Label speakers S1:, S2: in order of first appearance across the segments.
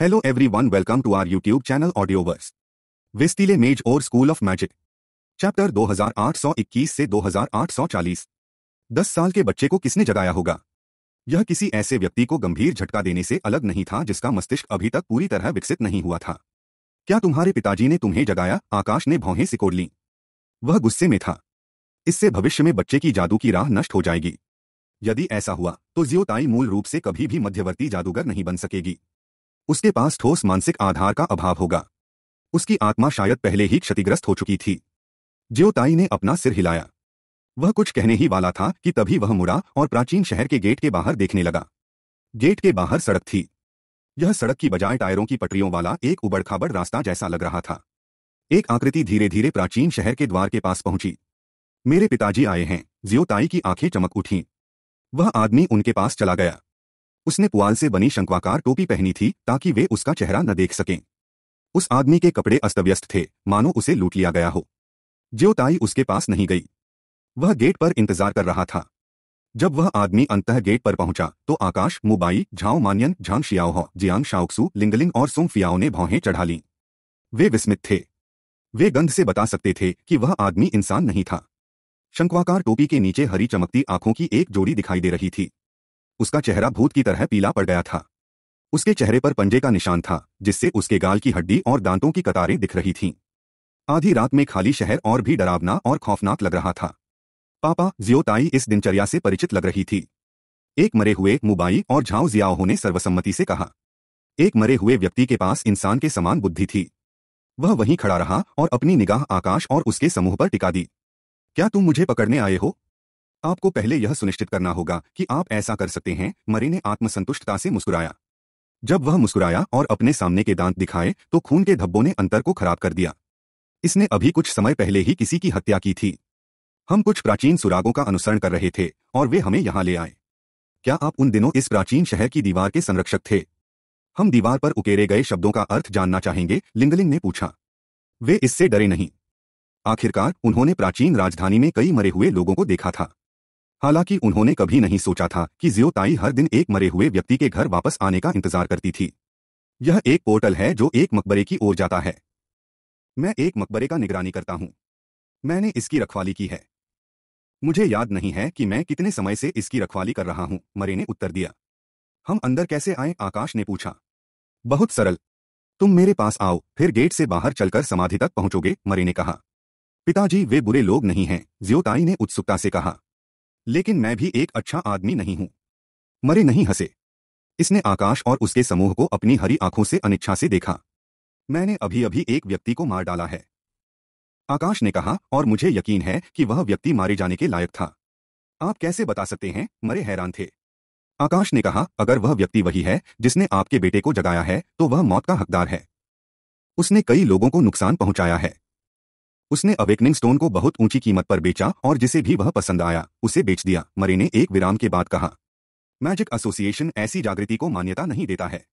S1: Hello everyone welcome to our YouTube channel audioverse विस्तीले मेज और स्कूल ऑफ मैजिक चैप्टर 2821 से 2840 10 साल के बच्चे को किसने जगाया होगा यह किसी ऐसे व्यक्ति को गंभीर झटका देने से अलग नहीं था जिसका मस्तिष्क अभी तक पूरी तरह विकसित नहीं हुआ था क्या तुम्हारे पिताजी ने तुम्हें जगाया आकाश ने भौहें सिकोड़ ली वह गुस्से में था इससे भविष्य में बच्चे की जादू की राह नष्ट हो जाएगी यदि ऐसा हुआ तो जियोताई मूल रूप से कभी भी मध्यवर्ती जादूगर नहीं बन सकेगी उसके पास ठोस मानसिक आधार का अभाव होगा उसकी आत्मा शायद पहले ही क्षतिग्रस्त हो चुकी थी ज्योताई ने अपना सिर हिलाया वह कुछ कहने ही वाला था कि तभी वह मुड़ा और प्राचीन शहर के गेट के बाहर देखने लगा गेट के बाहर सड़क थी यह सड़क की बजाय टायरों की पटरियों वाला एक उबड़ खाबड़ रास्ता जैसा लग रहा था एक आकृति धीरे धीरे प्राचीन शहर के द्वार के पास पहुंची मेरे पिताजी आए हैं जियोताई की आंखें चमक उठी वह आदमी उनके पास चला गया उसने पुआल से बनी शंक्वाकार टोपी पहनी थी ताकि वे उसका चेहरा न देख सकें उस आदमी के कपड़े अस्तव्यस्त थे मानो उसे लूट लिया गया हो ज्योताई उसके पास नहीं गई वह गेट पर इंतजार कर रहा था जब वह आदमी अंत गेट पर पहुंचा तो Akash Mu Bai Zhao Manyan Zhang Xiao Jiang Shaoxu Lingling और सोंग फियाओ ने भौहें चढ़ा लीं वे विस्मित थे वे गंध से बता सकते थे कि वह आदमी इंसान नहीं था शंक्वाकार टोपी के नीचे हरी चमकती आंखों की एक जोड़ी दिखाई दे रही थी उसका चेहरा भूत की तरह पीला पड़ गया था उसके चेहरे पर पंजे का निशान था जिससे उसके गाल की हड्डी और दांतों की कतारें दिख रही थीं आधी रात में खाली शहर और भी डरावना और खौफनाक लग रहा था पापा जियोताई इस दिनचर्या से परिचित लग रही थी एक मरे हुए मुबाई और झाओ जियाओहो ने सर्वसम्मति से कहा एक मरे हुए व्यक्ति के पास इंसान के समान बुद्धि थी वह वहीं खड़ा रहा और अपनी निगाह आकाश और उसके समूह पर टिका दी क्या तुम मुझे पकड़ने आए हो आपको पहले यह सुनिश्चित करना होगा कि आप ऐसा कर सकते हैं मरे ने आत्मसंतुष्टता से मुस्कुराया जब वह मुस्कुराया और अपने सामने के दांत दिखाए तो खून के धब्बों ने अंतर को खराब कर दिया इसने अभी कुछ समय पहले ही किसी की हत्या की थी हम कुछ प्राचीन सुरागों का अनुसरण कर रहे थे और वे हमें यहां ले आए क्या आप उन दिनों इस प्राचीन शहर की दीवार के संरक्षक थे हम दीवार पर उकेरे गए शब्दों का अर्थ जानना चाहेंगे लिंगलिंग ने पूछा वे इससे डरे नहीं आखिरकार उन्होंने प्राचीन राजधानी में कई मरे हुए लोगों को देखा था हालांकि उन्होंने कभी नहीं सोचा था कि जियोताई हर दिन एक मरे हुए व्यक्ति के घर वापस आने का इंतजार करती थी यह एक पोर्टल है जो एक मकबरे की ओर जाता है मैं एक मकबरे का निगरानी करता हूं मैंने इसकी रखवाली की है मुझे याद नहीं है कि मैं कितने समय से इसकी रखवाली कर रहा हूं मरे ने उत्तर दिया हम अंदर कैसे आए आकाश ने पूछा बहुत सरल तुम मेरे पास आओ फिर गेट से बाहर चलकर समाधि तक पहुंचोगे मरे ने कहा पिताजी वे बुरे लोग नहीं हैं जियोताई ने उत्सुकता से कहा लेकिन मैं भी एक अच्छा आदमी नहीं हूं मरे नहीं हंसे इसने आकाश और उसके समूह को अपनी हरी आंखों से अनिच्छा से देखा मैंने अभी अभी एक व्यक्ति को मार डाला है आकाश ने कहा और मुझे यकीन है कि वह व्यक्ति मारे जाने के लायक था आप कैसे बता सकते हैं मरे हैरान थे आकाश ने कहा अगर वह व्यक्ति वही है जिसने आपके बेटे को जगाया है तो वह मौत का हकदार है उसने कई लोगों को नुकसान पहुंचाया है उसने अवेकनिंग स्टोन को बहुत ऊंची कीमत पर बेचा और जिसे भी वह पसंद आया उसे बेच दिया मरे ने एक विराम के बाद कहा मैजिक एसोसिएशन ऐसी जागृति को मान्यता नहीं देता है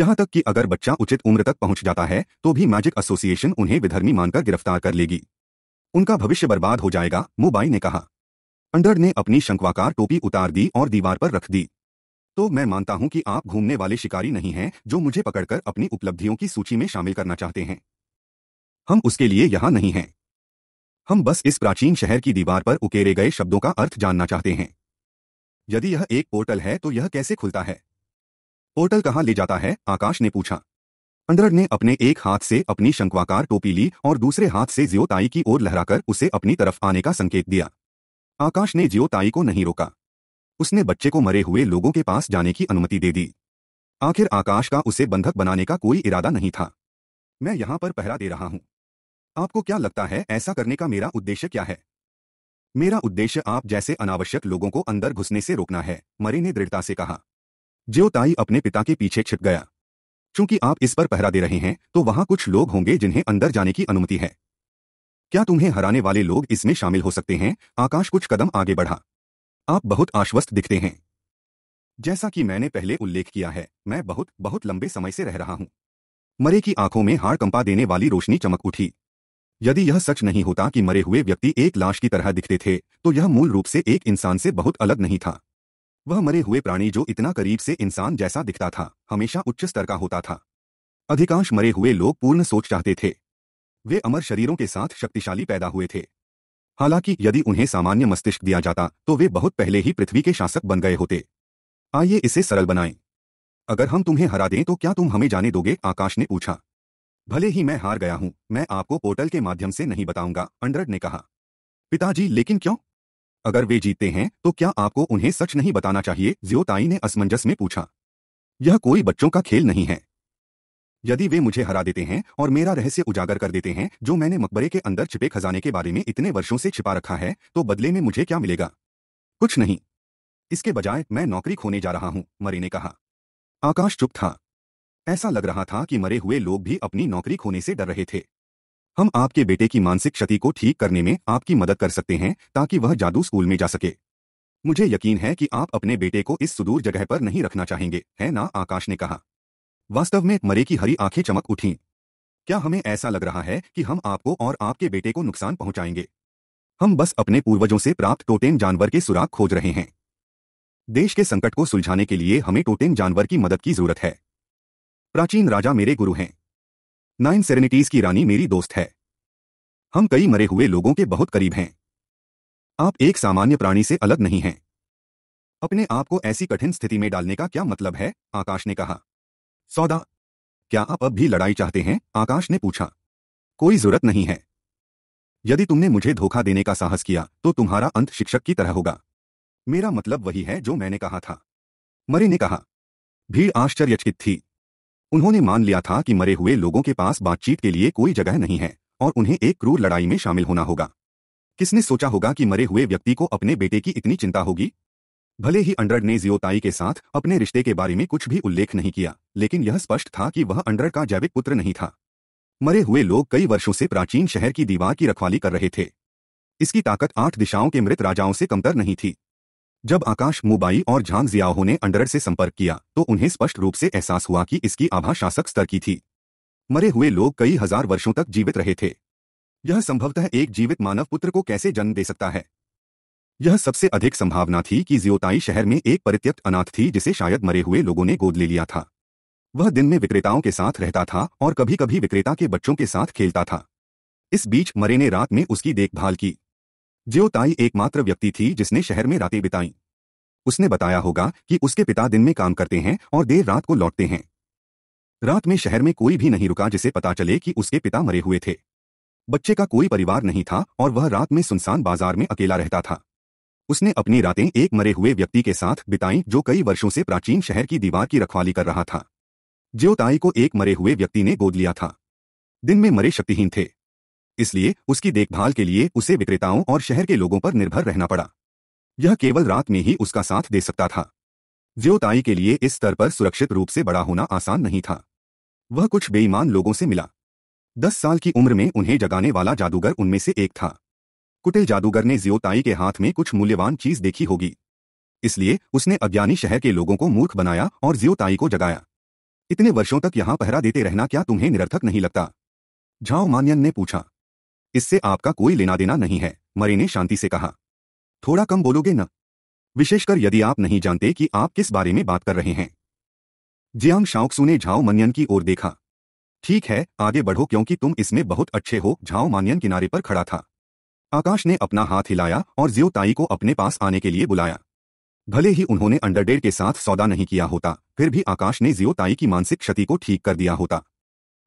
S1: यहां तक कि अगर बच्चा उचित उम्र तक पहुंच जाता है तो भी मैजिक एसोसिएशन उन्हें विधर्मी मानकर गिरफ्तार कर लेगी उनका भविष्य बर्बाद हो जाएगा मुबाई ने कहा अंडर ने अपनी शंकवाकार टोपी उतार दी और दीवार पर रख दी तो मैं मानता हूं कि आप घूमने वाले शिकारी नहीं हैं जो मुझे पकड़कर अपनी उपलब्धियों की सूची में शामिल करना चाहते हैं हम उसके लिए यहां नहीं हैं हम बस इस प्राचीन शहर की दीवार पर उकेरे गए शब्दों का अर्थ जानना चाहते हैं यदि यह एक पोर्टल है तो यह कैसे खुलता है पोर्टल कहां ले जाता है आकाश ने पूछा अंडरड ने अपने एक हाथ से अपनी शंक्वाकार टोपी ली और दूसरे हाथ से जियोताई की ओर लहराकर उसे अपनी तरफ आने का संकेत दिया आकाश ने जियोताई को नहीं रोका उसने बच्चे को मरे हुए लोगों के पास जाने की अनुमति दे दी आखिर आकाश का उसे बंधक बनाने का कोई इरादा नहीं था मैं यहां पर पहरा दे रहा हूं आपको क्या लगता है ऐसा करने का मेरा उद्देश्य क्या है मेरा उद्देश्य आप जैसे अनावश्यक लोगों को अंदर घुसने से रोकना है मरे ने दृढ़ता से कहा ज्योताई अपने पिता के पीछे छिप गया चूंकि आप इस पर पहरा दे रहे हैं तो वहां कुछ लोग होंगे जिन्हें अंदर जाने की अनुमति है क्या तुम्हें हराने वाले लोग इसमें शामिल हो सकते हैं आकाश कुछ कदम आगे बढ़ा आप बहुत आश्वस्त दिखते हैं जैसा कि मैंने पहले उल्लेख किया है मैं बहुत बहुत लंबे समय से रह रहा हूं मरे की आंखों में हाड़ कंपा देने वाली रोशनी चमक उठी यदि यह सच नहीं होता कि मरे हुए व्यक्ति एक लाश की तरह दिखते थे तो यह मूल रूप से एक इंसान से बहुत अलग नहीं था वह मरे हुए प्राणी जो इतना करीब से इंसान जैसा दिखता था हमेशा उच्च स्तर का होता था अधिकांश मरे हुए लोग पूर्ण सोच चाहते थे वे अमर शरीरों के साथ शक्तिशाली पैदा हुए थे हालांकि यदि उन्हें सामान्य मस्तिष्क दिया जाता तो वे बहुत पहले ही पृथ्वी के शासक बन गए होते आइए इसे सरल बनाएं अगर हम तुम्हें हरा दें तो क्या तुम हमें जाने दोगे आकाश ने पूछा भले ही मैं हार गया हूं मैं आपको पोर्टल के माध्यम से नहीं बताऊंगा अंडरड ने कहा पिताजी लेकिन क्यों अगर वे जीतते हैं तो क्या आपको उन्हें सच नहीं बताना चाहिए ज्योताई ने असमंजस में पूछा यह कोई बच्चों का खेल नहीं है यदि वे मुझे हरा देते हैं और मेरा रहस्य उजागर कर देते हैं जो मैंने मकबरे के अंदर छिपे खजाने के बारे में इतने वर्षों से छिपा रखा है तो बदले में मुझे क्या मिलेगा कुछ नहीं इसके बजाय मैं नौकरी खोने जा रहा हूं मरी ने कहा आकाश चुप था ऐसा लग रहा था कि मरे हुए लोग भी अपनी नौकरी खोने से डर रहे थे हम आपके बेटे की मानसिक क्षति को ठीक करने में आपकी मदद कर सकते हैं ताकि वह जादू स्कूल में जा सके मुझे यकीन है कि आप अपने बेटे को इस सुदूर जगह पर नहीं रखना चाहेंगे है ना आकाश ने कहा वास्तव में मरे की हरी आंखें चमक उठीं क्या हमें ऐसा लग रहा है कि हम आपको और आपके बेटे को नुकसान पहुंचाएंगे हम बस अपने पूर्वजों से प्राप्त टोटेन जानवर के सुराग खोज रहे हैं देश के संकट को सुलझाने के लिए हमें टोटेन जानवर की मदद की जरूरत है प्राचीन राजा मेरे गुरु हैं नाइन सेरेनिटीज की रानी मेरी दोस्त है हम कई मरे हुए लोगों के बहुत करीब हैं आप एक सामान्य प्राणी से अलग नहीं हैं अपने आप को ऐसी कठिन स्थिति में डालने का क्या मतलब है आकाश ने कहा सौदा क्या आप अब भी लड़ाई चाहते हैं आकाश ने पूछा कोई जरूरत नहीं है यदि तुमने मुझे धोखा देने का साहस किया तो तुम्हारा अंत शिक्षक की तरह होगा मेरा मतलब वही है जो मैंने कहा था मरे ने कहा भीड़ आश्चर्यचकित थी उन्होंने मान लिया था कि मरे हुए लोगों के पास बातचीत के लिए कोई जगह नहीं है और उन्हें एक क्रूर लड़ाई में शामिल होना होगा किसने सोचा होगा कि मरे हुए व्यक्ति को अपने बेटे की इतनी चिंता होगी भले ही अंडर्ड ने जियोताई के साथ अपने रिश्ते के बारे में कुछ भी उल्लेख नहीं किया लेकिन यह स्पष्ट था कि वह अंडर्ड का जैविक पुत्र नहीं था मरे हुए लोग कई वर्षों से प्राचीन शहर की दीवार की रखवाली कर रहे थे इसकी ताकत आठ दिशाओं के मृत राजाओं से कमतर नहीं थी जब आकाश मुबाई और झांग जियाओ ने अंडरड से संपर्क किया तो उन्हें स्पष्ट रूप से एहसास हुआ कि इसकी आभा शासक स्तर की थी मरे हुए लोग कई हजार वर्षों तक जीवित रहे थे यह संभवतः एक जीवित मानव पुत्र को कैसे जन्म दे सकता है यह सबसे अधिक संभावना थी कि जियोताई शहर में एक परित्यक्त अनाथ थी जिसे शायद मरे हुए लोगों ने गोद ले लिया था वह दिन में विक्रेताओं के साथ रहता था और कभी कभी विक्रेता के बच्चों के साथ खेलता था इस बीच मरे ने रात में उसकी देखभाल की ताई एकमात्र व्यक्ति थी जिसने शहर में रातें बिताई उसने बताया होगा कि उसके पिता दिन में काम करते हैं और देर रात को लौटते हैं रात में शहर में कोई भी नहीं रुका जिसे पता चले कि उसके पिता मरे हुए थे बच्चे का कोई परिवार नहीं था और वह रात में सुनसान बाजार में अकेला रहता था उसने अपनी रातें एक मरे हुए व्यक्ति के साथ बिताई जो कई वर्षों से प्राचीन शहर की दीवार की रखवाली कर रहा था ज्योताई को एक मरे हुए व्यक्ति ने गोद लिया था दिन में मरे शक्तिहीन थे इसलिए उसकी देखभाल के लिए उसे विक्रेताओं और शहर के लोगों पर निर्भर रहना पड़ा यह केवल रात में ही उसका साथ दे सकता था ज्योताई के लिए इस स्तर पर सुरक्षित रूप से बड़ा होना आसान नहीं था वह कुछ बेईमान लोगों से मिला दस साल की उम्र में उन्हें जगाने वाला जादूगर उनमें से एक था कुटिल जादूगर ने ज्योताई के हाथ में कुछ मूल्यवान चीज देखी होगी इसलिए उसने अज्ञानी शहर के लोगों को मूर्ख बनाया और जियोताई को जगाया इतने वर्षों तक यहां पहरा देते रहना क्या तुम्हें निरर्थक नहीं लगता झाओ मानियन ने पूछा इससे आपका कोई लेना देना नहीं है मरे ने शांति से कहा थोड़ा कम बोलोगे न विशेषकर यदि आप नहीं जानते कि आप किस बारे में बात कर रहे हैं जियांग शाओक्सू ने झाओ मनियन की ओर देखा ठीक है आगे बढ़ो क्योंकि तुम इसमें बहुत अच्छे हो झाओ मानियन किनारे पर खड़ा था आकाश ने अपना हाथ हिलाया और जियो ताई को अपने पास आने के लिए बुलाया भले ही उन्होंने अंडरडेड के साथ सौदा नहीं किया होता फिर भी आकाश ने जियो ताई की मानसिक क्षति को ठीक कर दिया होता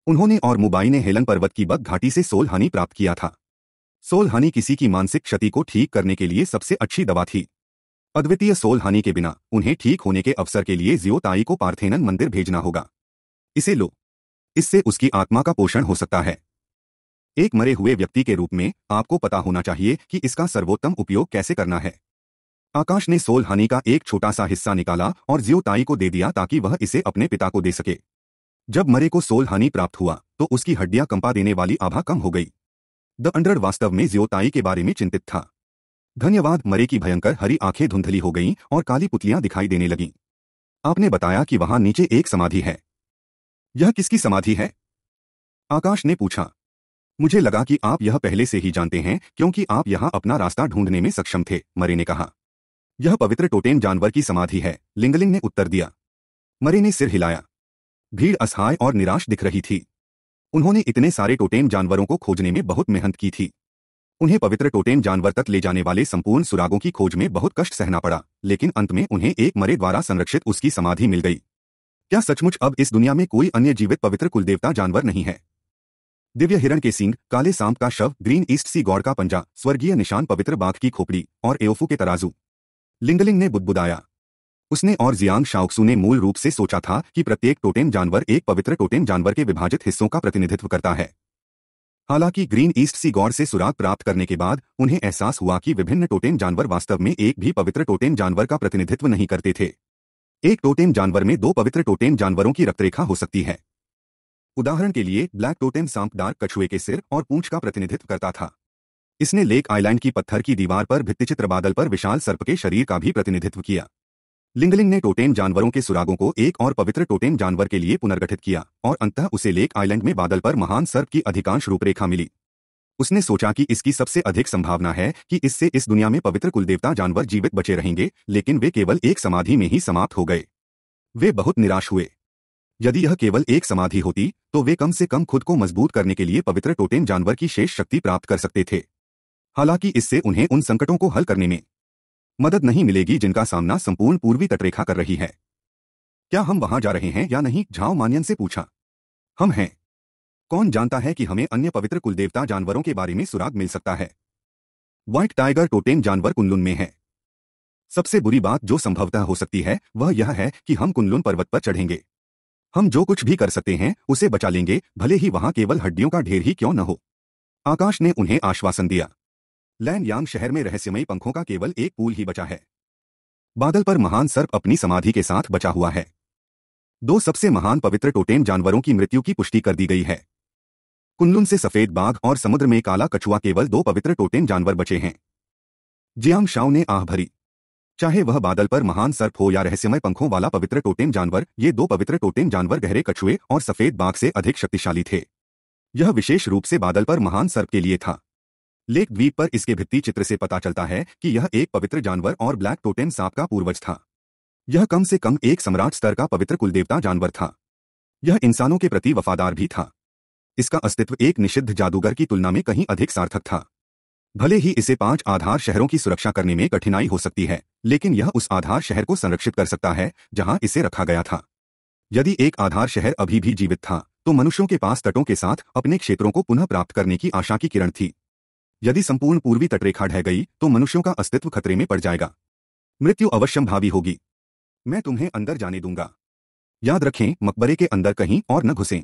S1: उन्होंने और मुबाई ने हेलन पर्वत की बग घाटी से सोल हानि प्राप्त किया था सोल हानि किसी की मानसिक क्षति को ठीक करने के लिए सबसे अच्छी दवा थी अद्वितीय सोल हानि के बिना उन्हें ठीक होने के अवसर के लिए जियोताई को पार्थेनन मंदिर भेजना होगा इसे लो इससे उसकी आत्मा का पोषण हो सकता है एक मरे हुए व्यक्ति के रूप में आपको पता होना चाहिए कि इसका सर्वोत्तम उपयोग कैसे करना है आकाश ने सोल हानि का एक छोटा सा हिस्सा निकाला और जियोताई को दे दिया ताकि वह इसे अपने पिता को दे सके जब मरे को सोल हानि प्राप्त हुआ तो उसकी हड्डियां कंपा देने वाली आभा कम हो गई द अंडर वास्तव में ज्योताई के बारे में चिंतित था धन्यवाद मरे की भयंकर हरी आंखें धुंधली हो गईं और काली पुतलियां दिखाई देने लगीं आपने बताया कि वहां नीचे एक समाधि है यह किसकी समाधि है आकाश ने पूछा मुझे लगा कि आप यह पहले से ही जानते हैं क्योंकि आप यहां अपना रास्ता ढूंढने में सक्षम थे मरे ने कहा यह पवित्र टोटेन जानवर की समाधि है लिंगलिंग ने उत्तर दिया मरे ने सिर हिलाया भीड़ असहाय और निराश दिख रही थी उन्होंने इतने सारे टोटेम जानवरों को खोजने में बहुत मेहनत की थी उन्हें पवित्र टोटेम जानवर तक ले जाने वाले संपूर्ण सुरागों की खोज में बहुत कष्ट सहना पड़ा लेकिन अंत में उन्हें एक मरे द्वारा संरक्षित उसकी समाधि मिल गई क्या सचमुच अब इस दुनिया में कोई अन्य जीवित पवित्र कुलदेवता जानवर नहीं है दिव्य हिरण के सिंह काले सांप का शव ग्रीन ईस्ट सी गौड़ का पंजा स्वर्गीय निशान पवित्र बाघ की खोपड़ी और एओफू के तराजू लिंगलिंग ने बुदबुदाया उसने और जियांग शाओक्सू ने मूल रूप से सोचा था कि प्रत्येक टोटेम जानवर एक पवित्र टोटेम जानवर के विभाजित हिस्सों का प्रतिनिधित्व करता है हालांकि ग्रीन ईस्ट सी गौर से सुराग प्राप्त करने के बाद उन्हें एहसास हुआ कि विभिन्न टोटेम जानवर वास्तव में एक भी पवित्र टोटेम जानवर का प्रतिनिधित्व नहीं करते थे एक टोटेम जानवर में दो पवित्र टोटेम जानवरों की रक्तरेखा हो सकती है उदाहरण के लिए ब्लैक टोटेम सांप डार्क कछुए के सिर और पूंछ का प्रतिनिधित्व करता था इसने लेक आइलैंड की पत्थर की दीवार पर भित्तिचित्र बादल पर विशाल सर्प के शरीर का भी प्रतिनिधित्व किया लिंगलिंग ने टोटेन जानवरों के सुरागों को एक और पवित्र टोटेन जानवर के लिए पुनर्गठित किया और अंततः उसे लेक आइलैंड में बादल पर महान सर्प की अधिकांश रूपरेखा मिली उसने सोचा कि इसकी सबसे अधिक संभावना है कि इससे इस दुनिया में पवित्र कुलदेवता जानवर जीवित बचे रहेंगे लेकिन वे केवल एक समाधि में ही समाप्त हो गए वे बहुत निराश हुए यदि यह केवल एक समाधि होती तो वे कम से कम खुद को मजबूत करने के लिए पवित्र टोटेन जानवर की शेष शक्ति प्राप्त कर सकते थे हालांकि इससे उन्हें उन संकटों को हल करने में मदद नहीं मिलेगी जिनका सामना संपूर्ण पूर्वी तटरेखा कर रही है क्या हम वहां जा रहे हैं या नहीं झाओ मानियन से पूछा हम हैं कौन जानता है कि हमें अन्य पवित्र कुलदेवता जानवरों के बारे में सुराग मिल सकता है व्हाइट टाइगर टोटेम जानवर कुनलुन में है सबसे बुरी बात जो संभवतः हो सकती है वह यह है कि हम कुनलुन पर्वत पर चढ़ेंगे हम जो कुछ भी कर सकते हैं उसे बचा लेंगे भले ही वहां केवल हड्डियों का ढेर ही क्यों न हो आकाश ने उन्हें आश्वासन दिया लैन यांग शहर में रहस्यमयी पंखों का केवल एक पुल ही बचा है बादल पर महान सर्प अपनी समाधि के साथ बचा हुआ है दो सबसे महान पवित्र टोटेम जानवरों की मृत्यु की पुष्टि कर दी गई है कुल्लुन से सफेद बाघ और समुद्र में काला कछुआ केवल दो पवित्र टोटेम जानवर बचे हैं जियांग शाओ ने आह भरी चाहे वह बादल पर महान सर्प हो या रहस्यमय पंखों वाला पवित्र टोटेम जानवर ये दो पवित्र टोटेम जानवर गहरे कछुए और सफेद बाघ से अधिक शक्तिशाली थे यह विशेष रूप से बादल पर महान सर्प के लिए था लेक द्वीप पर इसके भित्ति चित्र से पता चलता है कि यह एक पवित्र जानवर और ब्लैक टोटेन सांप का पूर्वज था यह कम से कम एक सम्राट स्तर का पवित्र कुलदेवता जानवर था यह इंसानों के प्रति वफादार भी था इसका अस्तित्व एक निषिद्ध जादूगर की तुलना में कहीं अधिक सार्थक था भले ही इसे पांच आधार शहरों की सुरक्षा करने में कठिनाई हो सकती है लेकिन यह उस आधार शहर को संरक्षित कर सकता है जहां इसे रखा गया था यदि एक आधार शहर अभी भी जीवित था तो मनुष्यों के पास तटों के साथ अपने क्षेत्रों को पुनः प्राप्त करने की आशा की किरण थी यदि संपूर्ण पूर्वी तटरेखा ढह गई तो मनुष्यों का अस्तित्व खतरे में पड़ जाएगा मृत्यु अवश्यम भावी होगी मैं तुम्हें अंदर जाने दूंगा याद रखें मकबरे के अंदर कहीं और न घुसें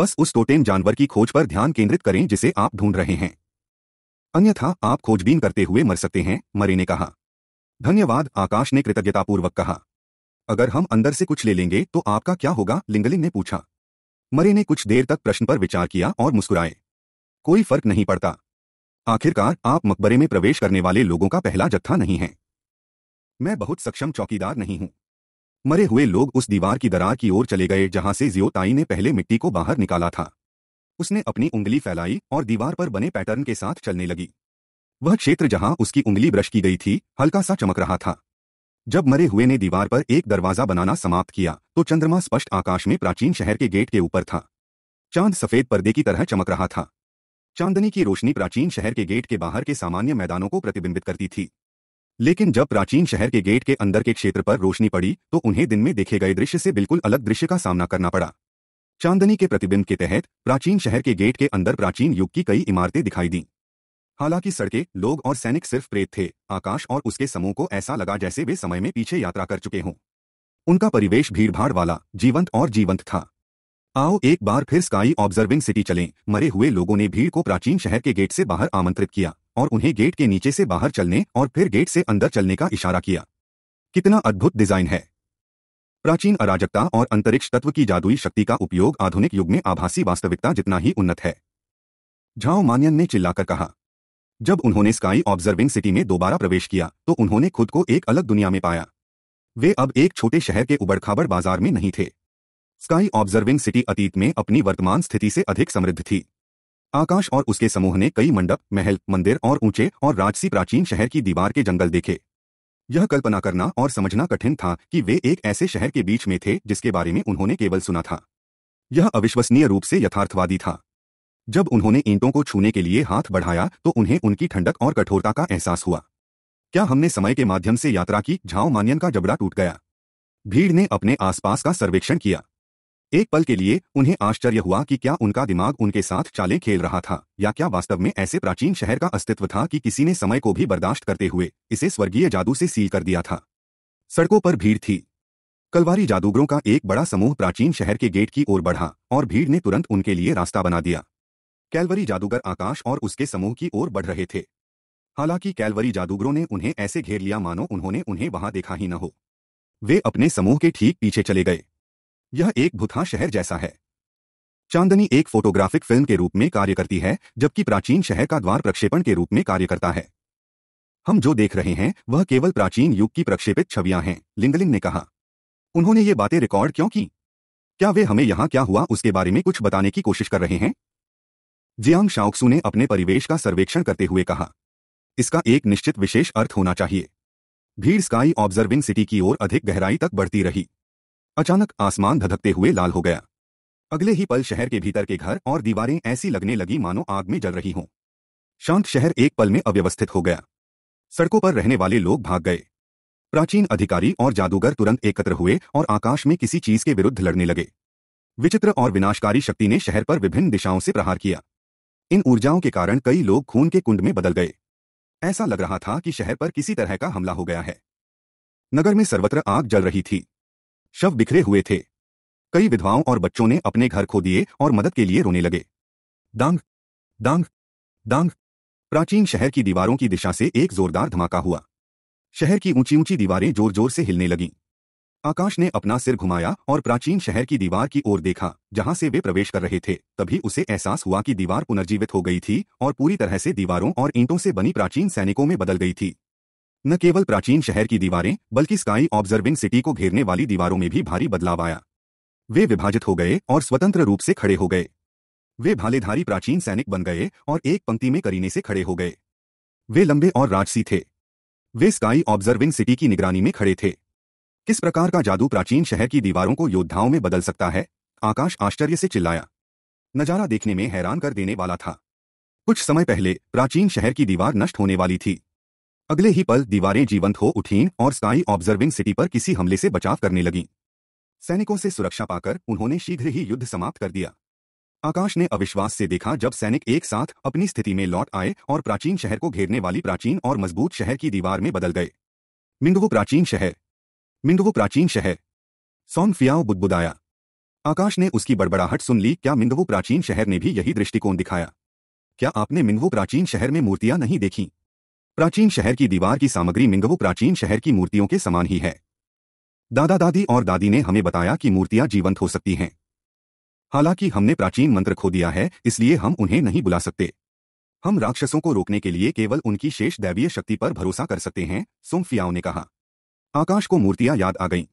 S1: बस उस टोटेम जानवर की खोज पर ध्यान केंद्रित करें जिसे आप ढूंढ रहे हैं अन्यथा आप खोजबीन करते हुए मर सकते हैं मरे ने कहा धन्यवाद आकाश ने कृतज्ञतापूर्वक कहा अगर हम अंदर से कुछ ले लेंगे तो आपका क्या होगा लिंगलिंग ने पूछा मरे ने कुछ देर तक प्रश्न पर विचार किया और मुस्कुराए कोई फर्क नहीं पड़ता आखिरकार आप मकबरे में प्रवेश करने वाले लोगों का पहला जत्था नहीं है मैं बहुत सक्षम चौकीदार नहीं हूं मरे हुए लोग उस दीवार की दरार की ओर चले गए जहां से जियोताई ने पहले मिट्टी को बाहर निकाला था उसने अपनी उंगली फैलाई और दीवार पर बने पैटर्न के साथ चलने लगी वह क्षेत्र जहां उसकी उंगली ब्रश की गई थी हल्का सा चमक रहा था जब मरे हुए ने दीवार पर एक दरवाजा बनाना समाप्त किया तो चंद्रमा स्पष्ट आकाश में प्राचीन शहर के गेट के ऊपर था चांद सफेद पर्दे की तरह चमक रहा था चांदनी की रोशनी प्राचीन शहर के गेट के बाहर के सामान्य मैदानों को प्रतिबिंबित करती थी लेकिन जब प्राचीन शहर के गेट के अंदर के क्षेत्र पर रोशनी पड़ी तो उन्हें दिन में देखे गए दृश्य से बिल्कुल अलग दृश्य का सामना करना पड़ा चांदनी के प्रतिबिंब के तहत प्राचीन शहर के गेट के अंदर प्राचीन युग की कई इमारतें दिखाई दीं हालांकि सड़कें लोग और सैनिक सिर्फ प्रेत थे आकाश और उसके समूह को ऐसा लगा जैसे वे समय में पीछे यात्रा कर चुके हों उनका परिवेश भीड़भाड़ वाला जीवंत और जीवंत था आओ एक बार फिर स्काई ऑब्जर्विंग सिटी चलें मरे हुए लोगों ने भीड़ को प्राचीन शहर के गेट से बाहर आमंत्रित किया और उन्हें गेट के नीचे से बाहर चलने और फिर गेट से अंदर चलने का इशारा किया कितना अद्भुत डिजाइन है प्राचीन अराजकता और अंतरिक्ष तत्व की जादुई शक्ति का उपयोग आधुनिक युग में आभासी वास्तविकता जितना ही उन्नत है झाओ मानियन ने चिल्लाकर कहा जब उन्होंने स्काई ऑब्जर्विंग सिटी में दोबारा प्रवेश किया तो उन्होंने खुद को एक अलग दुनिया में पाया वे अब एक छोटे शहर के उबड़खाबड़ बाजार में नहीं थे स्काई ऑब्जर्विंग सिटी अतीत में अपनी वर्तमान स्थिति से अधिक समृद्ध थी आकाश और उसके समूह ने कई मंडप महल मंदिर और ऊंचे और राजसी प्राचीन शहर की दीवार के जंगल देखे यह कल्पना करना और समझना कठिन था कि वे एक ऐसे शहर के बीच में थे जिसके बारे में उन्होंने केवल सुना था यह अविश्वसनीय रूप से यथार्थवादी था जब उन्होंने ईंटों को छूने के लिए हाथ बढ़ाया तो उन्हें उनकी ठंडक और कठोरता का एहसास हुआ क्या हमने समय के माध्यम से यात्रा की झाओ मानियन का जबड़ा टूट गया भीड़ ने अपने आसपास का सर्वेक्षण किया एक पल के लिए उन्हें आश्चर्य हुआ कि क्या उनका दिमाग उनके साथ चाले खेल रहा था या क्या वास्तव में ऐसे प्राचीन शहर का अस्तित्व था कि किसी ने समय को भी बर्दाश्त करते हुए इसे स्वर्गीय जादू से सील कर दिया था सड़कों पर भीड़ थी कलवारी जादूगरों का एक बड़ा समूह प्राचीन शहर के गेट की ओर बढ़ा और भीड़ ने तुरंत उनके लिए रास्ता बना दिया कैलवरी जादूगर आकाश और उसके समूह की ओर बढ़ रहे थे हालांकि कैलवरी जादूगरों ने उन्हें ऐसे घेर लिया मानो उन्होंने उन्हें वहां देखा ही न हो वे अपने समूह के ठीक पीछे चले गए यह एक भूथा शहर जैसा है चांदनी एक फोटोग्राफिक फिल्म के रूप में कार्य करती है जबकि प्राचीन शहर का द्वार प्रक्षेपण के रूप में कार्य करता है हम जो देख रहे हैं वह केवल प्राचीन युग की प्रक्षेपित छवियां हैं लिंगलिंग ने कहा उन्होंने ये बातें रिकॉर्ड क्यों की क्या वे हमें यहां क्या हुआ उसके बारे में कुछ बताने की कोशिश कर रहे हैं जियांग शाओक्सू ने अपने परिवेश का सर्वेक्षण करते हुए कहा इसका एक निश्चित विशेष अर्थ होना चाहिए भीड़ स्काई ऑब्जर्विंग सिटी की ओर अधिक गहराई तक बढ़ती रही अचानक आसमान धधकते हुए लाल हो गया अगले ही पल शहर के भीतर के घर और दीवारें ऐसी लगने लगी मानो आग में जल रही हों शांत शहर एक पल में अव्यवस्थित हो गया सड़कों पर रहने वाले लोग भाग गए प्राचीन अधिकारी और जादूगर तुरंत एकत्र हुए और आकाश में किसी चीज के विरुद्ध लड़ने लगे विचित्र और विनाशकारी शक्ति ने शहर पर विभिन्न दिशाओं से प्रहार किया इन ऊर्जाओं के कारण कई लोग खून के कुंड में बदल गए ऐसा लग रहा था कि शहर पर किसी तरह का हमला हो गया है नगर में सर्वत्र आग जल रही थी शव बिखरे हुए थे कई विधवाओं और बच्चों ने अपने घर खो दिए और मदद के लिए रोने लगे दांग दांग दांग प्राचीन शहर की दीवारों की दिशा से एक जोरदार धमाका हुआ शहर की ऊंची ऊंची दीवारें जोर जोर से हिलने लगीं आकाश ने अपना सिर घुमाया और प्राचीन शहर की दीवार की ओर देखा जहां से वे प्रवेश कर रहे थे तभी उसे एहसास हुआ कि दीवार पुनर्जीवित हो गई थी और पूरी तरह से दीवारों और ईंटों से बनी प्राचीन सैनिकों में बदल गई थी न केवल प्राचीन शहर की दीवारें बल्कि स्काई ऑब्जर्विंग सिटी को घेरने वाली दीवारों में भी भारी बदलाव आया वे विभाजित हो गए और स्वतंत्र रूप से खड़े हो गए वे भालेधारी प्राचीन सैनिक बन गए और एक पंक्ति में करीने से खड़े हो गए वे लंबे और राजसी थे वे स्काई ऑब्जर्विंग सिटी की निगरानी में खड़े थे किस प्रकार का जादू प्राचीन शहर की दीवारों को योद्धाओं में बदल सकता है आकाश आश्चर्य से चिल्लाया नजारा देखने में हैरान कर देने वाला था कुछ समय पहले प्राचीन शहर की दीवार नष्ट होने वाली थी अगले ही पल दीवारें जीवंत हो उठीं और स्काई ऑब्जर्विंग सिटी पर किसी हमले से बचाव करने लगीं सैनिकों से सुरक्षा पाकर उन्होंने शीघ्र ही युद्ध समाप्त कर दिया आकाश ने अविश्वास से देखा जब सैनिक एक साथ अपनी स्थिति में लौट आए और प्राचीन शहर को घेरने वाली प्राचीन और मजबूत शहर की दीवार में बदल गए मिंडवो प्राचीन शहर मिंडवो प्राचीन शहर फियाओ बुदबुदाया आकाश ने उसकी बड़बड़ाहट सुन ली क्या मिंडवो प्राचीन शहर ने भी यही दृष्टिकोण दिखाया क्या आपने मिंडवो प्राचीन शहर में मूर्तियां नहीं देखीं प्राचीन शहर की दीवार की सामग्री मिंगवो प्राचीन शहर की मूर्तियों के समान ही है दादा दादी और दादी ने हमें बताया कि मूर्तियां जीवंत हो सकती हैं हालांकि हमने प्राचीन मंत्र खो दिया है इसलिए हम उन्हें नहीं बुला सकते हम राक्षसों को रोकने के लिए केवल उनकी शेष दैवीय शक्ति पर भरोसा कर सकते हैं सोमफियाओं ने कहा आकाश को मूर्तियां याद आ गईं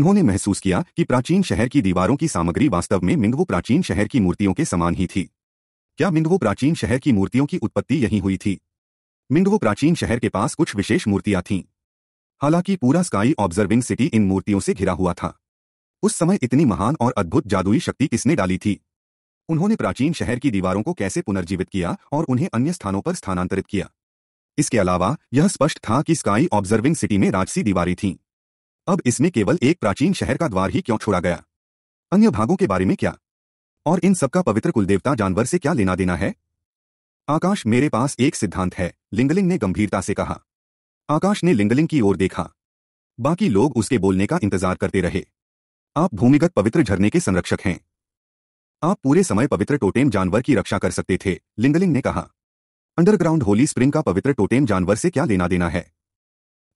S1: उन्होंने महसूस किया कि प्राचीन शहर की दीवारों की सामग्री वास्तव में मिंगवो प्राचीन शहर की मूर्तियों के समान ही थी क्या मिंगवो प्राचीन शहर की मूर्तियों की उत्पत्ति यहीं हुई थी मिंडो प्राचीन शहर के पास कुछ विशेष मूर्तियां थीं हालांकि पूरा स्काई ऑब्जर्विंग सिटी इन मूर्तियों से घिरा हुआ था उस समय इतनी महान और अद्भुत जादुई शक्ति किसने डाली थी उन्होंने प्राचीन शहर की दीवारों को कैसे पुनर्जीवित किया और उन्हें अन्य स्थानों पर स्थानांतरित किया इसके अलावा यह स्पष्ट था कि स्काई ऑब्जर्विंग सिटी में राजसी दीवारें थीं अब इसमें केवल एक प्राचीन शहर का द्वार ही क्यों छोड़ा गया अन्य भागों के बारे में क्या और इन सबका पवित्र कुलदेवता जानवर से क्या लेना देना है आकाश मेरे पास एक सिद्धांत है लिंगलिंग ने गंभीरता से कहा आकाश ने लिंगलिंग की ओर देखा बाकी लोग उसके बोलने का इंतजार करते रहे आप भूमिगत पवित्र झरने के संरक्षक हैं आप पूरे समय पवित्र टोटेम जानवर की रक्षा कर सकते थे लिंगलिंग ने कहा अंडरग्राउंड होली स्प्रिंग का पवित्र टोटेम जानवर से क्या लेना देना है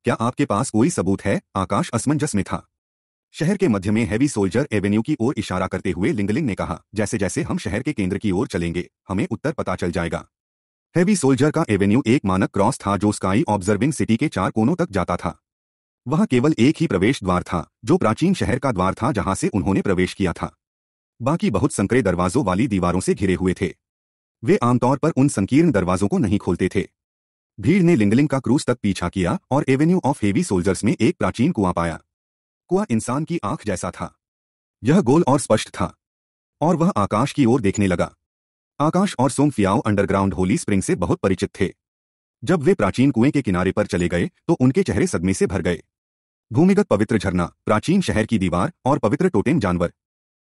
S1: क्या आपके पास कोई सबूत है आकाश असमंजस में था शहर के मध्य में हैवी सोल्जर एवेन्यू की ओर इशारा करते हुए लिंगलिंग ने कहा जैसे जैसे हम शहर के केंद्र की ओर चलेंगे हमें उत्तर पता चल जाएगा हैवी सोल्जर का एवेन्यू एक मानक क्रॉस था जो स्काई ऑब्जर्विंग सिटी के चार कोनों तक जाता था वह केवल एक ही प्रवेश द्वार था जो प्राचीन शहर का द्वार था जहां से उन्होंने प्रवेश किया था बाकी बहुत संकरे दरवाजों वाली दीवारों से घिरे हुए थे वे आमतौर पर उन संकीर्ण दरवाजों को नहीं खोलते थे भीड़ ने लिंगलिंग का क्रूज तक पीछा किया और एवेन्यू ऑफ हेवी सोल्जर्स में एक प्राचीन कुआं पाया कुआ इंसान की आंख जैसा था यह गोल और स्पष्ट था और वह आकाश की ओर देखने लगा आकाश और सोमफियाओ अंडरग्राउंड होली स्प्रिंग से बहुत परिचित थे जब वे प्राचीन कुएं के किनारे पर चले गए तो उनके चेहरे सदमे से भर गए भूमिगत पवित्र झरना प्राचीन शहर की दीवार और पवित्र टोटेन जानवर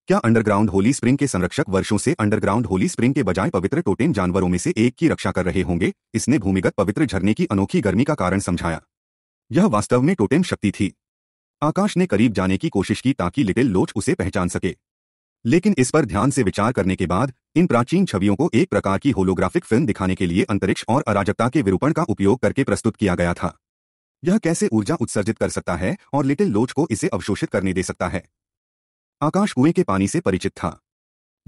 S1: क्या अंडरग्राउंड होली स्प्रिंग के संरक्षक वर्षों से अंडरग्राउंड होली स्प्रिंग के बजाय पवित्र टोटेन जानवरों में से एक की रक्षा कर रहे होंगे इसने भूमिगत पवित्र झरने की अनोखी गर्मी का कारण समझाया यह वास्तव में टोटेन शक्ति थी आकाश ने करीब जाने की कोशिश की ताकि लिटिल लोच उसे पहचान सके लेकिन इस पर ध्यान से विचार करने के बाद इन प्राचीन छवियों को एक प्रकार की होलोग्राफिक फिल्म दिखाने के लिए अंतरिक्ष और अराजकता के विरूपण का उपयोग करके प्रस्तुत किया गया था यह कैसे ऊर्जा उत्सर्जित कर सकता है और लिटिल लोच को इसे अवशोषित करने दे सकता है आकाश कुएं के पानी से परिचित था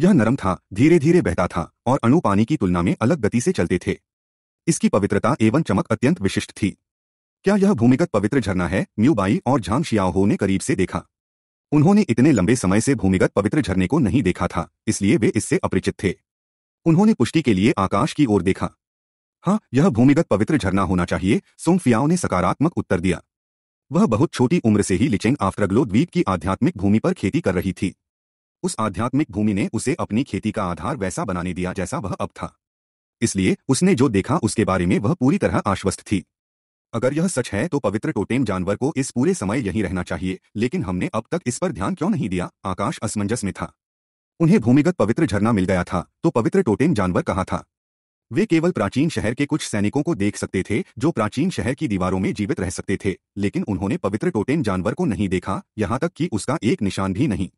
S1: यह नरम था धीरे धीरे बहता था और अणु पानी की तुलना में अलग गति से चलते थे इसकी पवित्रता एवं चमक अत्यंत विशिष्ट थी क्या यह भूमिगत पवित्र झरना है म्यूबाई और झांग शियाओहो ने करीब से देखा उन्होंने इतने लंबे समय से भूमिगत पवित्र झरने को नहीं देखा था इसलिए वे इससे अपरिचित थे उन्होंने पुष्टि के लिए आकाश की ओर देखा हाँ यह भूमिगत पवित्र झरना होना चाहिए सोमफियाओ ने सकारात्मक उत्तर दिया वह बहुत छोटी उम्र से ही लिचेंग आफ्रग्लो द्वीप की आध्यात्मिक भूमि पर खेती कर रही थी उस आध्यात्मिक भूमि ने उसे अपनी खेती का आधार वैसा बनाने दिया जैसा वह अब था इसलिए उसने जो देखा उसके बारे में वह पूरी तरह आश्वस्त थी अगर यह सच है तो पवित्र टोटेम जानवर को इस पूरे समय यहीं रहना चाहिए लेकिन हमने अब तक इस पर ध्यान क्यों नहीं दिया आकाश असमंजस में था उन्हें भूमिगत पवित्र झरना मिल गया था तो पवित्र टोटेम जानवर कहा था वे केवल प्राचीन शहर के कुछ सैनिकों को देख सकते थे जो प्राचीन शहर की दीवारों में जीवित रह सकते थे लेकिन उन्होंने पवित्र टोटेम जानवर को नहीं देखा यहां तक कि उसका एक निशान भी नहीं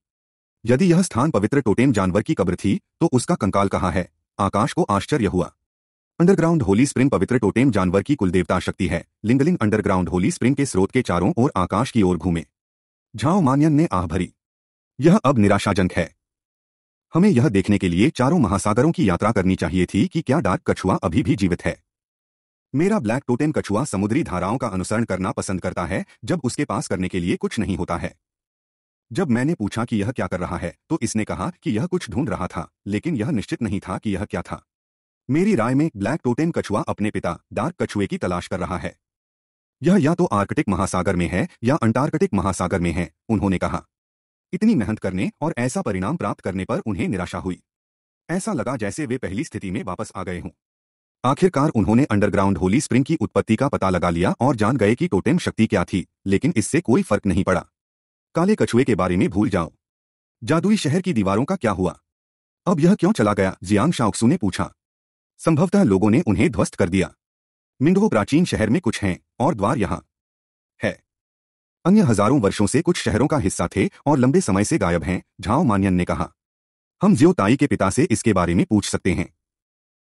S1: यदि यह स्थान पवित्र टोटेम जानवर की कब्र थी तो उसका कंकाल कहाँ है आकाश को आश्चर्य हुआ अंडरग्राउंड होली स्प्रिंग पवित्र टोटेम जानवर की कुलदेवता शक्ति है लिंगलिंग अंडरग्राउंड होली स्प्रिंग के स्रोत के चारों ओर आकाश की ओर घूमे झाओ मानियन ने आह भरी यह अब निराशाजनक है हमें यह देखने के लिए चारों महासागरों की यात्रा करनी चाहिए थी कि क्या डार्क कछुआ अभी भी जीवित है मेरा ब्लैक टोटेम कछुआ समुद्री धाराओं का अनुसरण करना पसंद करता है जब उसके पास करने के लिए कुछ नहीं होता है जब मैंने पूछा कि यह क्या कर रहा है तो इसने कहा कि यह कुछ ढूंढ रहा था लेकिन यह निश्चित नहीं था कि यह क्या था मेरी राय में ब्लैक टोटेन कछुआ अपने पिता डार्क कछुए की तलाश कर रहा है यह या तो आर्कटिक महासागर में है या अंटार्कटिक महासागर में है उन्होंने कहा इतनी मेहनत करने और ऐसा परिणाम प्राप्त करने पर उन्हें निराशा हुई ऐसा लगा जैसे वे पहली स्थिति में वापस आ गए हों आखिरकार उन्होंने अंडरग्राउंड होली स्प्रिंग की उत्पत्ति का पता लगा लिया और जान गए कि टोटेम शक्ति क्या थी लेकिन इससे कोई फर्क नहीं पड़ा काले कछुए के बारे में भूल जाओ जादुई शहर की दीवारों का क्या हुआ अब यह क्यों चला गया जियांग शाउक्सू ने पूछा संभवतः लोगों ने उन्हें ध्वस्त कर दिया मिंडो प्राचीन शहर में कुछ हैं और द्वार यहाँ है अन्य हजारों वर्षों से कुछ शहरों का हिस्सा थे और लंबे समय से गायब हैं झाओ मान्यन ने कहा हम ज्योताई के पिता से इसके बारे में पूछ सकते हैं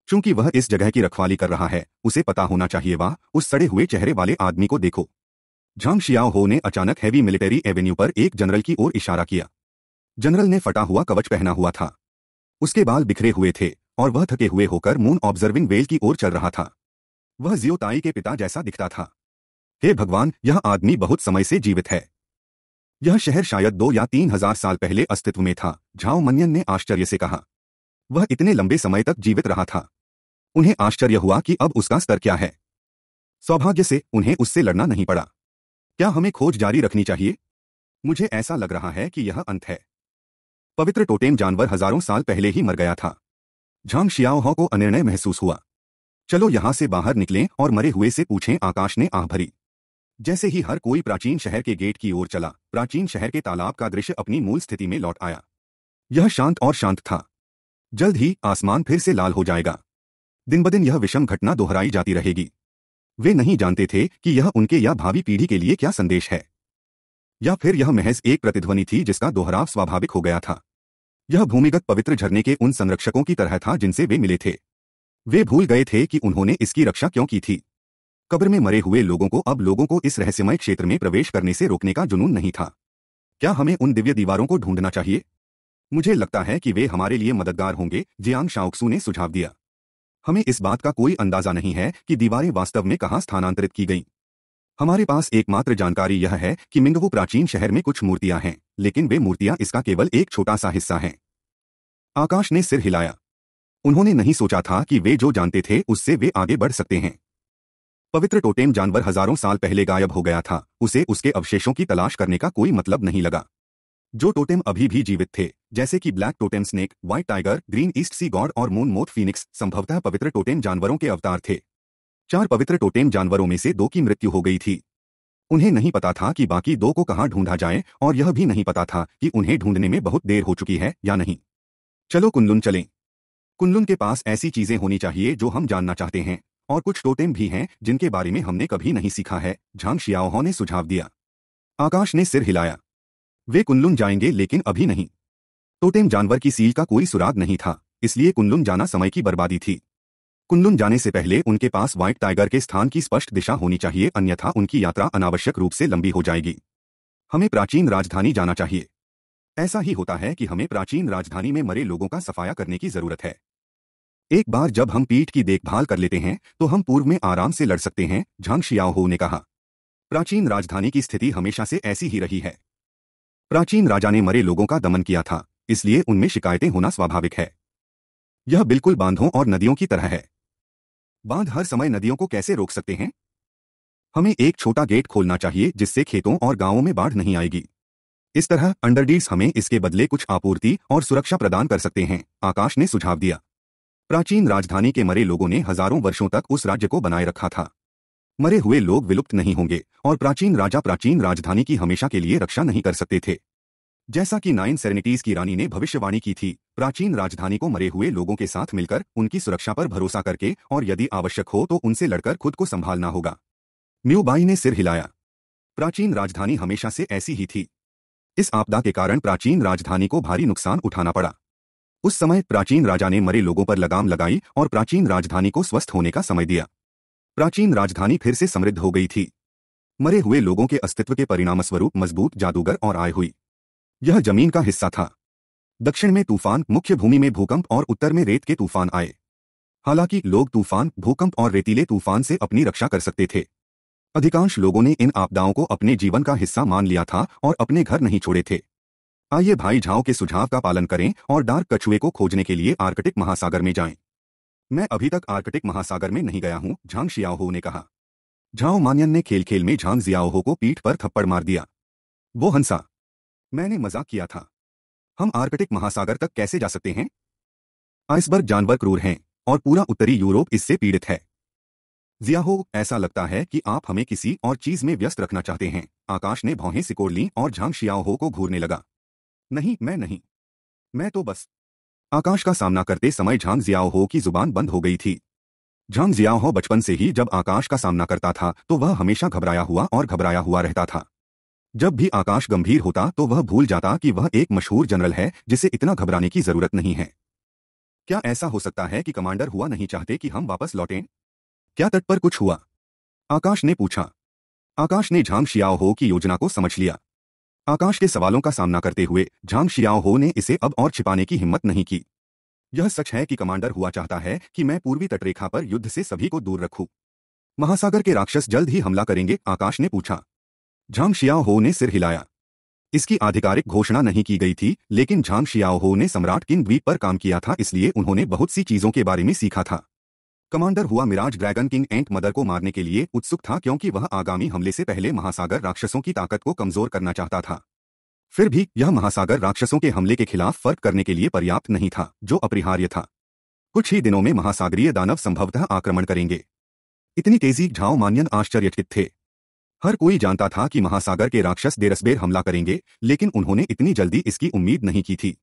S1: चूंकि वह इस जगह की रखवाली कर रहा है उसे पता होना चाहिए वाह उस सड़े हुए चेहरे वाले आदमी को देखो झांग शियाओ हो ने अचानक हैवी मिलिटरी एवेन्यू पर एक जनरल की ओर इशारा किया जनरल ने फटा हुआ कवच पहना हुआ था उसके बाल बिखरे हुए थे और वह थके हुए होकर मून ऑब्जर्विंग वेल की ओर चल रहा था वह जियोताई के पिता जैसा दिखता था हे भगवान यह आदमी बहुत समय से जीवित है यह शहर शायद दो या तीन हजार साल पहले अस्तित्व में था झाओ मनियन ने आश्चर्य से कहा वह इतने लंबे समय तक जीवित रहा था उन्हें आश्चर्य हुआ कि अब उसका स्तर क्या है सौभाग्य से उन्हें उससे लड़ना नहीं पड़ा क्या हमें खोज जारी रखनी चाहिए मुझे ऐसा लग रहा है कि यह अंत है पवित्र टोटेम जानवर हजारों साल पहले ही मर गया था झांग शियाओहो को अनिर्णय महसूस हुआ चलो यहां से बाहर निकलें और मरे हुए से पूछें आकाश ने आह भरी जैसे ही हर कोई प्राचीन शहर के गेट की ओर चला प्राचीन शहर के तालाब का दृश्य अपनी मूल स्थिति में लौट आया यह शांत और शांत था जल्द ही आसमान फिर से लाल हो जाएगा दिन बदिन यह विषम घटना दोहराई जाती रहेगी वे नहीं जानते थे कि यह उनके या भावी पीढ़ी के लिए क्या संदेश है या फिर यह महज एक प्रतिध्वनि थी जिसका दोहराव स्वाभाविक हो गया था यह भूमिगत पवित्र झरने के उन संरक्षकों की तरह था जिनसे वे मिले थे वे भूल गए थे कि उन्होंने इसकी रक्षा क्यों की थी कब्र में मरे हुए लोगों को अब लोगों को इस रहस्यमय क्षेत्र में प्रवेश करने से रोकने का जुनून नहीं था क्या हमें उन दिव्य दीवारों को ढूंढना चाहिए मुझे लगता है कि वे हमारे लिए मददगार होंगे जियांग शाओक्सू ने सुझाव दिया हमें इस बात का कोई अंदाजा नहीं है कि दीवारें वास्तव में कहाँ स्थानांतरित की गईं हमारे पास एकमात्र जानकारी यह है कि मिंगवो प्राचीन शहर में कुछ मूर्तियां हैं लेकिन वे मूर्तियां इसका केवल एक छोटा सा हिस्सा हैं आकाश ने सिर हिलाया उन्होंने नहीं सोचा था कि वे जो जानते थे उससे वे आगे बढ़ सकते हैं पवित्र टोटेम जानवर हजारों साल पहले गायब हो गया था उसे उसके अवशेषों की तलाश करने का कोई मतलब नहीं लगा जो टोटेम अभी भी जीवित थे जैसे कि black totem snake white tiger green east sea god और मून मोथ फीनिक्स संभवतः पवित्र टोटेम जानवरों के अवतार थे चार पवित्र टोटेम जानवरों में से दो की मृत्यु हो गई थी उन्हें नहीं पता था कि बाकी दो को कहाँ ढूंढा जाए और यह भी नहीं पता था कि उन्हें ढूंढने में बहुत देर हो चुकी है या नहीं चलो कुल्लुन चलें कुल्लुन के पास ऐसी चीजें होनी चाहिए जो हम जानना चाहते हैं और कुछ टोटेम भी हैं जिनके बारे में हमने कभी नहीं सीखा है झांग शियाओह ने सुझाव दिया आकाश ने सिर हिलाया वे कुनलुन जाएंगे लेकिन अभी नहीं टोटेम जानवर की सील का कोई सुराग नहीं था इसलिए कुनलुन जाना समय की बर्बादी थी कुंदुन जाने से पहले उनके पास व्हाइट टाइगर के स्थान की स्पष्ट दिशा होनी चाहिए अन्यथा उनकी यात्रा अनावश्यक रूप से लंबी हो जाएगी हमें प्राचीन राजधानी जाना चाहिए ऐसा ही होता है कि हमें प्राचीन राजधानी में मरे लोगों का सफाया करने की जरूरत है एक बार जब हम पीठ की देखभाल कर लेते हैं तो हम पूर्व में आराम से लड़ सकते हैं झांग शियाओहो ने कहा प्राचीन राजधानी की स्थिति हमेशा से ऐसी ही रही है प्राचीन राजा ने मरे लोगों का दमन किया था इसलिए उनमें शिकायतें होना स्वाभाविक है यह बिल्कुल बांधों और नदियों की तरह है बांध हर समय नदियों को कैसे रोक सकते हैं हमें एक छोटा गेट खोलना चाहिए जिससे खेतों और गांवों में बाढ़ नहीं आएगी इस तरह अंडरडीज हमें इसके बदले कुछ आपूर्ति और सुरक्षा प्रदान कर सकते हैं आकाश ने सुझाव दिया प्राचीन राजधानी के मरे लोगों ने हजारों वर्षों तक उस राज्य को बनाए रखा था मरे हुए लोग विलुप्त नहीं होंगे और प्राचीन राजा प्राचीन राजधानी की हमेशा के लिए रक्षा नहीं कर सकते थे जैसा कि नाइन सेरेनिटीज की रानी ने भविष्यवाणी की थी प्राचीन राजधानी को मरे हुए लोगों के साथ मिलकर उनकी सुरक्षा पर भरोसा करके और यदि आवश्यक हो तो उनसे लड़कर खुद को संभालना होगा म्यूबाई ने सिर हिलाया प्राचीन राजधानी हमेशा से ऐसी ही थी इस आपदा के कारण प्राचीन राजधानी को भारी नुकसान उठाना पड़ा उस समय प्राचीन राजा ने मरे लोगों पर लगाम लगाई और प्राचीन राजधानी को स्वस्थ होने का समय दिया प्राचीन राजधानी फिर से समृद्ध हो गई थी मरे हुए लोगों के अस्तित्व के परिणामस्वरूप मजबूत जादूगर और आय हुई यह जमीन का हिस्सा था दक्षिण में तूफान मुख्य भूमि में भूकंप और उत्तर में रेत के तूफान आए हालांकि लोग तूफान भूकंप और रेतीले तूफान से अपनी रक्षा कर सकते थे अधिकांश लोगों ने इन आपदाओं को अपने जीवन का हिस्सा मान लिया था और अपने घर नहीं छोड़े थे आइए भाई झाओ के सुझाव का पालन करें और डार्क कछुए को खोजने के लिए आर्कटिक महासागर में जाएं। मैं अभी तक आर्कटिक महासागर में नहीं गया हूं झांग शियाओहो ने कहा झाओ मानियन ने खेल खेल में झांग जियाओहो को पीठ पर थप्पड़ मार दिया वो हंसा मैंने मजाक किया था हम आर्कटिक महासागर तक कैसे जा सकते हैं आइसबर्ग जानवर क्रूर हैं और पूरा उत्तरी यूरोप इससे पीड़ित है जियाहो ऐसा लगता है कि आप हमें किसी और चीज में व्यस्त रखना चाहते हैं आकाश ने भौहें सिकोड़ ली और झांग शियाओहो को घूरने लगा नहीं मैं नहीं मैं तो बस आकाश का सामना करते समय झांग जियाओहो की जुबान बंद हो गई थी झांग जियाओहो बचपन से ही जब आकाश का सामना करता था तो वह हमेशा घबराया हुआ और घबराया हुआ रहता था जब भी आकाश गंभीर होता तो वह भूल जाता कि वह एक मशहूर जनरल है जिसे इतना घबराने की जरूरत नहीं है क्या ऐसा हो सकता है कि कमांडर हुआ नहीं चाहते कि हम वापस लौटें क्या तट पर कुछ हुआ आकाश ने पूछा आकाश ने झांग शियाओ हो की योजना को समझ लिया आकाश के सवालों का सामना करते हुए झांग शियाओ हो ने इसे अब और छिपाने की हिम्मत नहीं की यह सच है कि कमांडर हुआ चाहता है कि मैं पूर्वी तटरेखा पर युद्ध से सभी को दूर रखूं महासागर के राक्षस जल्द ही हमला करेंगे आकाश ने पूछा झांग शियाओहो ने सिर हिलाया इसकी आधिकारिक घोषणा नहीं की गई थी लेकिन झांग शियाओहो ने सम्राट किन द्वीप पर काम किया था इसलिए उन्होंने बहुत सी चीजों के बारे में सीखा था कमांडर हुआ Mirage Dragon King Ant Mother को मारने के लिए उत्सुक था क्योंकि वह आगामी हमले से पहले महासागर राक्षसों की ताकत को कमजोर करना चाहता था फिर भी यह महासागर राक्षसों के हमले के खिलाफ फर्क करने के लिए पर्याप्त नहीं था जो अपरिहार्य था कुछ ही दिनों में महासागरीय दानव संभवतः आक्रमण करेंगे इतनी तेजी झाओ मान्यन आश्चर्यचकित थे हर कोई जानता था कि महासागर के राक्षस देरसबेर हमला करेंगे लेकिन उन्होंने इतनी जल्दी इसकी उम्मीद नहीं की थी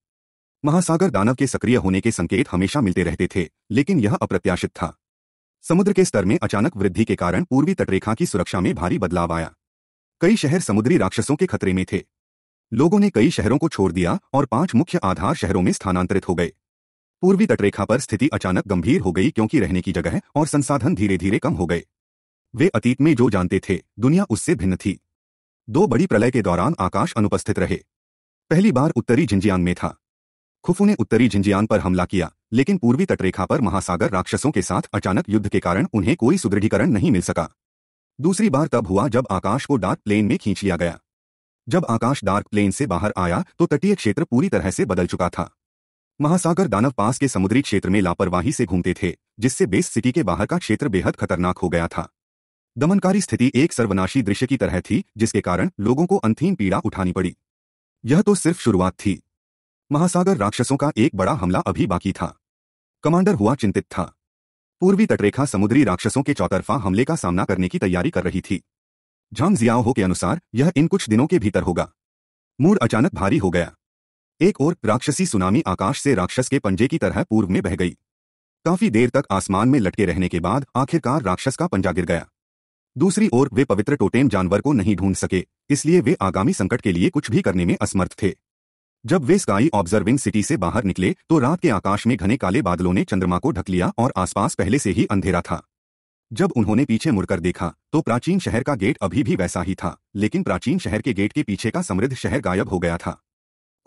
S1: महासागर दानव के सक्रिय होने के संकेत हमेशा मिलते रहते थे लेकिन यह अप्रत्याशित था समुद्र के स्तर में अचानक वृद्धि के कारण पूर्वी तटरेखा की सुरक्षा में भारी बदलाव आया कई शहर समुद्री राक्षसों के खतरे में थे लोगों ने कई शहरों को छोड़ दिया और पांच मुख्य आधार शहरों में स्थानांतरित हो गए पूर्वी तटरेखा पर स्थिति अचानक गंभीर हो गई क्योंकि रहने की जगह और संसाधन धीरे धीरे कम हो गए वे अतीत में जो जानते थे दुनिया उससे भिन्न थी दो बड़ी प्रलय के दौरान आकाश अनुपस्थित रहे पहली बार उत्तरी झिंजियांग में था खुफू ने उत्तरी झिंजियांग पर हमला किया लेकिन पूर्वी तटरेखा पर महासागर राक्षसों के साथ अचानक युद्ध के कारण उन्हें कोई सुदृढ़ीकरण नहीं मिल सका दूसरी बार तब हुआ जब आकाश को डार्क प्लेन में खींच लिया गया जब आकाश डार्क प्लेन से बाहर आया तो तटीय क्षेत्र पूरी तरह से बदल चुका था महासागर दानव पास के समुद्री क्षेत्र में लापरवाही से घूमते थे जिससे बेस सिटी के बाहर का क्षेत्र बेहद खतरनाक हो गया था दमनकारी स्थिति एक सर्वनाशी दृश्य की तरह थी जिसके कारण लोगों को अंथीन पीड़ा उठानी पड़ी यह तो सिर्फ शुरुआत थी महासागर राक्षसों का एक बड़ा हमला अभी बाकी था कमांडर हुआ चिंतित था पूर्वी तटरेखा समुद्री राक्षसों के चौतरफा हमले का सामना करने की तैयारी कर रही थी झांग जियाओहो के अनुसार यह इन कुछ दिनों के भीतर होगा मूड अचानक भारी हो गया एक और राक्षसी सुनामी आकाश से राक्षस के पंजे की तरह पूर्व में बह गई काफी देर तक आसमान में लटके रहने के बाद आखिरकार राक्षस का पंजा गिर गया दूसरी ओर वे पवित्र टोटेम जानवर को नहीं ढूंढ सके इसलिए वे आगामी संकट के लिए कुछ भी करने में असमर्थ थे जब वे स्काई ऑब्जर्विंग सिटी से बाहर निकले तो रात के आकाश में घने काले बादलों ने चंद्रमा को ढक लिया और आसपास पहले से ही अंधेरा था जब उन्होंने पीछे मुड़कर देखा तो प्राचीन शहर का गेट अभी भी वैसा ही था लेकिन प्राचीन शहर के गेट के पीछे का समृद्ध शहर गायब हो गया था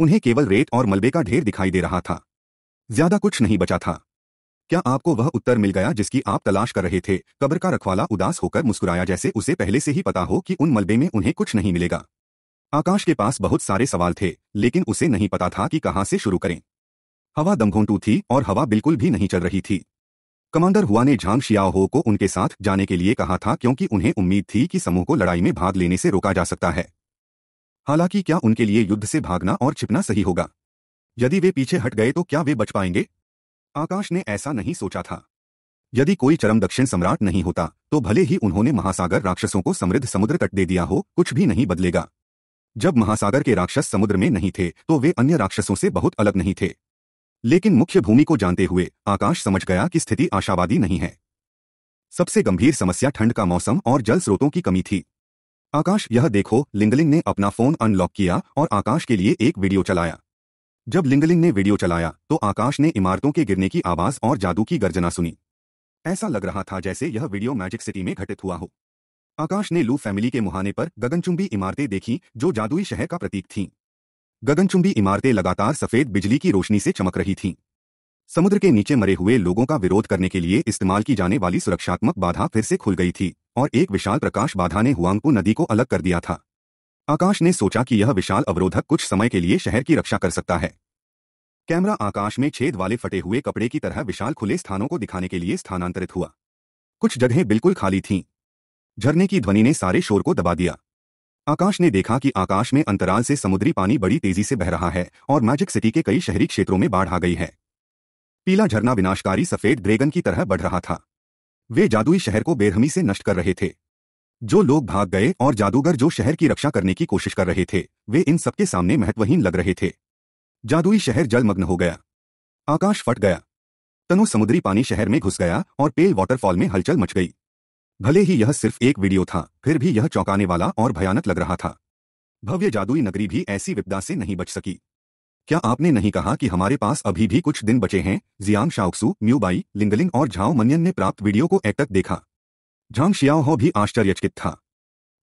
S1: उन्हें केवल रेत और मलबे का ढेर दिखाई दे रहा था ज्यादा कुछ नहीं बचा था क्या आपको वह उत्तर मिल गया जिसकी आप तलाश कर रहे थे कब्र का रखवाला उदास होकर मुस्कुराया जैसे उसे पहले से ही पता हो कि उन मलबे में उन्हें कुछ नहीं मिलेगा आकाश के पास बहुत सारे सवाल थे लेकिन उसे नहीं पता था कि कहाँ से शुरू करें हवा दमघोंटू थी और हवा बिल्कुल भी नहीं चल रही थी कमांडर हुआ ने झांग शियाहो को उनके साथ जाने के लिए कहा था क्योंकि उन्हें उम्मीद थी कि समूह को लड़ाई में भाग लेने से रोका जा सकता है हालांकि क्या उनके लिए युद्ध से भागना और छिपना सही होगा यदि वे पीछे हट गए तो क्या वे बच पाएंगे आकाश ने ऐसा नहीं सोचा था यदि कोई चरम दक्षिण सम्राट नहीं होता तो भले ही उन्होंने महासागर राक्षसों को समृद्ध समुद्र तट दे दिया हो कुछ भी नहीं बदलेगा जब महासागर के राक्षस समुद्र में नहीं थे तो वे अन्य राक्षसों से बहुत अलग नहीं थे लेकिन मुख्य भूमि को जानते हुए आकाश समझ गया कि स्थिति आशावादी नहीं है सबसे गंभीर समस्या ठंड का मौसम और जल स्रोतों की कमी थी आकाश यह देखो लिंगलिंग ने अपना फोन अनलॉक किया और आकाश के लिए एक वीडियो चलाया जब लिंगलिंग ने वीडियो चलाया तो आकाश ने इमारतों के गिरने की आवाज और जादू की गर्जना सुनी ऐसा लग रहा था जैसे यह वीडियो मैजिक सिटी में घटित हुआ हो आकाश ने लू फैमिली के मुहाने पर गगनचुंबी इमारतें देखी जो जादुई शहर का प्रतीक थीं गगनचुंबी इमारतें लगातार सफेद बिजली की रोशनी से चमक रही थीं समुद्र के नीचे मरे हुए लोगों का विरोध करने के लिए इस्तेमाल की जाने वाली सुरक्षात्मक बाधा फिर से खुल गई थी और एक विशाल प्रकाश बाधा ने हुआंगपू नदी को अलग कर दिया था आकाश ने सोचा कि यह विशाल अवरोधक कुछ समय के लिए शहर की रक्षा कर सकता है कैमरा आकाश में छेद वाले फटे हुए कपड़े की तरह विशाल खुले स्थानों को दिखाने के लिए स्थानांतरित हुआ कुछ जगहें बिल्कुल खाली थीं झरने की ध्वनि ने सारे शोर को दबा दिया आकाश ने देखा कि आकाश में अंतराल से समुद्री पानी बड़ी तेजी से बह रहा है और मैजिक सिटी के कई शहरी क्षेत्रों में बाढ़ आ गई है पीला झरना विनाशकारी सफेद ड्रेगन की तरह बढ़ रहा था वे जादुई शहर को बेरहमी से नष्ट कर रहे थे जो लोग भाग गए और जादूगर जो शहर की रक्षा करने की कोशिश कर रहे थे वे इन सबके सामने महत्वहीन लग रहे थे जादुई शहर जलमग्न हो गया आकाश फट गया तनु समुद्री पानी शहर में घुस गया और पेल वाटरफॉल में हलचल मच गई भले ही यह सिर्फ एक वीडियो था फिर भी यह चौंकाने वाला और भयानक लग रहा था भव्य जादुई नगरी भी ऐसी विपदा से नहीं बच सकी क्या आपने नहीं कहा कि हमारे पास अभी भी कुछ दिन बचे हैं जियांग शाउक्सू म्यूबाई लिंगलिंग और झाओ मनियन ने प्राप्त वीडियो को एक तक देखा झांग शियाओ भी आश्चर्यचकित था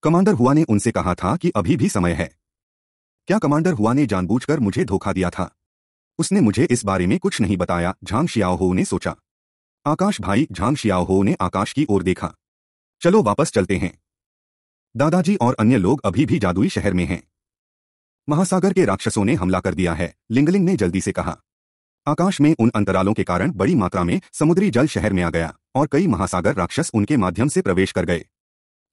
S1: कमांडर हुआ ने उनसे कहा था कि अभी भी समय है क्या कमांडर हुआ ने जानबूझकर मुझे धोखा दिया था उसने मुझे इस बारे में कुछ नहीं बताया झांग शियाओ ने सोचा आकाश भाई झांग शियाओ ने आकाश की ओर देखा चलो वापस चलते हैं दादाजी और अन्य लोग अभी भी जादुई शहर में हैं महासागर के राक्षसों ने हमला कर दिया है लिंगलिंग ने जल्दी से कहा आकाश में उन अंतरालों के कारण बड़ी मात्रा में समुद्री जल शहर में आ गया और कई महासागर राक्षस उनके माध्यम से प्रवेश कर गए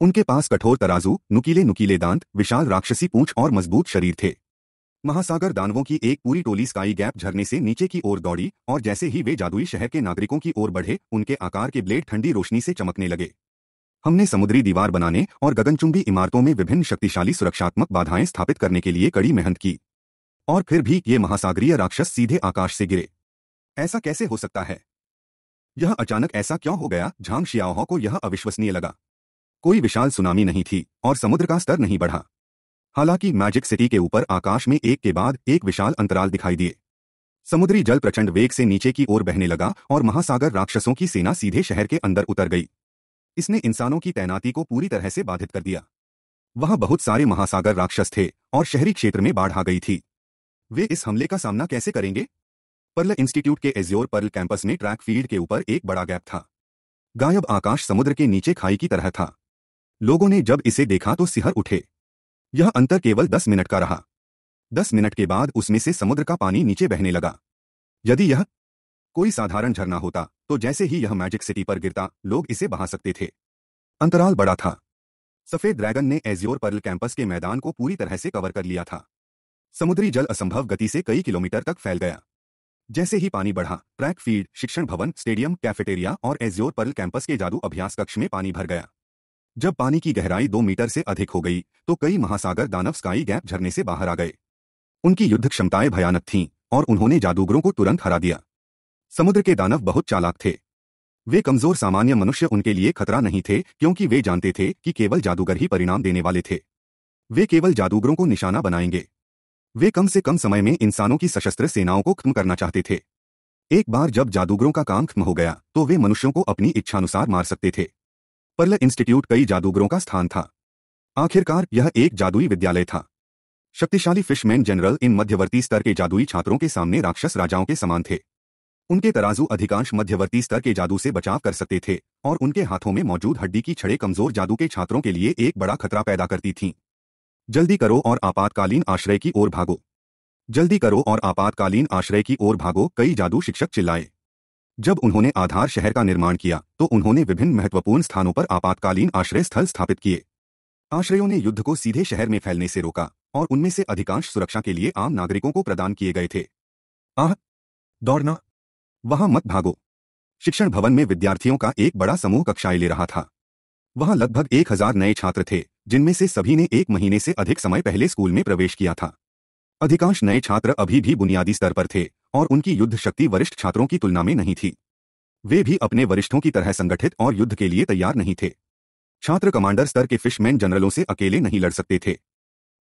S1: उनके पास कठोर तराजू नुकीले नुकीले दांत विशाल राक्षसी पूंछ और मजबूत शरीर थे महासागर दानवों की एक पूरी टोली स्काई गैप झरने से नीचे की ओर दौड़ी और जैसे ही वे जादुई शहर के नागरिकों की ओर बढ़े उनके आकार के ब्लेड ठंडी रोशनी से चमकने लगे हमने समुद्री दीवार बनाने और गगनचुंबी इमारतों में विभिन्न शक्तिशाली सुरक्षात्मक बाधाएं स्थापित करने के लिए कड़ी मेहनत की और फिर भी ये महासागरीय राक्षस सीधे आकाश से गिरे ऐसा कैसे हो सकता है यह अचानक ऐसा क्यों हो गया झांग शियाओह को यह अविश्वसनीय लगा कोई विशाल सुनामी नहीं थी और समुद्र का स्तर नहीं बढ़ा हालांकि मैजिक सिटी के ऊपर आकाश में एक के बाद एक विशाल अंतराल दिखाई दिए समुद्री जल प्रचंड वेग से नीचे की ओर बहने लगा और महासागर राक्षसों की सेना सीधे शहर के अंदर उतर गई इसने इंसानों की तैनाती को पूरी तरह से बाधित कर दिया वहां बहुत सारे महासागर राक्षस थे और शहरी क्षेत्र में बाढ़ आ गई थी वे इस हमले का सामना कैसे करेंगे पर्ल इंस्टीट्यूट के एज्योर पर्ल कैंपस में ट्रैक फील्ड के ऊपर एक बड़ा गैप था गायब आकाश समुद्र के नीचे खाई की तरह था लोगों ने जब इसे देखा तो सिहर उठे यह अंतर केवल दस मिनट का रहा दस मिनट के बाद उसमें से समुद्र का पानी नीचे बहने लगा यदि यह कोई साधारण झरना होता तो जैसे ही यह मैजिक सिटी पर गिरता लोग इसे बहा सकते थे अंतराल बड़ा था सफेद ड्रैगन ने एज्योर पर्ल कैंपस के मैदान को पूरी तरह से कवर कर लिया था समुद्री जल असंभव गति से कई किलोमीटर तक फैल गया जैसे ही पानी बढ़ा ट्रैक फील्ड शिक्षण भवन स्टेडियम कैफेटेरिया और एज्योर पर्ल कैंपस के जादू अभ्यास कक्ष में पानी भर गया जब पानी की गहराई दो मीटर से अधिक हो गई तो कई महासागर दानव स्काई गैप झरने से बाहर आ गए उनकी युद्ध क्षमताएं भयानक थीं और उन्होंने जादूगरों को तुरंत हरा दिया समुद्र के दानव बहुत चालाक थे वे कमजोर सामान्य मनुष्य उनके लिए खतरा नहीं थे क्योंकि वे जानते थे कि केवल जादूगर ही परिणाम देने वाले थे वे केवल जादूगरों को निशाना बनाएंगे वे कम से कम समय में इंसानों की सशस्त्र सेनाओं को खत्म करना चाहते थे एक बार जब जादूगरों का काम खत्म हो गया तो वे मनुष्यों को अपनी इच्छानुसार मार सकते थे पर्ल इंस्टीट्यूट कई जादूगरों का स्थान था आखिरकार यह एक जादुई विद्यालय था शक्तिशाली फिशमैन जनरल इन मध्यवर्ती स्तर के जादुई छात्रों के सामने राक्षस राजाओं के समान थे उनके तराजू अधिकांश मध्यवर्ती स्तर के जादू से बचाव कर सकते थे और उनके हाथों में मौजूद हड्डी की छड़े कमजोर जादू के छात्रों के लिए एक बड़ा खतरा पैदा करती थीं जल्दी करो और आपातकालीन आश्रय की ओर भागो जल्दी करो और आपातकालीन आश्रय की ओर भागो कई जादू शिक्षक चिल्लाए जब उन्होंने आधार शहर का निर्माण किया तो उन्होंने विभिन्न महत्वपूर्ण स्थानों पर आपातकालीन आश्रय स्थल स्थापित किए आश्रयों ने युद्ध को सीधे शहर में फैलने से रोका और उनमें से अधिकांश सुरक्षा के लिए आम नागरिकों को प्रदान किए गए थे आह दौड़ना वहां मत भागो शिक्षण भवन में विद्यार्थियों का एक बड़ा समूह कक्षाएं ले रहा था वहां लगभग एक हजार नए छात्र थे जिनमें से सभी ने एक महीने से अधिक समय पहले स्कूल में प्रवेश किया था अधिकांश नए छात्र अभी भी बुनियादी स्तर पर थे और उनकी युद्ध शक्ति वरिष्ठ छात्रों की तुलना में नहीं थी वे भी अपने वरिष्ठों की तरह संगठित और युद्ध के लिए तैयार नहीं थे छात्र कमांडर स्तर के फिशमैन जनरलों से अकेले नहीं लड़ सकते थे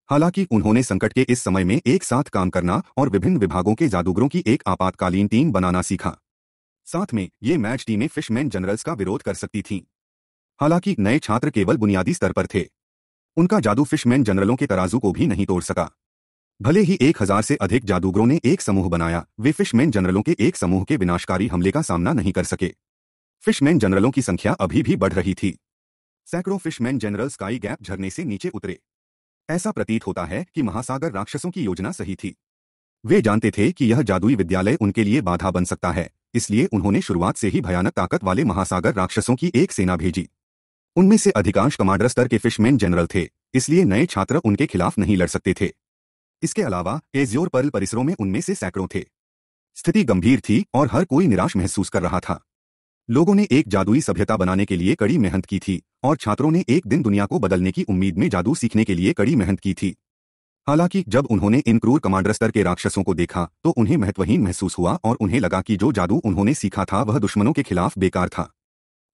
S1: हालांकि उन्होंने संकट के इस समय में एक साथ काम करना और विभिन्न विभागों के जादूगरों की एक आपातकालीन टीम बनाना सीखा साथ में ये मैच टीमें फिशमैन जनरल्स का विरोध कर सकती थीं हालांकि नए छात्र केवल बुनियादी स्तर पर थे उनका जादू फिशमैन जनरलों के तराजू को भी नहीं तोड़ सका भले ही एक हजार से अधिक जादूगरों ने एक समूह बनाया वे फिशमैन जनरलों के एक समूह के विनाशकारी हमले का सामना नहीं कर सके फिशमैन जनरलों की संख्या अभी भी बढ़ रही थी सैकड़ों फिशमैन जनरल स्काई गैप झरने से नीचे उतरे ऐसा प्रतीत होता है कि महासागर राक्षसों की योजना सही थी वे जानते थे कि यह जादुई विद्यालय उनके लिए बाधा बन सकता है इसलिए उन्होंने शुरुआत से ही भयानक ताकत वाले महासागर राक्षसों की एक सेना भेजी उनमें से अधिकांश कमांडर स्तर के फिशमैन जनरल थे इसलिए नए छात्र उनके खिलाफ नहीं लड़ सकते थे इसके अलावा एज्योर पर्ल परिसरों में उनमें से सैकड़ों थे स्थिति गंभीर थी और हर कोई निराश महसूस कर रहा था लोगों ने एक जादुई सभ्यता बनाने के लिए कड़ी मेहनत की थी और छात्रों ने एक दिन दुनिया को बदलने की उम्मीद में जादू सीखने के लिए कड़ी मेहनत की थी हालांकि जब उन्होंने इन क्रूर कमांडर स्तर के राक्षसों को देखा तो उन्हें महत्वहीन महसूस हुआ और उन्हें लगा कि जो जादू उन्होंने सीखा था वह दुश्मनों के खिलाफ बेकार था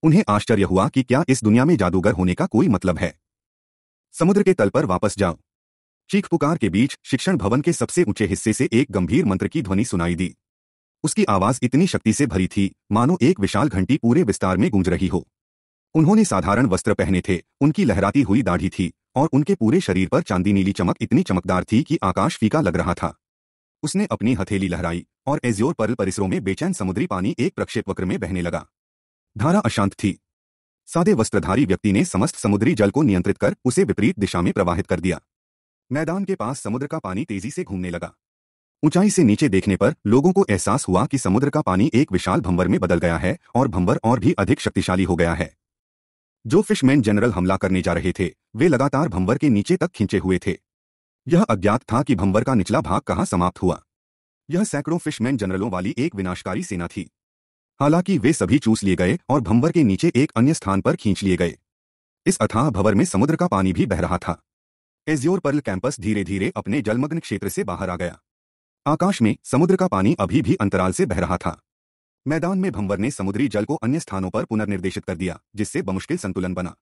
S1: उन्हें आश्चर्य हुआ कि क्या इस दुनिया में जादूगर होने का कोई मतलब है समुद्र के तल पर वापस जाओ चीख पुकार के बीच शिक्षण भवन के सबसे ऊंचे हिस्से से एक गंभीर मंत्र की ध्वनि सुनाई दी उसकी आवाज इतनी शक्ति से भरी थी मानो एक विशाल घंटी पूरे विस्तार में गूंज रही हो उन्होंने साधारण वस्त्र पहने थे उनकी लहराती हुई दाढ़ी थी और उनके पूरे शरीर पर चांदी नीली चमक इतनी चमकदार थी कि आकाश फीका लग रहा था उसने अपनी हथेली लहराई और एज्योर पर्ल परिसरों में बेचैन समुद्री पानी एक प्रक्षेपवक्र में बहने लगा धारा अशांत थी सादे वस्त्रधारी व्यक्ति ने समस्त समुद्री जल को नियंत्रित कर उसे विपरीत दिशा में प्रवाहित कर दिया मैदान के पास समुद्र का पानी तेजी से घूमने लगा ऊंचाई से नीचे देखने पर लोगों को एहसास हुआ कि समुद्र का पानी एक विशाल भंवर में बदल गया है और भंवर और भी अधिक शक्तिशाली हो गया है जो फिशमैन जनरल हमला करने जा रहे थे वे लगातार भंवर के नीचे तक खींचे हुए थे यह अज्ञात था कि भंवर का निचला भाग कहाँ समाप्त हुआ यह सैकड़ों फिशमैन जनरलों वाली एक विनाशकारी सेना थी हालांकि वे सभी चूस लिए गए और भंवर के नीचे एक अन्य स्थान पर खींच लिए गए इस अथाह भंवर में समुद्र का पानी भी बह रहा था एज्योर पर्ल कैंपस धीरे धीरे अपने जलमग्न क्षेत्र से बाहर आ गया आकाश में समुद्र का पानी अभी भी अंतराल से बह रहा था मैदान में भंवर ने समुद्री जल को अन्य स्थानों पर पुनर्निर्देशित कर दिया जिससे बमुश्किल संतुलन बना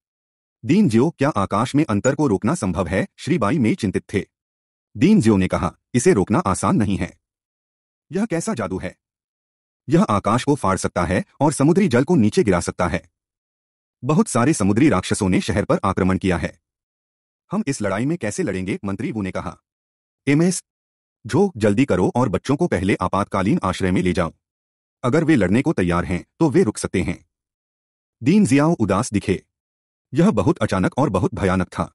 S1: दीन ज्यो क्या आकाश में अंतर को रोकना संभव है श्रीबाई में चिंतित थे दीन ज्यो ने कहा इसे रोकना आसान नहीं है यह कैसा जादू है यह आकाश को फाड़ सकता है और समुद्री जल को नीचे गिरा सकता है बहुत सारे समुद्री राक्षसों ने शहर पर आक्रमण किया है हम इस लड़ाई में कैसे लड़ेंगे मंत्री वू ने कहा एमएस जो जल्दी करो और बच्चों को पहले आपातकालीन आश्रय में ले जाओ अगर वे लड़ने को तैयार हैं तो वे रुक सकते हैं दीन जियाओ उदास दिखे यह बहुत अचानक और बहुत भयानक था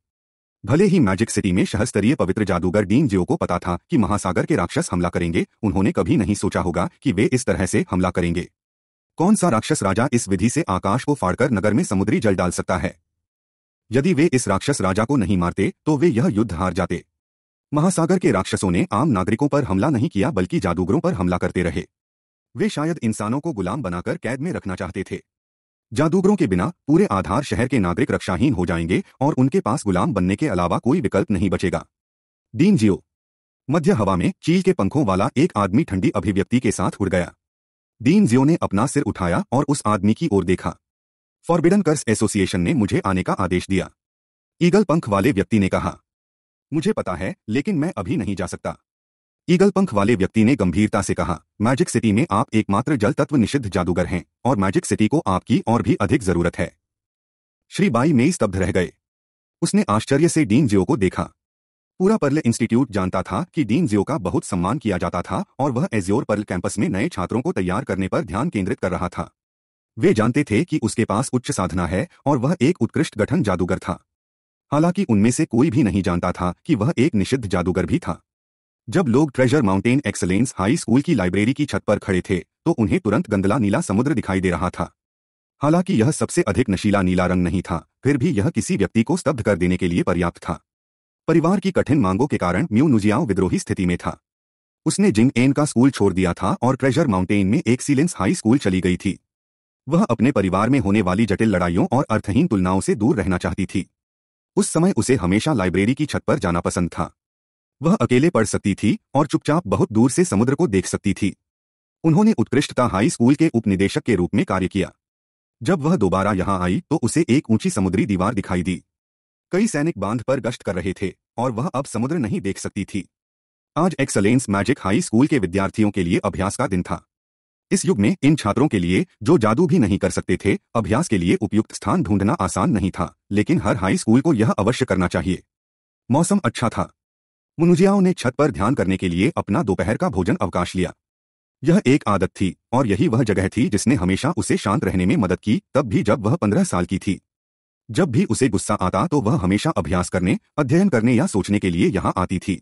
S1: भले ही मैजिक सिटी में शहस्तरीय पवित्र जादूगर डीन जियो को पता था कि महासागर के राक्षस हमला करेंगे उन्होंने कभी नहीं सोचा होगा कि वे इस तरह से हमला करेंगे कौन सा राक्षस राजा इस विधि से आकाश को फाड़कर नगर में समुद्री जल डाल सकता है यदि वे इस राक्षस राजा को नहीं मारते तो वे यह युद्ध हार जाते महासागर के राक्षसों ने आम नागरिकों पर हमला नहीं किया बल्कि जादूगरों पर हमला करते रहे वे शायद इंसानों को गुलाम बनाकर कैद में रखना चाहते थे जादूगरों के बिना पूरे आधार शहर के नागरिक रक्षाहीन हो जाएंगे और उनके पास गुलाम बनने के अलावा कोई विकल्प नहीं बचेगा दीन जियो मध्य हवा में चील के पंखों वाला एक आदमी ठंडी अभिव्यक्ति के साथ उड़ गया दीन जियो ने अपना सिर उठाया और उस आदमी की ओर देखा फॉरबिडन कर्स एसोसिएशन ने मुझे आने का आदेश दिया ईगल पंख वाले व्यक्ति ने कहा मुझे पता है लेकिन मैं अभी नहीं जा सकता ईगल पंख वाले व्यक्ति ने गंभीरता से कहा मैजिक सिटी में आप एकमात्र जल तत्व निषिद्ध जादूगर हैं और मैजिक सिटी को आपकी और भी अधिक जरूरत है श्री बाई में स्तब्ध रह गए उसने आश्चर्य से डीन जियो को देखा पूरा पर्ल इंस्टीट्यूट जानता था कि डीन जियो का बहुत सम्मान किया जाता था और वह एज्योर पर्ल कैंपस में नए छात्रों को तैयार करने पर ध्यान केंद्रित कर रहा था वे जानते थे कि उसके पास उच्च साधना है और वह एक उत्कृष्ट गठन जादूगर था हालांकि उनमें से कोई भी नहीं जानता था कि वह एक निषिद्ध जादूगर भी था जब लोग Treasure Mountain Excellence High School की लाइब्रेरी की छत पर खड़े थे तो उन्हें तुरंत गंदला नीला समुद्र दिखाई दे रहा था हालांकि यह सबसे अधिक नशीला नीला रंग नहीं था फिर भी यह किसी व्यक्ति को स्तब्ध कर देने के लिए पर्याप्त था परिवार की कठिन मांगों के कारण म्यू विद्रोही स्थिति में था उसने जिंग एन का स्कूल छोड़ दिया था और ट्रेजर माउंटेन में एक सीलेंस हाई स्कूल चली गई थी वह अपने परिवार में होने वाली जटिल लड़ाइयों और अर्थहीन तुलनाओं से दूर रहना चाहती थी उस समय उसे हमेशा लाइब्रेरी की छत पर जाना पसंद था वह अकेले पढ़ सकती थी और चुपचाप बहुत दूर से समुद्र को देख सकती थी उन्होंने उत्कृष्टता हाई स्कूल के उपनिदेशक के रूप में कार्य किया जब वह दोबारा यहां आई तो उसे एक ऊंची समुद्री दीवार दिखाई दी कई सैनिक बांध पर गश्त कर रहे थे और वह अब समुद्र नहीं देख सकती थी आज एक्सलेंस मैजिक हाई स्कूल के विद्यार्थियों के लिए अभ्यास का दिन था इस युग में इन छात्रों के लिए जो जादू भी नहीं कर सकते थे अभ्यास के लिए उपयुक्त स्थान ढूंढना आसान नहीं था लेकिन हर हाई स्कूल को यह अवश्य करना चाहिए मौसम अच्छा था मुनुजियाओं ने छत पर ध्यान करने के लिए अपना दोपहर का भोजन अवकाश लिया यह एक आदत थी और यही वह जगह थी जिसने हमेशा उसे शांत रहने में मदद की तब भी जब वह पंद्रह साल की थी जब भी उसे गुस्सा आता तो वह हमेशा अभ्यास करने अध्ययन करने या सोचने के लिए यहां आती थी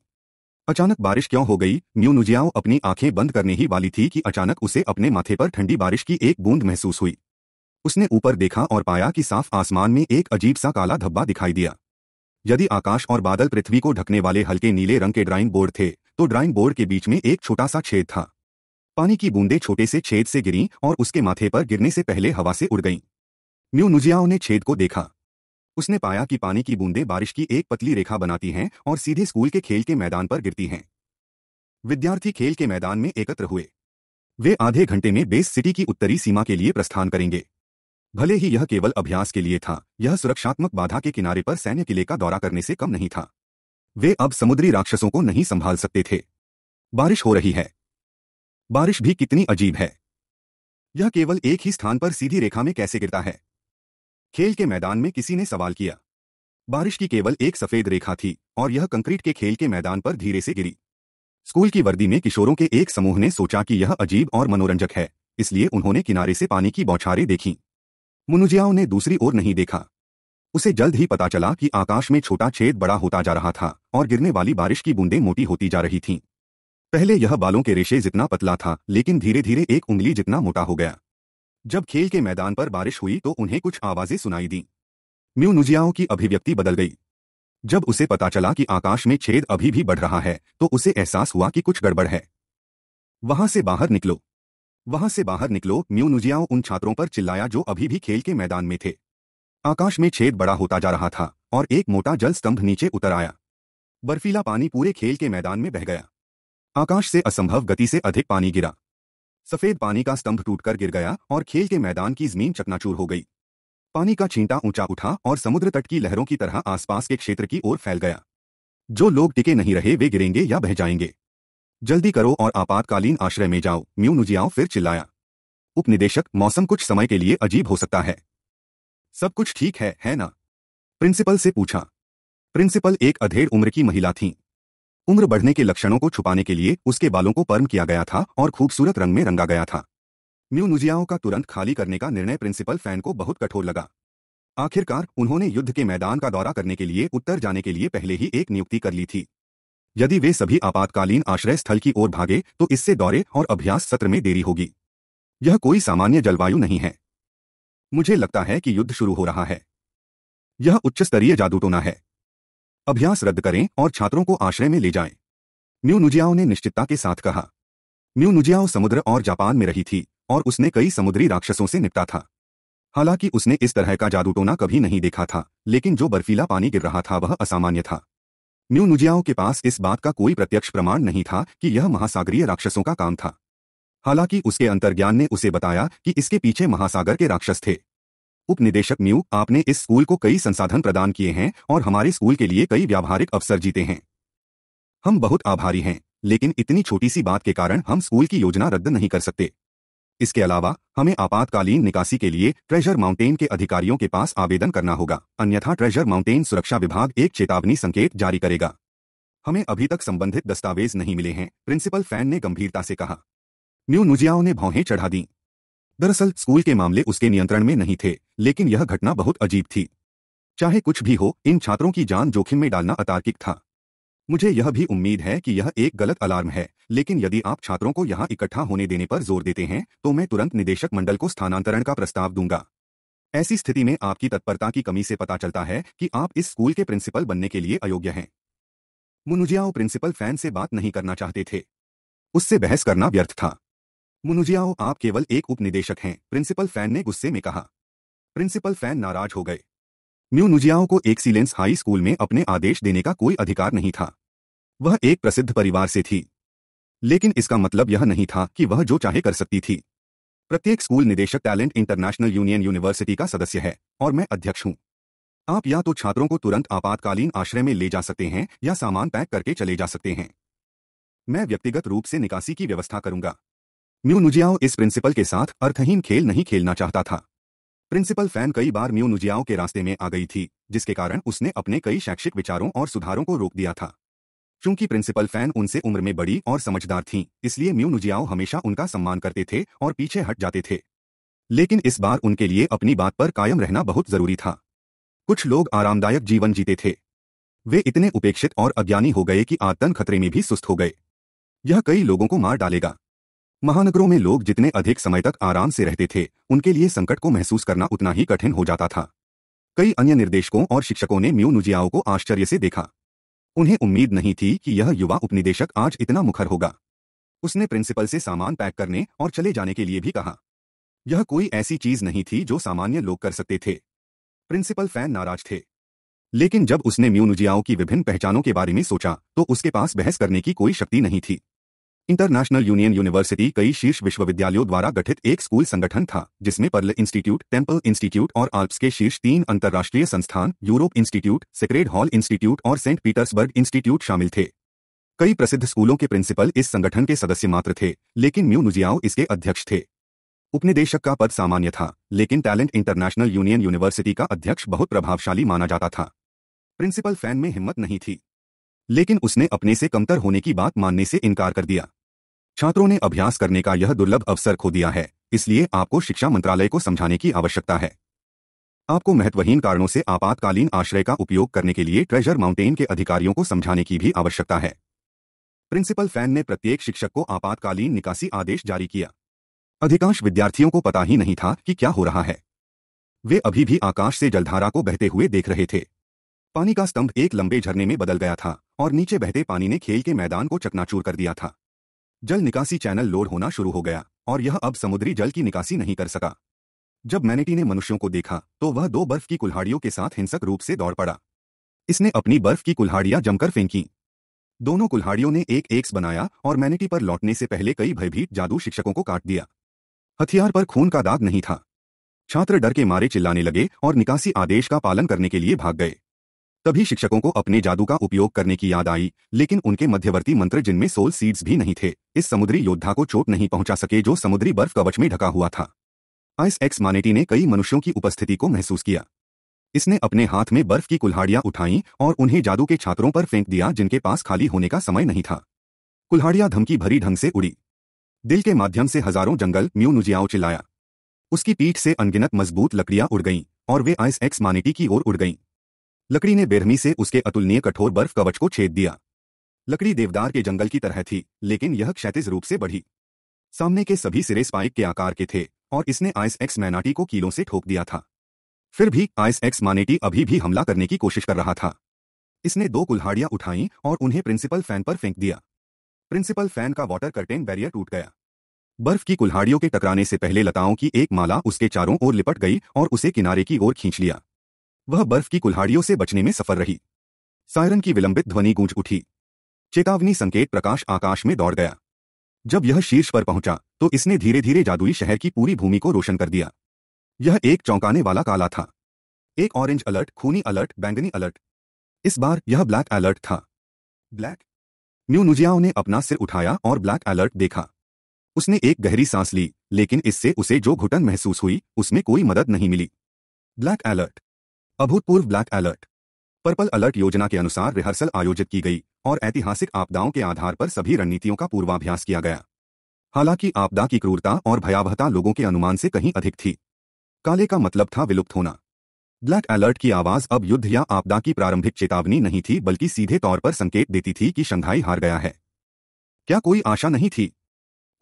S1: अचानक बारिश क्यों हो गई म्यूनुजियाओ अपनी आंखें बंद करने ही वाली थी कि अचानक उसे अपने माथे पर ठंडी बारिश की एक बूंद महसूस हुई उसने ऊपर देखा और पाया कि साफ आसमान में एक अजीब सा काला धब्बा दिखाई दिया यदि आकाश और बादल पृथ्वी को ढकने वाले हल्के नीले रंग के ड्राइंग बोर्ड थे तो ड्राइंग बोर्ड के बीच में एक छोटा सा छेद था पानी की बूंदें छोटे से छेद से गिरी और उसके माथे पर गिरने से पहले हवा से उड़ गईं। न्यूनुजियाओ ने छेद को देखा उसने पाया कि पानी की बूंदें बारिश की एक पतली रेखा बनाती हैं और सीधे स्कूल के खेल के मैदान पर गिरती हैं विद्यार्थी खेल के मैदान में एकत्र हुए वे आधे घंटे में बेस सिटी की उत्तरी सीमा के लिए प्रस्थान करेंगे भले ही यह केवल अभ्यास के लिए था यह सुरक्षात्मक बाधा के किनारे पर सैन्य किले का दौरा करने से कम नहीं था वे अब समुद्री राक्षसों को नहीं संभाल सकते थे बारिश हो रही है बारिश भी कितनी अजीब है यह केवल एक ही स्थान पर सीधी रेखा में कैसे गिरता है खेल के मैदान में किसी ने सवाल किया बारिश की केवल एक सफेद रेखा थी और यह कंक्रीट के खेल के मैदान पर धीरे से गिरी स्कूल की वर्दी में किशोरों के एक समूह ने सोचा कि यह अजीब और मनोरंजक है इसलिए उन्होंने किनारे से पानी की बौछारें देखी मुनुजियाओं ने दूसरी ओर नहीं देखा उसे जल्द ही पता चला कि आकाश में छोटा छेद बड़ा होता जा रहा था और गिरने वाली बारिश की बूंदें मोटी होती जा रही थीं। पहले यह बालों के रेशे जितना पतला था लेकिन धीरे धीरे एक उंगली जितना मोटा हो गया जब खेल के मैदान पर बारिश हुई तो उन्हें कुछ आवाजें सुनाई दी म्यूनुजियाओं की अभिव्यक्ति बदल गई जब उसे पता चला कि आकाश में छेद अभी भी बढ़ रहा है तो उसे एहसास हुआ कि कुछ गड़बड़ है वहां से बाहर निकलो वहां से बाहर निकलो म्यूनुजियाओ उन छात्रों पर चिल्लाया जो अभी भी खेल के मैदान में थे आकाश में छेद बड़ा होता जा रहा था और एक मोटा जल स्तंभ नीचे उतर आया बर्फीला पानी पूरे खेल के मैदान में बह गया आकाश से असंभव गति से अधिक पानी गिरा सफेद पानी का स्तंभ टूटकर गिर गया और खेल के मैदान की जमीन चकनाचूर हो गई पानी का छींटा ऊंचा उठा और समुद्र तट की लहरों की तरह आसपास के क्षेत्र की ओर फैल गया जो लोग टिके नहीं रहे वे गिरेंगे या बह जाएंगे जल्दी करो और आपातकालीन आश्रय में जाओ नुजियाओ फिर चिल्लाया उपनिदेशक मौसम कुछ समय के लिए अजीब हो सकता है सब कुछ ठीक है है ना प्रिंसिपल से पूछा प्रिंसिपल एक अधेड़ उम्र की महिला थी उम्र बढ़ने के लक्षणों को छुपाने के लिए उसके बालों को पर्म किया गया था और खूबसूरत रंग में रंगा गया था म्यूनुजियाओं का तुरंत खाली करने का निर्णय प्रिंसिपल फैन को बहुत कठोर लगा आखिरकार उन्होंने युद्ध के मैदान का दौरा करने के लिए उत्तर जाने के लिए पहले ही एक नियुक्ति कर ली थी यदि वे सभी आपातकालीन आश्रय स्थल की ओर भागे तो इससे दौरे और अभ्यास सत्र में देरी होगी यह कोई सामान्य जलवायु नहीं है मुझे लगता है कि युद्ध शुरू हो रहा है यह उच्च स्तरीय जादूटोना है अभ्यास रद्द करें और छात्रों को आश्रय में ले जाएं। न्यू नुजियाओं ने निश्चितता के साथ कहा न्यूनुजियाओं समुद्र और जापान में रही थी और उसने कई समुद्री राक्षसों से निपटा था हालांकि उसने इस तरह का जादूटोना कभी नहीं देखा था लेकिन जो बर्फीला पानी गिर रहा था वह असामान्य था न्यू नुजियाओं के पास इस बात का कोई प्रत्यक्ष प्रमाण नहीं था कि यह महासागरीय राक्षसों का काम था हालांकि उसके अंतर्ज्ञान ने उसे बताया कि इसके पीछे महासागर के राक्षस थे उपनिदेशक न्यू आपने इस स्कूल को कई संसाधन प्रदान किए हैं और हमारे स्कूल के लिए कई व्यावहारिक अवसर जीते हैं हम बहुत आभारी हैं लेकिन इतनी छोटी सी बात के कारण हम स्कूल की योजना रद्द नहीं कर सकते इसके अलावा हमें आपातकालीन निकासी के लिए ट्रेजर माउंटेन के अधिकारियों के पास आवेदन करना होगा अन्यथा ट्रेजर माउंटेन सुरक्षा विभाग एक चेतावनी संकेत जारी करेगा हमें अभी तक संबंधित दस्तावेज नहीं मिले हैं प्रिंसिपल फैन ने गंभीरता से कहा न्यू नुजियाओं ने भौहें चढ़ा दी दरअसल स्कूल के मामले उसके नियंत्रण में नहीं थे लेकिन यह घटना बहुत अजीब थी चाहे कुछ भी हो इन छात्रों की जान जोखिम में डालना अतार्किक था मुझे यह भी उम्मीद है कि यह एक गलत अलार्म है लेकिन यदि आप छात्रों को यहाँ इकट्ठा होने देने पर जोर देते हैं तो मैं तुरंत निदेशक मंडल को स्थानांतरण का प्रस्ताव दूंगा ऐसी स्थिति में आपकी तत्परता की कमी से पता चलता है कि आप इस स्कूल के प्रिंसिपल बनने के लिए अयोग्य हैं मुनुजियाओ प्रिंसिपल फैन से बात नहीं करना चाहते थे उससे बहस करना व्यर्थ था मुनुजियाओ आप केवल एक उपनिदेशक हैं प्रिंसिपल फैन ने गुस्से में कहा प्रिंसिपल फैन नाराज हो गए म्यूनुजियाओ को एक हाई स्कूल में अपने आदेश देने का कोई अधिकार नहीं था वह एक प्रसिद्ध परिवार से थी लेकिन इसका मतलब यह नहीं था कि वह जो चाहे कर सकती थी प्रत्येक स्कूल निदेशक टैलेंट इंटरनेशनल यूनियन यूनिवर्सिटी का सदस्य है और मैं अध्यक्ष हूँ आप या तो छात्रों को तुरंत आपातकालीन आश्रय में ले जा सकते हैं या सामान पैक करके चले जा सकते हैं मैं व्यक्तिगत रूप से निकासी की व्यवस्था करूंगा म्यू नुजियाओ इस प्रिंसिपल के साथ अर्थहीन खेल नहीं खेलना चाहता था प्रिंसिपल फैन कई बार म्यू नुजियाओ के रास्ते में आ गई थी जिसके कारण उसने अपने कई शैक्षिक विचारों और सुधारों को रोक दिया था क्योंकि प्रिंसिपल फैन उनसे उम्र में बड़ी और समझदार थीं इसलिए म्यू नुजियाओ हमेशा उनका सम्मान करते थे और पीछे हट जाते थे लेकिन इस बार उनके लिए अपनी बात पर कायम रहना बहुत जरूरी था कुछ लोग आरामदायक जीवन जीते थे वे इतने उपेक्षित और अज्ञानी हो गए कि आतन खतरे में भी सुस्त हो गए यह कई लोगों को मार डालेगा महानगरों में लोग जितने अधिक समय तक आराम से रहते थे उनके लिए संकट को महसूस करना उतना ही कठिन हो जाता था कई अन्य निर्देशकों और शिक्षकों ने म्यू नुजियाओं को आश्चर्य से देखा उन्हें उम्मीद नहीं थी कि यह युवा उपनिदेशक आज इतना मुखर होगा उसने प्रिंसिपल से सामान पैक करने और चले जाने के लिए भी कहा यह कोई ऐसी चीज नहीं थी जो सामान्य लोग कर सकते थे प्रिंसिपल फैन नाराज थे लेकिन जब उसने म्यूनुजियाओं की विभिन्न पहचानों के बारे में सोचा तो उसके पास बहस करने की कोई शक्ति नहीं थी इंटरनेशनल यूनियन यूनिवर्सिटी कई शीर्ष विश्वविद्यालयों द्वारा गठित एक स्कूल संगठन था जिसमें पर्ल इंस्टीट्यूट टेंपल इंस्टीट्यूट और आल्प्स के शीर्ष तीन अंतर्राष्ट्रीय संस्थान Europe Institute Sacred Hall Institute और सेंट पीटर्सबर्ग इंस्टीट्यूट शामिल थे कई प्रसिद्ध स्कूलों के प्रिंसिपल इस संगठन के सदस्य मात्र थे लेकिन म्यू नुजियाओ इसके अध्यक्ष थे उपनिदेशक का पद सामान्य था लेकिन टैलेंट इंटरनेशनल यूनियन यूनिवर्सिटी का अध्यक्ष बहुत प्रभावशाली माना जाता था प्रिंसिपल फैन में हिम्मत नहीं थी लेकिन उसने अपने से कमतर होने की बात मानने से इनकार कर दिया छात्रों ने अभ्यास करने का यह दुर्लभ अवसर खो दिया है इसलिए आपको शिक्षा मंत्रालय को समझाने की आवश्यकता है आपको महत्वहीन कारणों से आपातकालीन आश्रय का उपयोग करने के लिए ट्रेजर माउंटेन के अधिकारियों को समझाने की भी आवश्यकता है प्रिंसिपल फैन ने प्रत्येक शिक्षक को आपातकालीन निकासी आदेश जारी किया अधिकांश विद्यार्थियों को पता ही नहीं था कि क्या हो रहा है वे अभी भी आकाश से जलधारा को बहते हुए देख रहे थे पानी का स्तंभ एक लंबे झरने में बदल गया था और नीचे बहते पानी ने खेल के मैदान को चकनाचूर कर दिया था जल निकासी चैनल लोड होना शुरू हो गया और यह अब समुद्री जल की निकासी नहीं कर सका जब मैनेटी ने मनुष्यों को देखा तो वह दो बर्फ की कुल्हाड़ियों के साथ हिंसक रूप से दौड़ पड़ा इसने अपनी बर्फ की कुल्हाड़ियां जमकर फेंकी दोनों कुल्हाड़ियों ने एक एक्स बनाया और मैनेटी पर लौटने से पहले कई भयभीत जादू शिक्षकों को काट दिया हथियार पर खून का दाग नहीं था छात्र डर के मारे चिल्लाने लगे और निकासी आदेश का पालन करने के लिए भाग गए तभी शिक्षकों को अपने जादू का उपयोग करने की याद आई लेकिन उनके मध्यवर्ती मंत्र जिनमें सोल सीड्स भी नहीं थे इस समुद्री योद्धा को चोट नहीं पहुंचा सके जो समुद्री बर्फ कवच में ढका हुआ था आइस एक्स मानेटी ने कई मनुष्यों की उपस्थिति को महसूस किया इसने अपने हाथ में बर्फ की कुल्हाड़ियां उठाईं और उन्हें जादू के छात्रों पर फेंक दिया जिनके पास खाली होने का समय नहीं था कुल्हाड़ियां धमकी भरी ढंग से उड़ी दिल के माध्यम से हजारों जंगल म्यूनुजियाओं चिल्लाया उसकी पीठ से अनगिनत मजबूत लकड़ियां उड़ गईं और वे आइस एक्स मानेटी की ओर उड़ गईं लकड़ी ने बेरहमी से उसके अतुलनीय कठोर बर्फ कवच को छेद दिया लकड़ी देवदार के जंगल की तरह थी लेकिन यह क्षैतिज रूप से बढ़ी सामने के सभी सिरे स्पाइक के आकार के थे और इसने आइस एक्स मैनाटी को कीलों से ठोक दिया था फिर भी आइस एक्स मानेटी अभी भी हमला करने की कोशिश कर रहा था इसने दो कुल्हाड़ियां उठाई और उन्हें प्रिंसिपल फैन पर फेंक दिया प्रिंसिपल फैन का वाटर कर्टेन बैरियर टूट गया बर्फ की कुल्हाड़ियों के टकराने से पहले लताओं की एक माला उसके चारों ओर लिपट गई और उसे किनारे की ओर खींच लिया वह बर्फ की कुल्हाड़ियों से बचने में सफल रही सायरन की विलंबित ध्वनि गूंज उठी चेतावनी संकेत प्रकाश आकाश में दौड़ गया जब यह शीर्ष पर पहुंचा तो इसने धीरे धीरे जादुई शहर की पूरी भूमि को रोशन कर दिया यह एक चौंकाने वाला काला था एक ऑरेंज अलर्ट खूनी अलर्ट बैंगनी अलर्ट इस बार यह ब्लैक अलर्ट था ब्लैक न्यू नुजियाओ ने अपना सिर उठाया और ब्लैक अलर्ट देखा उसने एक गहरी सांस ली लेकिन इससे उसे जो घुटन महसूस हुई उसमें कोई मदद नहीं मिली ब्लैक अलर्ट अभूतपूर्व ब्लैक अलर्ट पर्पल अलर्ट योजना के अनुसार रिहर्सल आयोजित की गई और ऐतिहासिक आपदाओं के आधार पर सभी रणनीतियों का पूर्वाभ्यास किया गया हालांकि आपदा की क्रूरता और भयावहता लोगों के अनुमान से कहीं अधिक थी काले का मतलब था विलुप्त होना ब्लैक अलर्ट की आवाज अब युद्ध या आपदा की प्रारंभिक चेतावनी नहीं थी बल्कि सीधे तौर पर संकेत देती थी कि शंघाई हार गया है क्या कोई आशा नहीं थी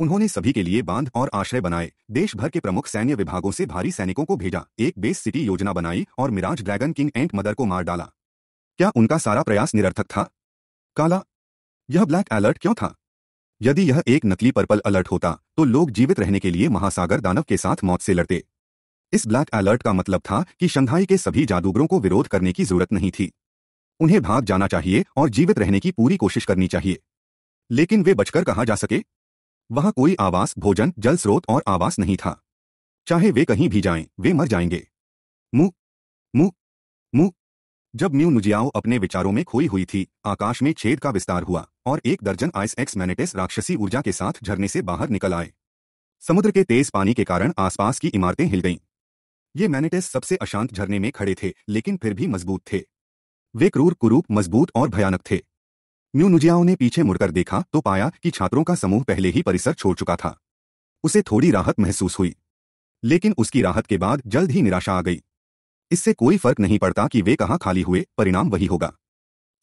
S1: उन्होंने सभी के लिए बांध और आश्रय बनाए देश भर के प्रमुख सैन्य विभागों से भारी सैनिकों को भेजा एक बेस सिटी योजना बनाई और Mirage Dragon King Ant Mother को मार डाला क्या उनका सारा प्रयास निरर्थक था काला यह ब्लैक अलर्ट क्यों था यदि यह एक नकली पर्पल अलर्ट होता तो लोग जीवित रहने के लिए महासागर दानव के साथ मौत से लड़ते इस ब्लैक अलर्ट का मतलब था कि शंघाई के सभी जादूगरों को विरोध करने की जरूरत नहीं थी उन्हें भाग जाना चाहिए और जीवित रहने की पूरी कोशिश करनी चाहिए लेकिन वे बचकर कहा जा सके वहां कोई आवास भोजन जल स्रोत और आवास नहीं था चाहे वे कहीं भी जाएं वे मर जाएंगे मु मु मु जब म्यू नुजियाओ अपने विचारों में खोई हुई थी आकाश में छेद का विस्तार हुआ और एक दर्जन आइस एक्स मैनेटिस राक्षसी ऊर्जा के साथ झरने से बाहर निकल आए समुद्र के तेज पानी के कारण आसपास की इमारतें हिल गईं ये मैनेटिस सबसे अशांत झरने में खड़े थे लेकिन फिर भी मजबूत थे वे क्रूर कुरूप मजबूत और भयानक थे न्यूनुजियाओ ने पीछे मुड़कर देखा तो पाया कि छात्रों का समूह पहले ही परिसर छोड़ चुका था उसे थोड़ी राहत महसूस हुई लेकिन उसकी राहत के बाद जल्द ही निराशा आ गई इससे कोई फर्क नहीं पड़ता कि वे कहाँ खाली हुए परिणाम वही होगा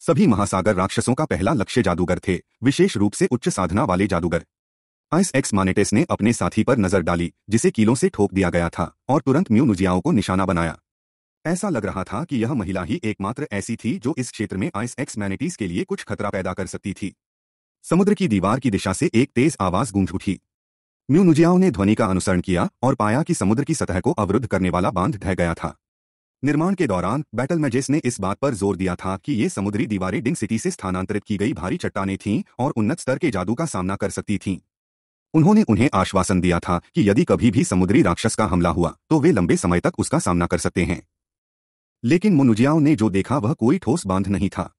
S1: सभी महासागर राक्षसों का पहला लक्ष्य जादूगर थे विशेष रूप से उच्च साधना वाले जादूगर आइस एक्स मानेटेस ने अपने साथी पर नजर डाली जिसे कीलों से ठोक दिया गया था और तुरंत म्यूनुजियाओं को निशाना बनाया ऐसा लग रहा था कि यह महिला ही एकमात्र ऐसी थी जो इस क्षेत्र में आइस एक्स मैनिटीज के लिए कुछ खतरा पैदा कर सकती थी समुद्र की दीवार की दिशा से एक तेज आवाज गूंज उठी म्यूनुजियाओ ने ध्वनि का अनुसरण किया और पाया कि समुद्र की सतह को अवरुद्ध करने वाला बांध ढह गया था निर्माण के दौरान बैटल मैजेस ने इस बात पर जोर दिया था कि ये समुद्री दीवारें डिंग सिटी से स्थानांतरित की गई भारी चट्टाने थीं और उन्नत स्तर के जादू का सामना कर सकती थीं उन्होंने उन्हें आश्वासन दिया था कि यदि कभी भी समुद्री राक्षस का हमला हुआ तो वे लंबे समय तक उसका सामना कर सकते हैं लेकिन मुनुजियाओं ने जो देखा वह कोई ठोस बांध नहीं था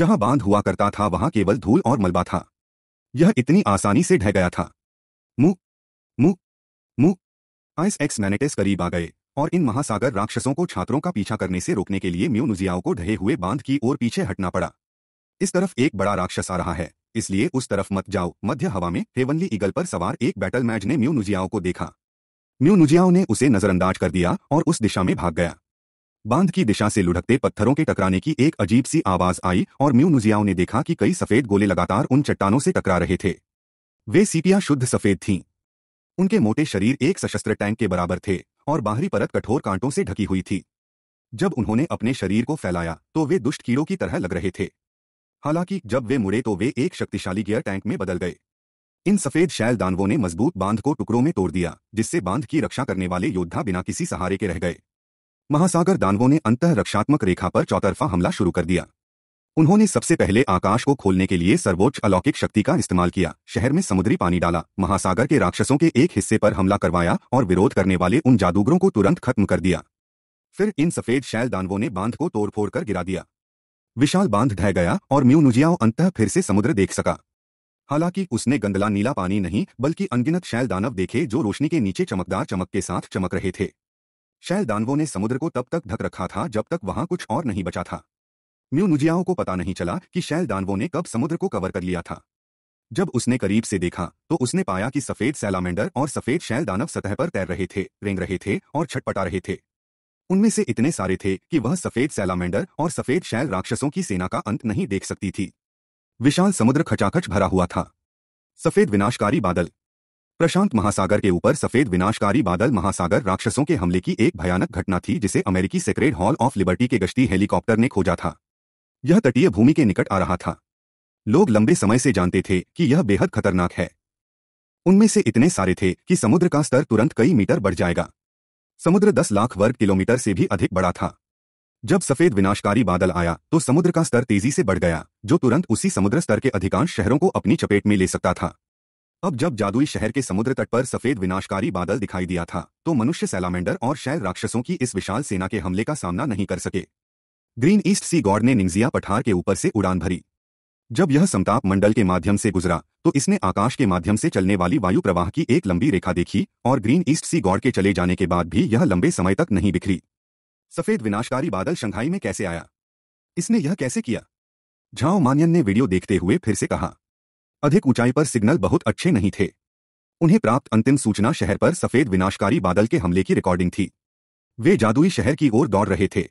S1: जहां बांध हुआ करता था वहां केवल धूल और मलबा था यह इतनी आसानी से ढह गया था मुंह मुंह मुंह आइस एक्स मैनेटेस करीब आ गए और इन महासागर राक्षसों को छात्रों का पीछा करने से रोकने के लिए म्यूनुजियाओं को ढहे हुए बांध की ओर पीछे हटना पड़ा इस तरफ एक बड़ा राक्षस आ रहा है इसलिए उस तरफ मत जाओ मध्य हवा में हेवनली ईगल पर सवार एक बैटल मैच ने म्यूनुजियाओं को देखा म्यूनुजियाओं ने उसे नजरअंदाज कर दिया और उस दिशा में भाग गया बांध की दिशा से लुढ़कते पत्थरों के टकराने की एक अजीब सी आवाज आई और म्यूनुजियाओं ने देखा कि कई सफेद गोले लगातार उन चट्टानों से टकरा रहे थे वे सीपियां शुद्ध सफेद थीं उनके मोटे शरीर एक सशस्त्र टैंक के बराबर थे और बाहरी परत कठोर कांटों से ढकी हुई थी जब उन्होंने अपने शरीर को फैलाया तो वे दुष्ट कीड़ों की तरह लग रहे थे हालांकि जब वे मुड़े तो वे एक शक्तिशाली गियर टैंक में बदल गए इन सफेद शैल दानवों ने मजबूत बांध को टुकड़ों में तोड़ दिया जिससे बांध की रक्षा करने वाले योद्धा बिना किसी सहारे के रह गए महासागर दानवों ने अंत रक्षात्मक रेखा पर चौतरफा हमला शुरू कर दिया उन्होंने सबसे पहले आकाश को खोलने के लिए सर्वोच्च अलौकिक शक्ति का इस्तेमाल किया शहर में समुद्री पानी डाला महासागर के राक्षसों के एक हिस्से पर हमला करवाया और विरोध करने वाले उन जादूगरों को तुरंत खत्म कर दिया फिर इन सफेद शैल दानवों ने बांध को तोड़फोड़ कर गिरा दिया विशाल बांध ढह गया और म्यूनुजियाओ अंत फिर से समुद्र देख सका हालांकि उसने गंदला नीला पानी नहीं बल्कि अनगिनत शैल दानव देखे जो रोशनी के नीचे चमकदार चमक के साथ चमक रहे थे शैल दानवों ने समुद्र को तब तक ढक रखा था जब तक वहां कुछ और नहीं बचा था म्यूनुजियाओं को पता नहीं चला कि शैल दानवों ने कब समुद्र को कवर कर लिया था जब उसने करीब से देखा तो उसने पाया कि सफेद सैलामेंडर और सफेद शैल दानव सतह पर तैर रहे थे रेंग रहे थे और छटपटा रहे थे उनमें से इतने सारे थे कि वह सफेद सैलामेंडर और सफेद शैल राक्षसों की सेना का अंत नहीं देख सकती थी विशाल समुद्र खचाखच भरा हुआ था सफेद विनाशकारी बादल प्रशांत महासागर के ऊपर सफेद विनाशकारी बादल महासागर राक्षसों के हमले की एक भयानक घटना थी जिसे अमेरिकी सेक्रेड हॉल ऑफ लिबर्टी के गश्ती हेलीकॉप्टर ने खोजा था यह तटीय भूमि के निकट आ रहा था लोग लंबे समय से जानते थे कि यह बेहद खतरनाक है उनमें से इतने सारे थे कि समुद्र का स्तर तुरंत कई मीटर बढ़ जाएगा समुद्र दस लाख वर्ग किलोमीटर से भी अधिक बड़ा था जब सफेद विनाशकारी बादल आया तो समुद्र का स्तर तेजी से बढ़ गया जो तुरंत उसी समुद्र स्तर के अधिकांश शहरों को अपनी चपेट में ले सकता था अब जब जादुई शहर के समुद्र तट पर सफेद विनाशकारी बादल दिखाई दिया था तो मनुष्य सैलामेंडर और शैल राक्षसों की इस विशाल सेना के हमले का सामना नहीं कर सके ग्रीन ईस्ट सी गॉड ने निंगजिया पठार के ऊपर से उड़ान भरी जब यह समताप मंडल के माध्यम से गुजरा तो इसने आकाश के माध्यम से चलने वाली वायु प्रवाह की एक लंबी रेखा देखी और ग्रीन ईस्ट सी गॉड के चले जाने के बाद भी यह लंबे समय तक नहीं बिखरी सफेद विनाशकारी बादल शंघाई में कैसे आया इसने यह कैसे किया झाओ मानियन ने वीडियो देखते हुए फिर से कहा अधिक ऊंचाई पर सिग्नल बहुत अच्छे नहीं थे उन्हें प्राप्त अंतिम सूचना शहर पर सफेद विनाशकारी बादल के हमले की रिकॉर्डिंग थी वे जादुई शहर की ओर दौड़ रहे थे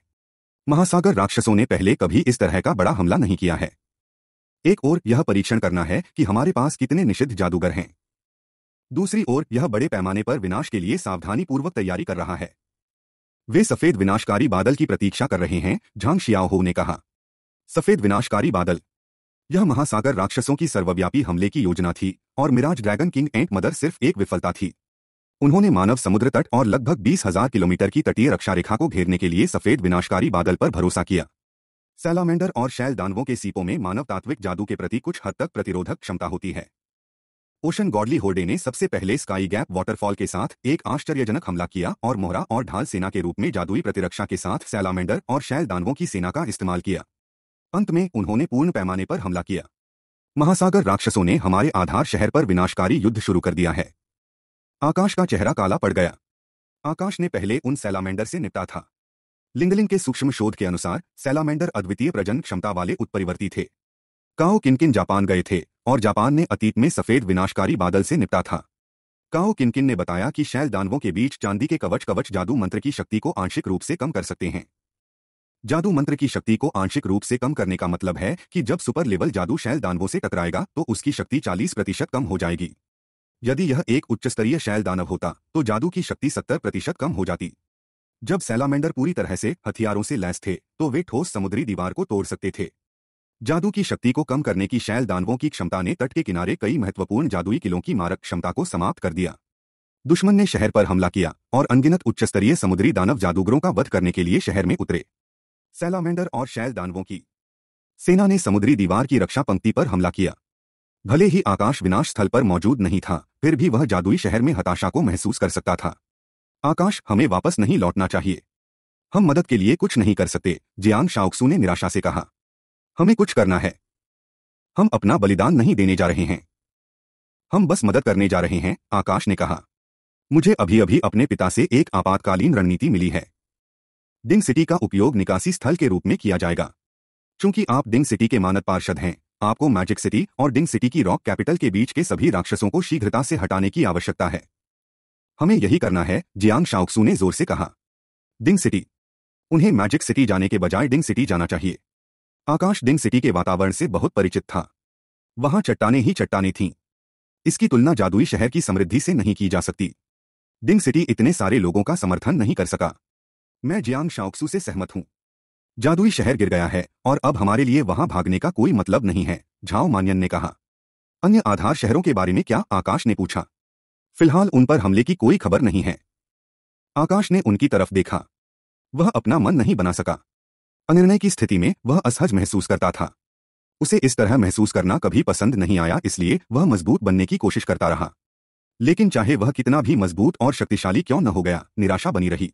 S1: महासागर राक्षसों ने पहले कभी इस तरह का बड़ा हमला नहीं किया है एक ओर यह परीक्षण करना है कि हमारे पास कितने निषिद्ध जादूगर हैं दूसरी ओर यह बड़े पैमाने पर विनाश के लिए सावधानीपूर्वक तैयारी कर रहा है वे सफेद विनाशकारी बादल की प्रतीक्षा कर रहे हैं झांग शियाओहो ने कहा सफेद विनाशकारी बादल यह महासागर राक्षसों की सर्वव्यापी हमले की योजना थी और Mirage Dragon King Ant Mother सिर्फ एक विफलता थी उन्होंने मानव समुद्र तट और लगभग बीस हजार किलोमीटर की तटीय रक्षा रेखा को घेरने के लिए सफेद विनाशकारी बादल पर भरोसा किया सैलामेंडर और शैल दानवों के सीपों में मानव तात्विक जादू के प्रति कुछ हद तक प्रतिरोधक क्षमता होती है ओशन गॉडली होर्डे ने सबसे पहले स्काई गैप वाटरफॉल के साथ एक आश्चर्यजनक हमला किया और मोहरा और ढाल सेना के रूप में जादुई प्रतिरक्षा के साथ सैलामेंडर और शैल दानवों की सेना का इस्तेमाल किया अंत में उन्होंने पूर्ण पैमाने पर हमला किया महासागर राक्षसों ने हमारे आधार शहर पर विनाशकारी युद्ध शुरू कर दिया है आकाश का चेहरा काला पड़ गया आकाश ने पहले उन सैलामेंडर से निपटा था लिंगलिंग के सूक्ष्म शोध के अनुसार सैलामेंडर अद्वितीय प्रजन क्षमता वाले उत्परिवर्ती थे काओ किनकिन जापान गए थे और जापान ने अतीत में सफेद विनाशकारी बादल से निपटा था काओ किनकिन ने बताया कि शैल दानवों के बीच चांदी के कवच कवच जादू मंत्र की शक्ति को आंशिक रूप से कम कर सकते हैं जादू मंत्र की शक्ति को आंशिक रूप से कम करने का मतलब है कि जब सुपर लेवल जादू शैल दानवों से टकराएगा तो उसकी शक्ति 40 प्रतिशत कम हो जाएगी यदि यह एक उच्च स्तरीय शैल दानव होता तो जादू की शक्ति 70 प्रतिशत कम हो जाती जब सैलामेंडर पूरी तरह से हथियारों से लैस थे तो वे ठोस समुद्री दीवार को तोड़ सकते थे जादू की शक्ति को कम करने की शैल दानवों की क्षमता ने तट के किनारे कई महत्वपूर्ण जादुई किलों की मारक क्षमता को समाप्त कर दिया दुश्मन ने शहर पर हमला किया और अनगिनत उच्च स्तरीय समुद्री दानव जादूगरों का वध करने के लिए शहर में उतरे सैलामेंडर और शैल दानवों की सेना ने समुद्री दीवार की रक्षा पंक्ति पर हमला किया भले ही आकाश विनाश स्थल पर मौजूद नहीं था फिर भी वह जादुई शहर में हताशा को महसूस कर सकता था आकाश हमें वापस नहीं लौटना चाहिए हम मदद के लिए कुछ नहीं कर सकते जियांग शाओक्सू ने निराशा से कहा हमें कुछ करना है हम अपना बलिदान नहीं देने जा रहे हैं हम बस मदद करने जा रहे हैं आकाश ने कहा मुझे अभी अभी अपने पिता से एक आपातकालीन रणनीति मिली है डिंग सिटी का उपयोग निकासी स्थल के रूप में किया जाएगा चूंकि आप डिंग सिटी के मानद पार्षद हैं आपको मैजिक सिटी और डिंग सिटी की रॉक कैपिटल के बीच के सभी राक्षसों को शीघ्रता से हटाने की आवश्यकता है हमें यही करना है जियांग शाओक्सू ने जोर से कहा डिंग सिटी उन्हें मैजिक सिटी जाने के बजाय डिंग सिटी जाना चाहिए आकाश डिंग सिटी के वातावरण से बहुत परिचित था वहां चट्टाने ही चट्टाने थीं इसकी तुलना जादुई शहर की समृद्धि से नहीं की जा सकती डिंग सिटी इतने सारे लोगों का समर्थन नहीं कर सका मैं जियांग शाओक्सू से सहमत हूँ जादुई शहर गिर गया है और अब हमारे लिए वहां भागने का कोई मतलब नहीं है झाओ मानियन ने कहा अन्य आधार शहरों के बारे में क्या आकाश ने पूछा फिलहाल उन पर हमले की कोई खबर नहीं है आकाश ने उनकी तरफ देखा वह अपना मन नहीं बना सका अनिर्णय की स्थिति में वह असहज महसूस करता था उसे इस तरह महसूस करना कभी पसंद नहीं आया इसलिए वह मजबूत बनने की कोशिश करता रहा लेकिन चाहे वह कितना भी मजबूत और शक्तिशाली क्यों न हो गया निराशा बनी रही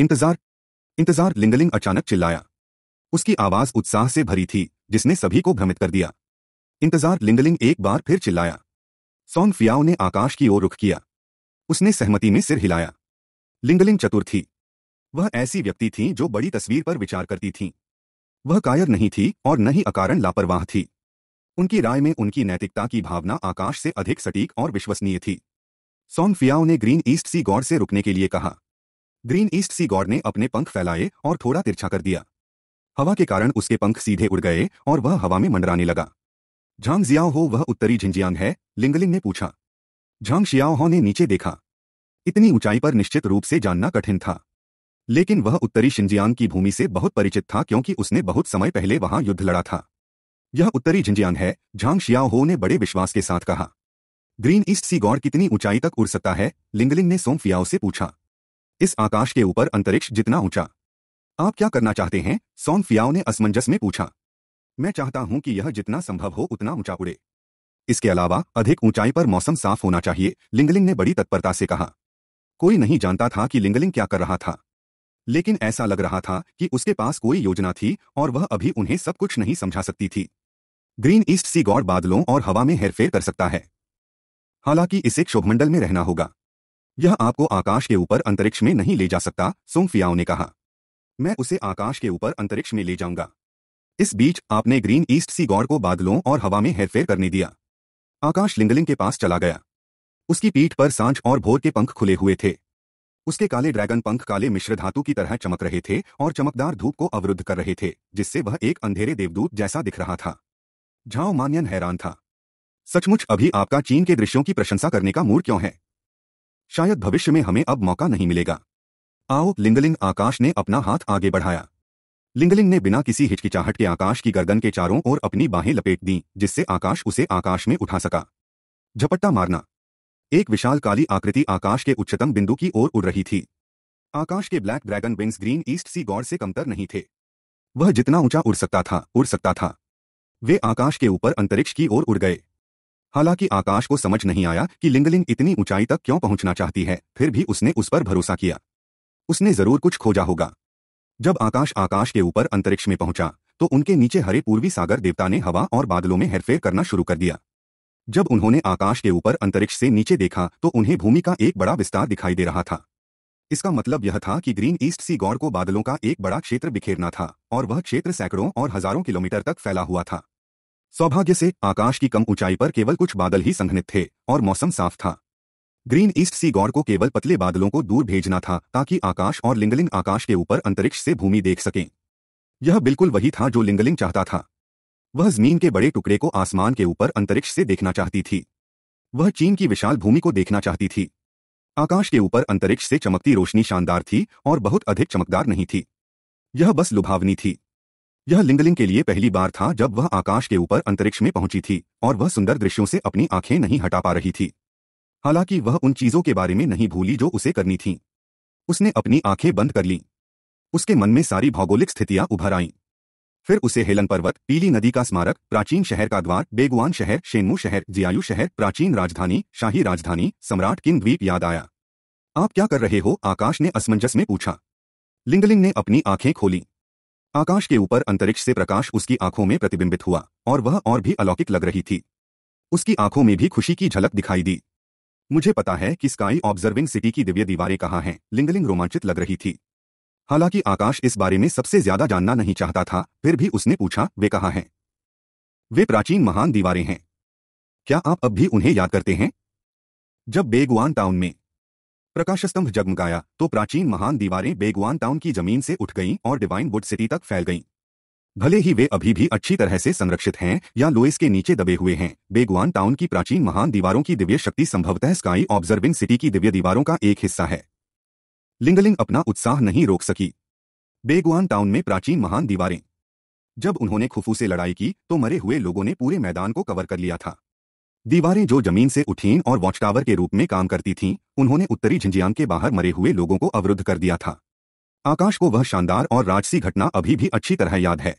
S1: इंतजार इंतजार लिंगलिंग अचानक चिल्लाया उसकी आवाज उत्साह से भरी थी जिसने सभी को भ्रमित कर दिया इंतजार लिंगलिंग एक बार फिर चिल्लाया सोंग फियाओ ने आकाश की ओर रुख किया उसने सहमति में सिर हिलाया लिंगलिंग चतुर थी वह ऐसी व्यक्ति थी जो बड़ी तस्वीर पर विचार करती थी वह कायर नहीं थी और न ही अकारण लापरवाह थी उनकी राय में उनकी नैतिकता की भावना आकाश से अधिक सटीक और विश्वसनीय थी सोंग फियाओ ने ग्रीन ईस्ट सी गौर से रुकने के लिए कहा ग्रीन ईस्ट सी गॉड ने अपने पंख फैलाए और थोड़ा तिरछा कर दिया हवा के कारण उसके पंख सीधे उड़ गए और वह हवा में मंडराने लगा झांग जियाओ हो वह उत्तरी झिंजियांग है लिंगलिंग ने पूछा झांग शियाओ हो ने नीचे देखा इतनी ऊंचाई पर निश्चित रूप से जानना कठिन था लेकिन वह उत्तरी शिंजियांग की भूमि से बहुत परिचित था क्योंकि उसने बहुत समय पहले वहां युद्ध लड़ा था यह उत्तरी झिंजियांग है झांग शियाओ हो ने बड़े विश्वास के साथ कहा ग्रीन ईस्ट सी गौड़ कितनी ऊंचाई तक उड़ सकता है लिंगलिंग ने सोमफियाओ से पूछा इस आकाश के ऊपर अंतरिक्ष जितना ऊंचा आप क्या करना चाहते हैं सोन फियाओ ने असमंजस में पूछा मैं चाहता हूं कि यह जितना संभव हो उतना ऊंचा उड़े इसके अलावा अधिक ऊंचाई पर मौसम साफ होना चाहिए लिंगलिंग ने बड़ी तत्परता से कहा कोई नहीं जानता था कि लिंगलिंग क्या कर रहा था लेकिन ऐसा लग रहा था कि उसके पास कोई योजना थी और वह अभी उन्हें सब कुछ नहीं समझा सकती थी ग्रीन ईस्ट सी गॉड बादलों और हवा में हेरफेर कर सकता है हालांकि इसे क्षोभमंडल में रहना होगा यह आपको आकाश के ऊपर अंतरिक्ष में नहीं ले जा सकता सोंगफियाओ ने कहा मैं उसे आकाश के ऊपर अंतरिक्ष में ले जाऊंगा इस बीच आपने ग्रीन ईस्ट सी गौड़ को बादलों और हवा में हेरफेर करने दिया आकाश लिंगलिंग के पास चला गया उसकी पीठ पर सांझ और भोर के पंख खुले हुए थे उसके काले ड्रैगन पंख काले मिश्र धातु की तरह चमक रहे थे और चमकदार धूप को अवरुद्ध कर रहे थे जिससे वह एक अंधेरे देवदूत जैसा दिख रहा था झाओ मान्यन हैरान था सचमुच अभी आपका चीन के दृश्यों की प्रशंसा करने का मूड क्यों है शायद भविष्य में हमें अब मौका नहीं मिलेगा आओ लिंगलिंग आकाश ने अपना हाथ आगे बढ़ाया लिंगलिंग ने बिना किसी हिचकिचाहट के आकाश की गर्दन के चारों ओर अपनी बाहें लपेट दी जिससे आकाश उसे आकाश में उठा सका झपट्टा मारना एक विशाल काली आकृति आकाश के उच्चतम बिंदु की ओर उड़ रही थी आकाश के Black Dragon Wings Green east Sea God से कमतर नहीं थे वह जितना ऊंचा उड़ सकता था उड़ सकता था वे आकाश के ऊपर अंतरिक्ष की ओर उड़ गए हालांकि आकाश को समझ नहीं आया कि लिंगलिंग इतनी ऊंचाई तक क्यों पहुंचना चाहती है फिर भी उसने उस पर भरोसा किया उसने जरूर कुछ खोजा होगा जब आकाश आकाश के ऊपर अंतरिक्ष में पहुंचा तो उनके नीचे हरे पूर्वी सागर देवता ने हवा और बादलों में हेरफेर करना शुरू कर दिया जब उन्होंने आकाश के ऊपर अंतरिक्ष से नीचे देखा तो उन्हें भूमि का एक बड़ा विस्तार दिखाई दे रहा था इसका मतलब यह था कि ग्रीन ईस्ट सी गौड़ को बादलों का एक बड़ा क्षेत्र बिखेरना था और वह क्षेत्र सैकड़ों और हजारों किलोमीटर तक फैला हुआ था सौभाग्य से आकाश की कम ऊंचाई पर केवल कुछ बादल ही संघनित थे और मौसम साफ था ग्रीन ईस्ट सी गौड़ को केवल पतले बादलों को दूर भेजना था ताकि आकाश और लिंगलिंग आकाश के ऊपर अंतरिक्ष से भूमि देख सकें यह बिल्कुल वही था जो लिंगलिंग चाहता था वह जमीन के बड़े टुकड़े को आसमान के ऊपर अंतरिक्ष से देखना चाहती थी वह चीन की विशाल भूमि को देखना चाहती थी आकाश के ऊपर अंतरिक्ष से चमकती रोशनी शानदार थी और बहुत अधिक चमकदार नहीं थी यह बस लुभावनी थी यह लिंगलिंग के लिए पहली बार था जब वह आकाश के ऊपर अंतरिक्ष में पहुंची थी और वह सुंदर दृश्यों से अपनी आंखें नहीं हटा पा रही थी हालांकि वह उन चीजों के बारे में नहीं भूली जो उसे करनी थी उसने अपनी आंखें बंद कर ली उसके मन में सारी भौगोलिक स्थितियां उभर आईं फिर उसे हेलन पर्वत पीली नदी का स्मारक प्राचीन शहर का द्वार बेगुआन शहर शेनमू शहर जियायु शहर प्राचीन राजधानी शाही राजधानी सम्राट किन द्वीप याद आया आप क्या कर रहे हो आकाश ने असमंजस में पूछा लिंगलिंग ने अपनी आंखें खोली आकाश के ऊपर अंतरिक्ष से प्रकाश उसकी आंखों में प्रतिबिंबित हुआ और वह और भी अलौकिक लग रही थी उसकी आंखों में भी खुशी की झलक दिखाई दी मुझे पता है कि स्काई ऑब्जर्विंग सिटी की दिव्य दीवारें कहाँ हैं लिंगलिंग रोमांचित लग रही थी हालांकि आकाश इस बारे में सबसे ज्यादा जानना नहीं चाहता था फिर भी उसने पूछा वे कहाँ हैं वे प्राचीन महान दीवारें हैं क्या आप अब भी उन्हें याद करते हैं जब बेगवान टाउन में प्रकाशस्तंभ जगमगाया तो प्राचीन महान दीवारें बेगवान टाउन की जमीन से उठ गईं और डिवाइन वुड सिटी तक फैल गईं भले ही वे अभी भी अच्छी तरह से संरक्षित हैं या लोइस के नीचे दबे हुए हैं बेगवान टाउन की प्राचीन महान दीवारों की दिव्य शक्ति संभवतः स्काई ऑब्जर्विंग सिटी की दिव्य दीवारों का एक हिस्सा है लिंगलिंग अपना उत्साह नहीं रोक सकी बेगवान टाउन में प्राचीन महान दीवारें जब उन्होंने खुफू से लड़ाई की तो मरे हुए लोगों ने पूरे मैदान को कवर कर लिया था दीवारें जो जमीन से उठीं और वॉच टावर के रूप में काम करती थीं उन्होंने उत्तरी झिंजियांग के बाहर मरे हुए लोगों को अवरुद्ध कर दिया था आकाश को वह शानदार और राजसी घटना अभी भी अच्छी तरह याद है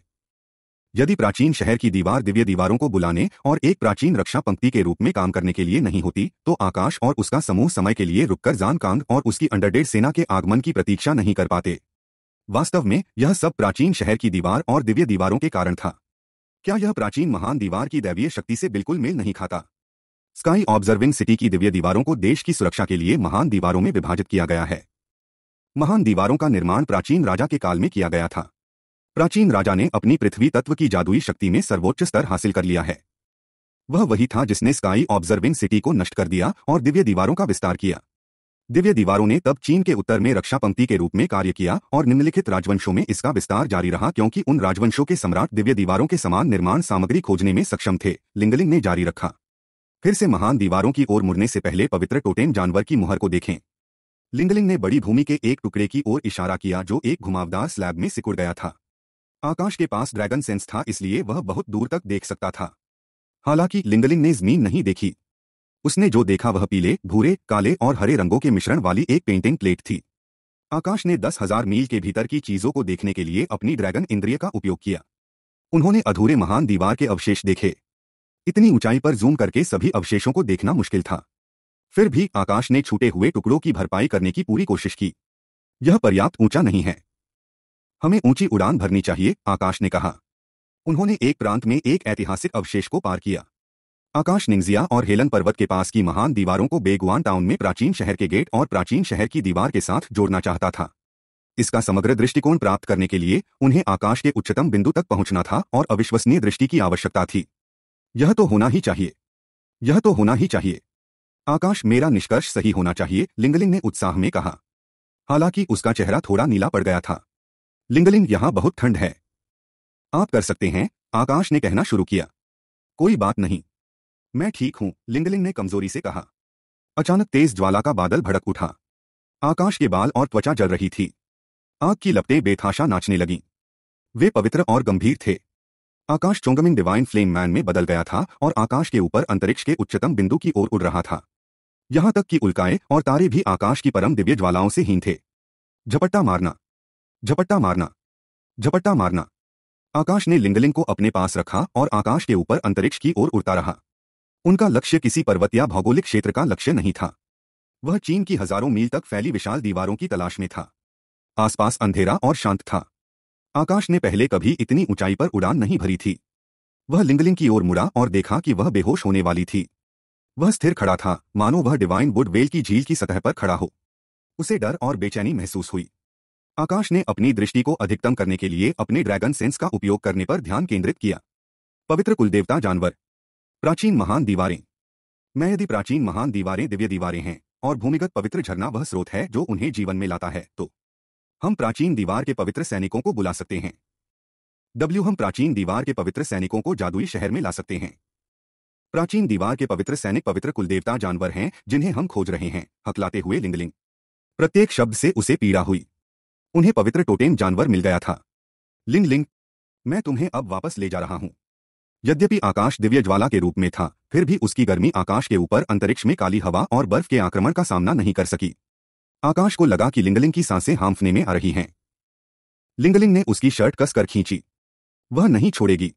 S1: यदि प्राचीन शहर की दीवार दिव्य दीवारों को बुलाने और एक प्राचीन रक्षा पंक्ति के रूप में काम करने के लिए नहीं होती तो आकाश और उसका समूह समय के लिए रुककर जान कांग और उसकी अंडरडेड सेना के आगमन की प्रतीक्षा नहीं कर पाते वास्तव में यह सब प्राचीन शहर की दीवार और दिव्य दीवारों के कारण था क्या यह प्राचीन महान दीवार की दैवीय शक्ति से बिल्कुल मेल नहीं खाता स्काई ऑब्जर्विंग सिटी की दिव्य दीवारों को देश की सुरक्षा के लिए महान दीवारों में विभाजित किया गया है महान दीवारों का निर्माण प्राचीन राजा के काल में किया गया था प्राचीन राजा ने अपनी पृथ्वी तत्व की जादुई शक्ति में सर्वोच्च स्तर हासिल कर लिया है वह वही था जिसने स्काई ऑब्जर्विंग सिटी को नष्ट कर दिया और दिव्य दीवारों का विस्तार किया दिव्य दीवारों ने तब चीन के उत्तर में रक्षा पंक्ति के रूप में कार्य किया और निम्नलिखित राजवंशों में इसका विस्तार जारी रहा क्योंकि उन राजवंशों के सम्राट दिव्य दीवारों के समान निर्माण सामग्री खोजने में सक्षम थे लिंगलिंग ने जारी रखा फिर से महान दीवारों की ओर मुड़ने से पहले पवित्र टोटेन जानवर की मुहर को देखें लिंगलिंग ने बड़ी भूमि के एक टुकड़े की ओर इशारा किया जो एक घुमावदार स्लैब में सिकुड़ गया था आकाश के पास ड्रैगन सेंस था इसलिए वह बहुत दूर तक देख सकता था हालांकि लिंगलिंग ने जमीन नहीं देखी उसने जो देखा वह पीले भूरे काले और हरे रंगों के मिश्रण वाली एक पेंटिंग प्लेट थी आकाश ने दस हजार मील के भीतर की चीजों को देखने के लिए अपनी ड्रैगन इंद्रिय का उपयोग किया उन्होंने अधूरे महान दीवार के अवशेष देखे इतनी ऊंचाई पर जूम करके सभी अवशेषों को देखना मुश्किल था फिर भी आकाश ने छूटे हुए टुकड़ों की भरपाई करने की पूरी कोशिश की यह पर्याप्त ऊंचा नहीं है हमें ऊंची उड़ान भरनी चाहिए आकाश ने कहा उन्होंने एक प्रांत में एक ऐतिहासिक अवशेष को पार किया आकाश निंगजिया और हेलन पर्वत के पास की महान दीवारों को बेगवान टाउन में प्राचीन शहर के गेट और प्राचीन शहर की दीवार के साथ जोड़ना चाहता था इसका समग्र दृष्टिकोण प्राप्त करने के लिए उन्हें आकाश के उच्चतम बिंदु तक पहुंचना था और अविश्वसनीय दृष्टि की आवश्यकता थी यह तो होना ही चाहिए यह तो होना ही चाहिए आकाश मेरा निष्कर्ष सही होना चाहिए लिंगलिंग ने उत्साह में कहा हालांकि उसका चेहरा थोड़ा नीला पड़ गया था लिंगलिंग यहां बहुत ठंड है आप कर सकते हैं आकाश ने कहना शुरू किया कोई बात नहीं मैं ठीक हूं लिंगलिंग ने कमजोरी से कहा अचानक तेज ज्वाला का बादल भड़क उठा आकाश के बाल और त्वचा जल रही थी आग की लपटें बेथाशा नाचने लगीं वे पवित्र और गंभीर थे Akash Chongming Divine Flame Man में बदल गया था और आकाश के ऊपर अंतरिक्ष के उच्चतम बिंदु की ओर उड़ रहा था यहां तक कि उल्काएं और तारे भी आकाश की परम दिव्य ज्वालाओं से हीन थे झपट्टा मारना झपट्टा मारना झपट्टा मारना आकाश ने लिंगलिंग को अपने पास रखा और आकाश के ऊपर अंतरिक्ष की ओर उड़ता रहा उनका लक्ष्य किसी पर्वत या भौगोलिक क्षेत्र का लक्ष्य नहीं था वह चीन की हजारों मील तक फैली विशाल दीवारों की तलाश में था आसपास अंधेरा और शांत था आकाश ने पहले कभी इतनी ऊंचाई पर उड़ान नहीं भरी थी वह लिंगलिंग की ओर मुड़ा और देखा कि वह बेहोश होने वाली थी वह स्थिर खड़ा था मानो वह डिवाइन वुड वेल की झील की सतह पर खड़ा हो उसे डर और बेचैनी महसूस हुई आकाश ने अपनी दृष्टि को अधिकतम करने के लिए अपने ड्रैगन सेंस का उपयोग करने पर ध्यान केंद्रित किया पवित्र कुलदेवता जानवर प्राचीन महान दीवारें मैं यदि प्राचीन महान दीवारें दिव्य दीवारें हैं और भूमिगत पवित्र झरना वह स्रोत है जो उन्हें जीवन में लाता है तो हम प्राचीन दीवार के पवित्र सैनिकों को बुला सकते हैं डब्ल्यू हम प्राचीन दीवार के पवित्र सैनिकों को जादुई शहर में ला सकते हैं प्राचीन दीवार के पवित्र सैनिक पवित्र कुलदेवता जानवर हैं जिन्हें हम खोज रहे हैं हकलाते हुए लिंगलिंग प्रत्येक शब्द से उसे पीड़ा हुई उन्हें पवित्र टोटेम जानवर मिल गया था लिंगलिंग मैं तुम्हें अब वापस ले जा रहा हूं यद्यपि आकाश दिव्य ज्वाला के रूप में था फिर भी उसकी गर्मी आकाश के ऊपर अंतरिक्ष में काली हवा और बर्फ के आक्रमण का सामना नहीं कर सकी आकाश को लगा कि लिंगलिंग की सांसें हांफने में आ रही हैं लिंगलिंग ने उसकी शर्ट कसकर खींची वह नहीं छोड़ेगी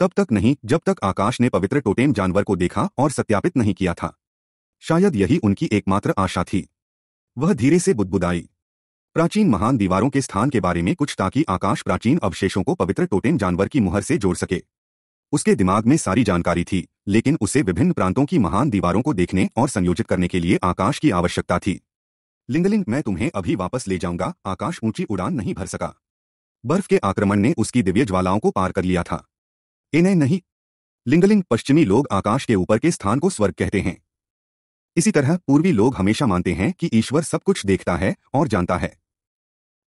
S1: तब तक नहीं जब तक आकाश ने पवित्र टोटेम जानवर को देखा और सत्यापित नहीं किया था शायद यही उनकी एकमात्र आशा थी वह धीरे से बुदबुदाई प्राचीन महान दीवारों के स्थान के बारे में कुछ ताकि आकाश प्राचीन अवशेषों को पवित्र टोटेम जानवर की मुहर से जोड़ सके उसके दिमाग में सारी जानकारी थी लेकिन उसे विभिन्न प्रांतों की महान दीवारों को देखने और संयोजित करने के लिए आकाश की आवश्यकता थी लिंगलिंग मैं तुम्हें अभी वापस ले जाऊंगा आकाश ऊंची उड़ान नहीं भर सका बर्फ के आक्रमण ने उसकी दिव्य ज्वालाओं को पार कर लिया था इन्हें नहीं लिंगलिंग पश्चिमी लोग आकाश के ऊपर के स्थान को स्वर्ग कहते हैं इसी तरह पूर्वी लोग हमेशा मानते हैं कि ईश्वर सब कुछ देखता है और जानता है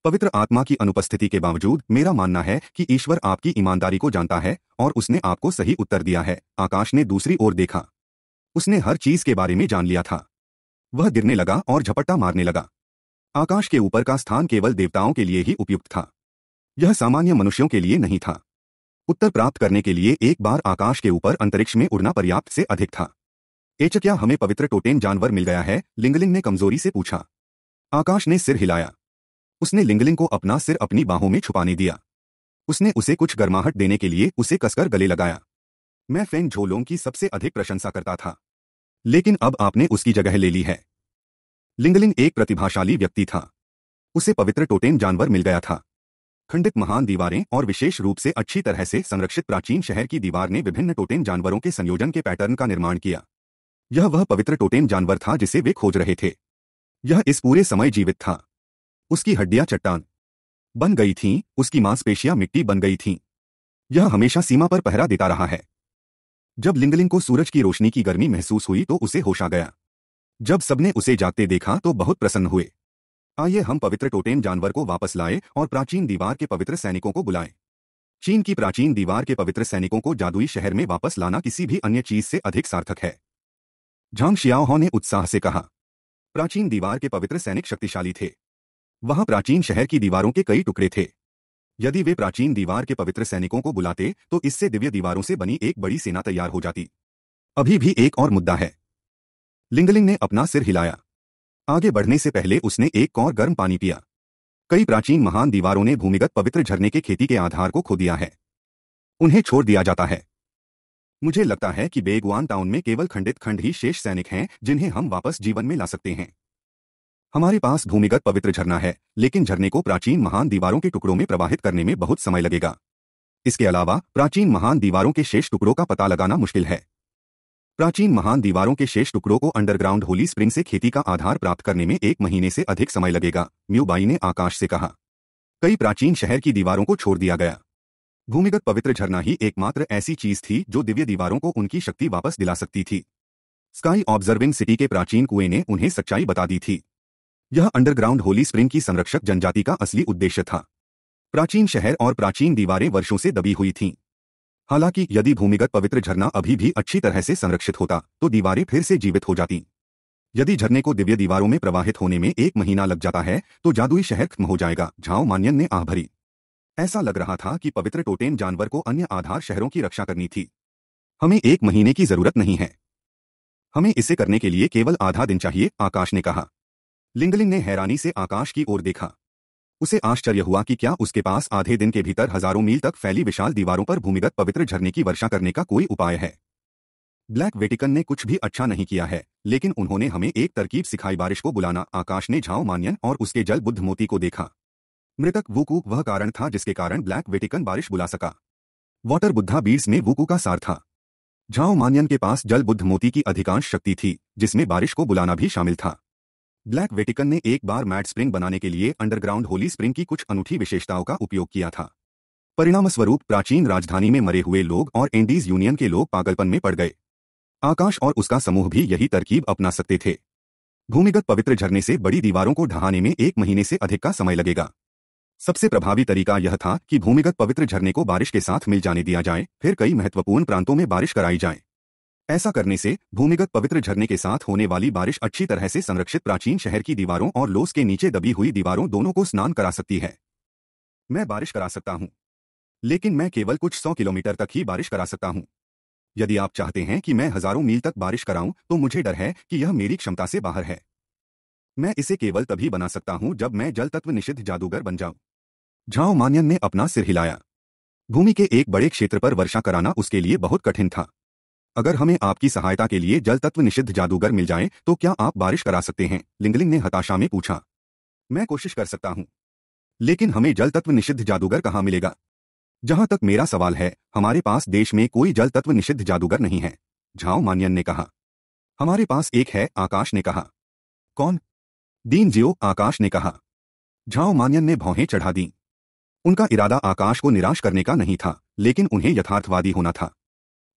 S1: पवित्र आत्मा की अनुपस्थिति के बावजूद मेरा मानना है कि ईश्वर आपकी ईमानदारी को जानता है और उसने आपको सही उत्तर दिया है आकाश ने दूसरी ओर देखा उसने हर चीज के बारे में जान लिया था वह गिरने लगा और झपट्टा मारने लगा आकाश के ऊपर का स्थान केवल देवताओं के लिए ही उपयुक्त था यह सामान्य मनुष्यों के लिए नहीं था उत्तर प्राप्त करने के लिए एक बार आकाश के ऊपर अंतरिक्ष में उड़ना पर्याप्त से अधिक था एच हमें पवित्र टोटेन जानवर मिल गया है लिंगलिंग ने कमजोरी से पूछा आकाश ने सिर हिलाया उसने लिंगलिंग को अपना सिर अपनी बाहों में छुपाने दिया उसने उसे कुछ गर्माहट देने के लिए उसे कसकर गले लगाया मैं फेंग झोलों की सबसे अधिक प्रशंसा करता था लेकिन अब आपने उसकी जगह ले ली है लिंगलिंग एक प्रतिभाशाली व्यक्ति था उसे पवित्र टोटेम जानवर मिल गया था खंडित महान दीवारें और विशेष रूप से अच्छी तरह से संरक्षित प्राचीन शहर की दीवार ने विभिन्न टोटेम जानवरों के संयोजन के पैटर्न का निर्माण किया यह वह पवित्र टोटेम जानवर था जिसे वे खोज रहे थे यह इस पूरे समय जीवित था उसकी हड्डियां चट्टान बन गई थीं उसकी मांसपेशियां मिट्टी बन गई थीं यह हमेशा सीमा पर पहरा देता रहा है जब लिंगलिंग को सूरज की रोशनी की गर्मी महसूस हुई तो उसे होश आ गया जब सबने उसे जागते देखा तो बहुत प्रसन्न हुए आइए हम पवित्र टोटेम जानवर को वापस लाएं और प्राचीन दीवार के पवित्र सैनिकों को बुलाएं। चीन की प्राचीन दीवार के पवित्र सैनिकों को जादुई शहर में वापस लाना किसी भी अन्य चीज से अधिक सार्थक है झांग शियाओ ने उत्साह से कहा प्राचीन दीवार के पवित्र सैनिक शक्तिशाली थे वहां प्राचीन शहर की दीवारों के कई टुकड़े थे यदि वे प्राचीन दीवार के पवित्र सैनिकों को बुलाते तो इससे दिव्य दीवारों से बनी एक बड़ी सेना तैयार हो जाती अभी भी एक और मुद्दा है लिंगलिंग ने अपना सिर हिलाया आगे बढ़ने से पहले उसने एक और गर्म पानी पिया कई प्राचीन महान दीवारों ने भूमिगत पवित्र झरने के खेती के आधार को खो दिया है उन्हें छोड़ दिया जाता है मुझे लगता है कि बेगवान टाउन में केवल खंडित खंड ही शेष सैनिक हैं जिन्हें हम वापस जीवन में ला सकते हैं हमारे पास भूमिगत पवित्र झरना है लेकिन झरने को प्राचीन महान दीवारों के टुकड़ों में प्रवाहित करने में बहुत समय लगेगा इसके अलावा प्राचीन महान दीवारों के शेष टुकड़ों का पता लगाना मुश्किल है प्राचीन महान दीवारों के शेष टुकड़ों को अंडरग्राउंड होली स्प्रिंग से खेती का आधार प्राप्त करने में एक महीने से अधिक समय लगेगा म्यूबाई ने आकाश से कहा कई प्राचीन शहर की दीवारों को छोड़ दिया गया भूमिगत पवित्र झरना ही एकमात्र ऐसी चीज थी जो दिव्य दीवारों को उनकी शक्ति वापस दिला सकती थी स्काई ऑब्जर्विंग सिटी के प्राचीन कुएं ने उन्हें सच्चाई बता दी थी यह अंडरग्राउंड होली स्प्रिंग की संरक्षक जनजाति का असली उद्देश्य था प्राचीन शहर और प्राचीन दीवारें वर्षों से दबी हुई थीं हालांकि यदि भूमिगत पवित्र झरना अभी भी अच्छी तरह से संरक्षित होता तो दीवारें फिर से जीवित हो जाती यदि झरने को दिव्य दीवारों में प्रवाहित होने में एक महीना लग जाता है तो जादुई शहर खत्म हो जाएगा झाओ मान्यन ने आह भरी ऐसा लग रहा था कि पवित्र टोटेन जानवर को अन्य आधार शहरों की रक्षा करनी थी हमें एक महीने की जरूरत नहीं है हमें इसे करने के लिए केवल आधा दिन चाहिए आकाश ने कहा लिंगलिंग ने हैरानी से आकाश की ओर देखा उसे आश्चर्य हुआ कि क्या उसके पास आधे दिन के भीतर हजारों मील तक फैली विशाल दीवारों पर भूमिगत पवित्र झरने की वर्षा करने का कोई उपाय है ब्लैक वेटिकन ने कुछ भी अच्छा नहीं किया है लेकिन उन्होंने हमें एक तरकीब सिखाई बारिश को बुलाना आकाश ने झाओ मानियन और उसके जल बुद्ध मोती को देखा मृतक वुकू वह कारण था जिसके कारण ब्लैक वेटिकन बारिश बुला सका वॉटर बुद्धा बीड्स में वुकू का सार था झाओ मानियन के पास जल बुद्ध मोती की अधिकांश शक्ति थी जिसमें बारिश को बुलाना भी शामिल था ब्लैक वेटिकन ने एक बार मैट स्प्रिंग बनाने के लिए अंडरग्राउंड होली स्प्रिंग की कुछ अनूठी विशेषताओं का उपयोग किया था परिणामस्वरूप प्राचीन राजधानी में मरे हुए लोग और एंडीज यूनियन के लोग पागलपन में पड़ गए आकाश और उसका समूह भी यही तरकीब अपना सकते थे भूमिगत पवित्र झरने से बड़ी दीवारों को ढहाने में एक महीने से अधिक का समय लगेगा सबसे प्रभावी तरीका यह था कि भूमिगत पवित्र झरने को बारिश के साथ मिल जाने दिया जाए फिर कई महत्वपूर्ण प्रांतों में बारिश कराई जाए ऐसा करने से भूमिगत पवित्र झरने के साथ होने वाली बारिश अच्छी तरह से संरक्षित प्राचीन शहर की दीवारों और लोस के नीचे दबी हुई दीवारों दोनों को स्नान करा सकती है मैं बारिश करा सकता हूं लेकिन मैं केवल कुछ सौ किलोमीटर तक ही बारिश करा सकता हूँ यदि आप चाहते हैं कि मैं हजारों मील तक बारिश कराऊं तो मुझे डर है कि यह मेरी क्षमता से बाहर है मैं इसे केवल तभी बना सकता हूं जब मैं जल तत्व निषिद्ध जादूगर बन जाऊं झाओ मानियन ने अपना सिर हिलाया भूमि के एक बड़े क्षेत्र पर वर्षा कराना उसके लिए बहुत कठिन था अगर हमें आपकी सहायता के लिए जल तत्व निषिद्ध जादूगर मिल जाएं तो क्या आप बारिश करा सकते हैं लिंगलिंग ने हताशा में पूछा मैं कोशिश कर सकता हूं लेकिन हमें जल तत्व निषिद्ध जादूगर कहाँ मिलेगा जहां तक मेरा सवाल है हमारे पास देश में कोई जल तत्व निषिद्ध जादूगर नहीं है झाओ मान्यन ने कहा हमारे पास एक है आकाश ने कहा कौन दीन जियो आकाश ने कहा झाओ मान्यन ने भौहें चढ़ा दी उनका इरादा आकाश को निराश करने का नहीं था लेकिन उन्हें यथार्थवादी होना था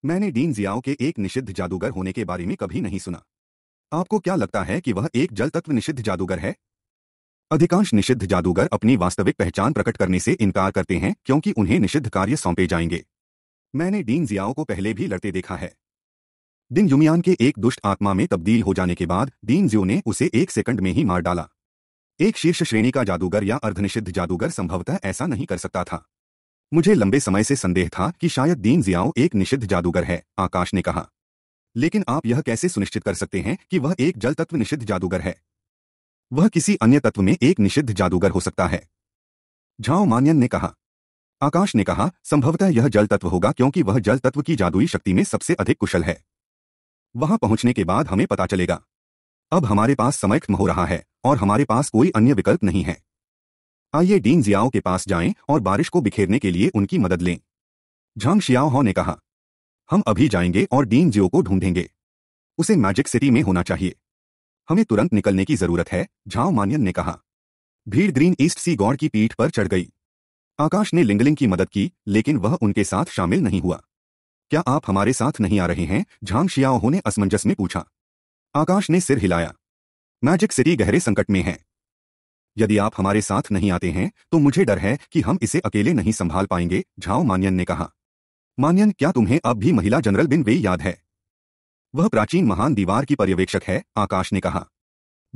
S1: मैंने डीन जियाओ के एक निषिद्ध जादूगर होने के बारे में कभी नहीं सुना आपको क्या लगता है कि वह एक जल तत्व निषिद्ध जादूगर है अधिकांश निषिद्ध जादूगर अपनी वास्तविक पहचान प्रकट करने से इनकार करते हैं क्योंकि उन्हें निषिद्ध कार्य सौंपे जाएंगे मैंने डीन जियाओ को पहले भी लड़ते देखा है दिन युमियान के एक दुष्ट आत्मा में तब्दील हो जाने के बाद डीन जियो ने उसे एक सेकंड में ही मार डाला एक शीर्ष श्रेणी का जादूगर या अर्धनिषिद्ध जादूगर संभवतः ऐसा नहीं कर सकता था मुझे लंबे समय से संदेह था कि शायद दीन जियाओ एक निषिद्ध जादूगर है आकाश ने कहा लेकिन आप यह कैसे सुनिश्चित कर सकते हैं कि वह एक जल तत्व निषिद्ध जादूगर है वह किसी अन्य तत्व में एक निषिद्ध जादूगर हो सकता है झाओ मान्यन ने कहा आकाश ने कहा संभवतः यह जल तत्व होगा क्योंकि वह जल तत्व की जादुई शक्ति में सबसे अधिक कुशल है वहां पहुंचने के बाद हमें पता चलेगा अब हमारे पास समय खत्म हो रहा है और हमारे पास कोई अन्य विकल्प नहीं है आइए डीन जियाओ के पास जाएं और बारिश को बिखेरने के लिए उनकी मदद लें झांग शियाओ हो ने कहा हम अभी जाएंगे और डीन जियो को ढूंढेंगे उसे मैजिक सिटी में होना चाहिए हमें तुरंत निकलने की जरूरत है झाओ मानियन ने कहा भीड़ ग्रीन ईस्ट सी गौड़ की पीठ पर चढ़ गई आकाश ने लिंगलिंग की मदद की लेकिन वह उनके साथ शामिल नहीं हुआ क्या आप हमारे साथ नहीं आ रहे हैं झांग शियाओ ने असमंजस में पूछा आकाश ने सिर हिलाया मैजिक सिटी गहरे संकट में है यदि आप हमारे साथ नहीं आते हैं तो मुझे डर है कि हम इसे अकेले नहीं संभाल पाएंगे झाओ मान्यन ने कहा मान्यन क्या तुम्हें अब भी महिला जनरल बिन वे याद है वह प्राचीन महान दीवार की पर्यवेक्षक है आकाश ने कहा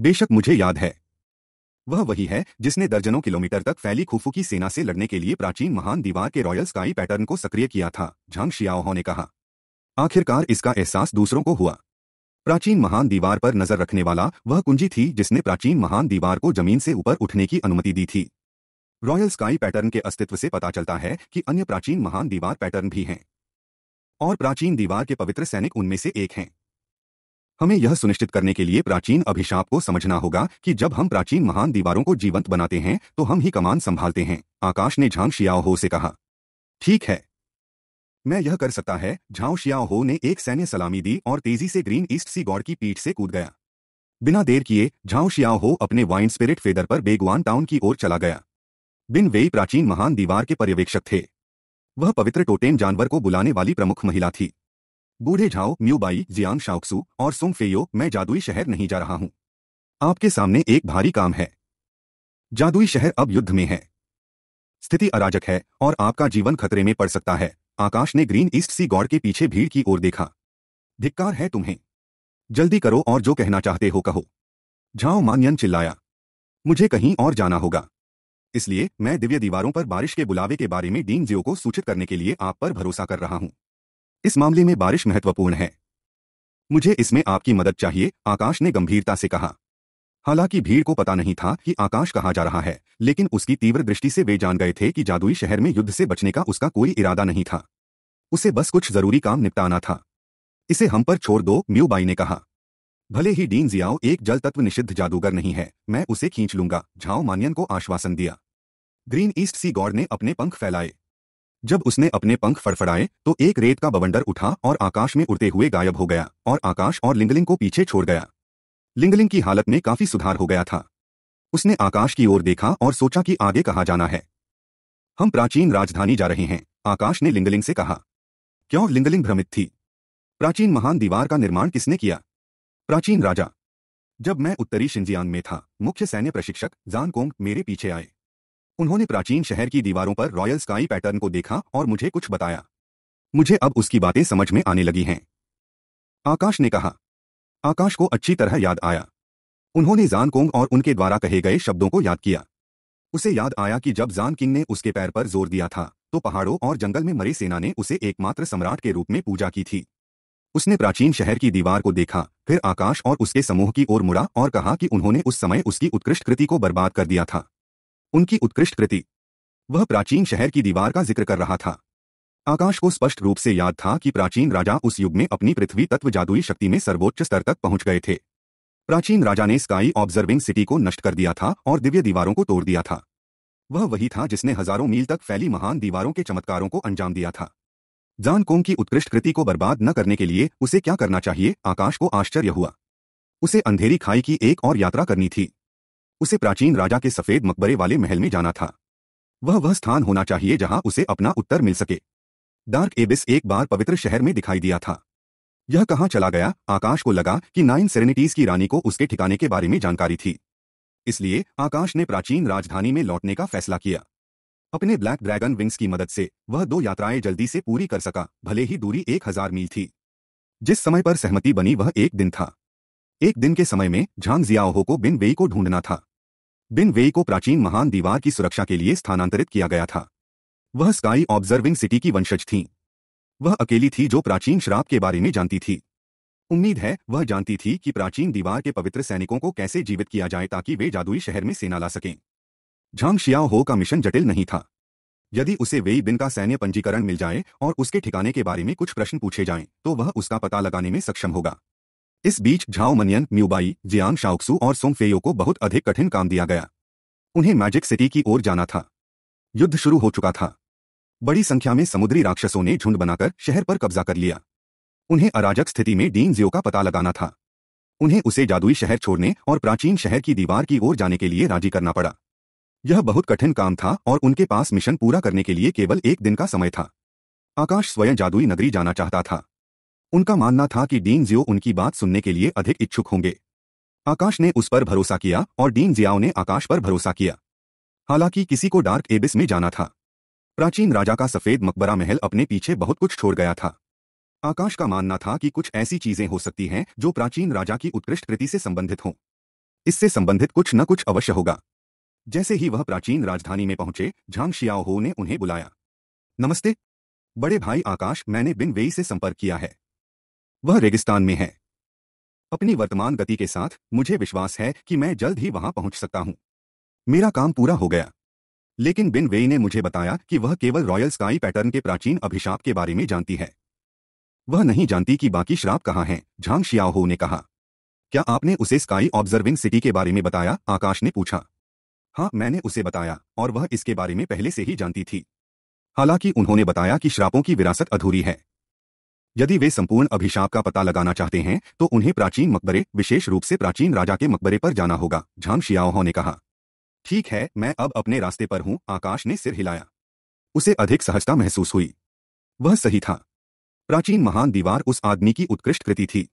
S1: बेशक मुझे याद है वह वही है जिसने दर्जनों किलोमीटर तक फैली खुफू की सेना से लड़ने के लिए प्राचीन महान दीवार के रॉयल स्काई पैटर्न को सक्रिय किया था झांग शियाओह ने कहा आखिरकार इसका एहसास दूसरों को हुआ प्राचीन महान दीवार पर नजर रखने वाला वह कुंजी थी जिसने प्राचीन महान दीवार को जमीन से ऊपर उठने की अनुमति दी थी रॉयल स्काई पैटर्न के अस्तित्व से पता चलता है कि अन्य प्राचीन महान दीवार पैटर्न भी हैं और प्राचीन दीवार के पवित्र सैनिक उनमें से एक हैं हमें यह सुनिश्चित करने के लिए प्राचीन अभिशाप को समझना होगा कि जब हम प्राचीन महान दीवारों को जीवंत बनाते हैं तो हम ही कमान संभालते हैं आकाश ने झांग शियाओ हो से कहा ठीक है मैं यह कर सकता है झाओ शिया हो ने एक सैन्य सलामी दी और तेजी से ग्रीन ईस्ट सी गौड़ की पीठ से कूद गया बिना देर किए झाओ शिया हो अपने वाइन स्पिरिट फेदर पर बेगवान टाउन की ओर चला गया बिन वे प्राचीन महान दीवार के पर्यवेक्षक थे वह पवित्र टोटेन जानवर को बुलाने वाली प्रमुख महिला थी बूढ़े झाओ म्यूबाई जियांग शाउक्सू और सुम फेयो मैं जादुई शहर नहीं जा रहा हूं आपके सामने एक भारी काम है जादुई शहर अब युद्ध में है स्थिति अराजक है और आपका जीवन खतरे में पड़ सकता है आकाश ने ग्रीन ईस्ट सी गौड़ के पीछे भीड़ की ओर देखा धिक्कार है तुम्हें जल्दी करो और जो कहना चाहते हो कहो झाओ मान्यन चिल्लाया मुझे कहीं और जाना होगा इसलिए मैं दिव्य दीवारों पर बारिश के बुलावे के बारे में डीन जियो को सूचित करने के लिए आप पर भरोसा कर रहा हूं इस मामले में बारिश महत्वपूर्ण है मुझे इसमें आपकी मदद चाहिए आकाश ने गंभीरता से कहा हालांकि भीड़ को पता नहीं था कि आकाश कहाँ जा रहा है लेकिन उसकी तीव्र दृष्टि से वे जान गए थे कि जादुई शहर में युद्ध से बचने का उसका कोई इरादा नहीं था उसे बस कुछ जरूरी काम निपटाना था इसे हम पर छोड़ दो म्यूबाई ने कहा भले ही डीन जियाओ एक जल तत्व निषिद्ध जादूगर नहीं है मैं उसे खींच लूंगा झाओ मानियन को आश्वासन दिया ग्रीन ईस्ट सी गौड़ ने अपने पंख फैलाए जब उसने अपने पंख फड़फड़ाए तो एक रेत का बवंडर उठा और आकाश में उड़ते हुए गायब हो गया और आकाश और लिंगलिंग को पीछे छोड़ गया लिंगलिंग की हालत में काफी सुधार हो गया था उसने आकाश की ओर देखा और सोचा कि आगे कहा जाना है हम प्राचीन राजधानी जा रहे हैं आकाश ने लिंगलिंग से कहा क्यों लिंगलिंग भ्रमित थी प्राचीन महान दीवार का निर्माण किसने किया प्राचीन राजा जब मैं उत्तरी शिंजियांग में था मुख्य सैन्य प्रशिक्षक जान कोंग मेरे पीछे आए उन्होंने प्राचीन शहर की दीवारों पर रॉयल स्काई पैटर्न को देखा और मुझे कुछ बताया मुझे अब उसकी बातें समझ में आने लगी हैं आकाश ने कहा आकाश को अच्छी तरह याद आया उन्होंने जान कोंग और उनके द्वारा कहे गए शब्दों को याद किया उसे याद आया कि जब जान किंग ने उसके पैर पर जोर दिया था तो पहाड़ों और जंगल में मरे सेना ने उसे एकमात्र सम्राट के रूप में पूजा की थी उसने प्राचीन शहर की दीवार को देखा फिर आकाश और उसके समूह की ओर मुड़ा और कहा कि उन्होंने उस समय उसकी उत्कृष्ट कृति को बर्बाद कर दिया था उनकी उत्कृष्ट कृति वह प्राचीन शहर की दीवार का जिक्र कर रहा था आकाश को स्पष्ट रूप से याद था कि प्राचीन राजा उस युग में अपनी पृथ्वी तत्व जादुई शक्ति में सर्वोच्च स्तर तक पहुंच गए थे प्राचीन राजा ने स्काई ऑब्जर्विंग सिटी को नष्ट कर दिया था और दिव्य दीवारों को तोड़ दिया था वह वही था जिसने हजारों मील तक फैली महान दीवारों के चमत्कारों को अंजाम दिया था जान कोंग की उत्कृष्ट कृति को बर्बाद न करने के लिए उसे क्या करना चाहिए आकाश को आश्चर्य हुआ उसे अंधेरी खाई की एक और यात्रा करनी थी उसे प्राचीन राजा के सफेद मकबरे वाले महल में जाना था वह वह स्थान होना चाहिए जहां उसे अपना उत्तर मिल सके डार्क एबिस एक बार पवित्र शहर में दिखाई दिया था यह कहाँ चला गया आकाश को लगा कि नाइन सेरेनिटीज की रानी को उसके ठिकाने के बारे में जानकारी थी इसलिए आकाश ने प्राचीन राजधानी में लौटने का फैसला किया अपने ब्लैक ड्रैगन विंग्स की मदद से वह दो यात्राएं जल्दी से पूरी कर सका भले ही दूरी एक हजार मील थी जिस समय पर सहमति बनी वह एक दिन था एक दिन के समय में झांग जियाओहो को बिन वेई को ढूंढना था बिन वेई को प्राचीन महान दीवार की सुरक्षा के लिए स्थानांतरित किया गया था वह स्काई ऑब्जर्विंग सिटी की वंशज थी वह अकेली थी जो प्राचीन शराब के बारे में जानती थी उम्मीद है वह जानती थी कि प्राचीन दीवार के पवित्र सैनिकों को कैसे जीवित किया जाए ताकि वे जादुई शहर में सेना ला सकें झांग हो का मिशन जटिल नहीं था यदि उसे वेई बिन का सैन्य पंजीकरण मिल जाए और उसके ठिकाने के बारे में कुछ प्रश्न पूछे जाएं, तो वह उसका पता लगाने में सक्षम होगा इस बीच झाओ मनियन म्यूबाई जियांग शाउक्सू और सोंगफेयो को बहुत अधिक कठिन काम दिया गया उन्हें मैजिक सिटी की ओर जाना था युद्ध शुरू हो चुका था बड़ी संख्या में समुद्री राक्षसों ने झुंड बनाकर शहर पर कब्जा कर लिया उन्हें अराजक स्थिति में डीन जियो का पता लगाना था उन्हें उसे जादुई शहर छोड़ने और प्राचीन शहर की दीवार की ओर जाने के लिए राजी करना पड़ा यह बहुत कठिन काम था और उनके पास मिशन पूरा करने के लिए केवल एक दिन का समय था आकाश स्वयं जादुई नगरी जाना चाहता था उनका मानना था कि डीन जियो उनकी बात सुनने के लिए अधिक इच्छुक होंगे आकाश ने उस पर भरोसा किया और डीन जियाओ ने आकाश पर भरोसा किया हालांकि किसी को डार्क एबिस में जाना था प्राचीन राजा का सफेद मकबरा महल अपने पीछे बहुत कुछ छोड़ गया था आकाश का मानना था कि कुछ ऐसी चीजें हो सकती हैं जो प्राचीन राजा की उत्कृष्ट कृति से संबंधित हों इससे संबंधित कुछ न कुछ अवश्य होगा जैसे ही वह प्राचीन राजधानी में पहुंचे झांग शियाओहो ने उन्हें बुलाया नमस्ते बड़े भाई आकाश मैंने बिन वेई से संपर्क किया है वह रेगिस्तान में है अपनी वर्तमान गति के साथ मुझे विश्वास है कि मैं जल्द ही वहां पहुंच सकता हूं मेरा काम पूरा हो गया लेकिन बिन वेई ने मुझे बताया कि वह केवल रॉयल स्काई पैटर्न के प्राचीन अभिशाप के बारे में जानती है वह नहीं जानती कि बाकी श्राप कहाँ हैं झांग शियाओहो ने कहा क्या आपने उसे स्काई ऑब्जर्विंग सिटी के बारे में बताया आकाश ने पूछा हाँ मैंने उसे बताया और वह इसके बारे में पहले से ही जानती थी हालांकि उन्होंने बताया कि श्रापों की विरासत अधूरी है यदि वे संपूर्ण अभिशाप का पता लगाना चाहते हैं तो उन्हें प्राचीन मकबरे विशेष रूप से प्राचीन राजा के मकबरे पर जाना होगा झांग शियाओहो ने कहा ठीक है मैं अब अपने रास्ते पर हूं आकाश ने सिर हिलाया उसे अधिक सहजता महसूस हुई वह सही था प्राचीन महान दीवार उस आदमी की उत्कृष्ट कृति थी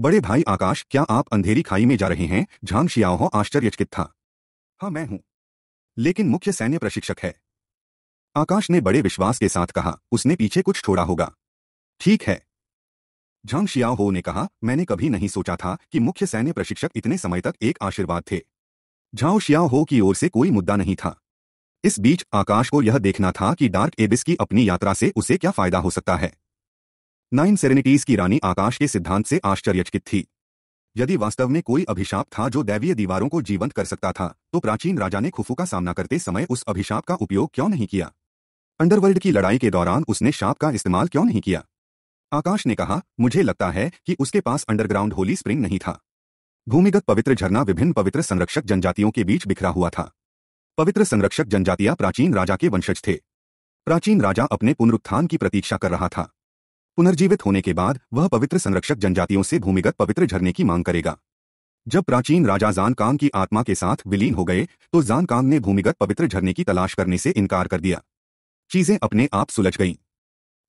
S1: बड़े भाई आकाश क्या आप अंधेरी खाई में जा रहे हैं झांग शियाओ आश्चर्यचकित था हाँ मैं हूं लेकिन मुख्य सैन्य प्रशिक्षक है आकाश ने बड़े विश्वास के साथ कहा उसने पीछे कुछ छोड़ा होगा ठीक है झांग शियाओ ने कहा मैंने कभी नहीं सोचा था कि मुख्य सैन्य प्रशिक्षक इतने समय तक एक आशीर्वाद थे झाओशियाओ हो की ओर से कोई मुद्दा नहीं था इस बीच आकाश को यह देखना था कि डार्क एबिस की अपनी यात्रा से उसे क्या फायदा हो सकता है नाइन सेरेनिटीज की रानी आकाश के सिद्धांत से आश्चर्यचकित थी यदि वास्तव में कोई अभिशाप था जो दैवीय दीवारों को जीवंत कर सकता था तो प्राचीन राजा ने खुफू का सामना करते समय उस अभिशाप का उपयोग क्यों नहीं किया अंडरवर्ल्ड की लड़ाई के दौरान उसने शाप का इस्तेमाल क्यों नहीं किया आकाश ने कहा मुझे लगता है कि उसके पास अंडरग्राउंड होली स्प्रिंग नहीं था भूमिगत पवित्र झरना विभिन्न पवित्र संरक्षक जनजातियों के बीच बिखरा हुआ था पवित्र संरक्षक जनजातियां प्राचीन राजा के वंशज थे प्राचीन राजा अपने पुनरुत्थान की प्रतीक्षा कर रहा था पुनर्जीवित होने के बाद वह पवित्र संरक्षक जनजातियों से भूमिगत पवित्र झरने की मांग करेगा जब प्राचीन राजा जान कांग की आत्मा के साथ विलीन हो गए तो जान कांग ने भूमिगत पवित्र झरने की तलाश करने से इनकार कर दिया चीजें अपने आप सुलझ गईं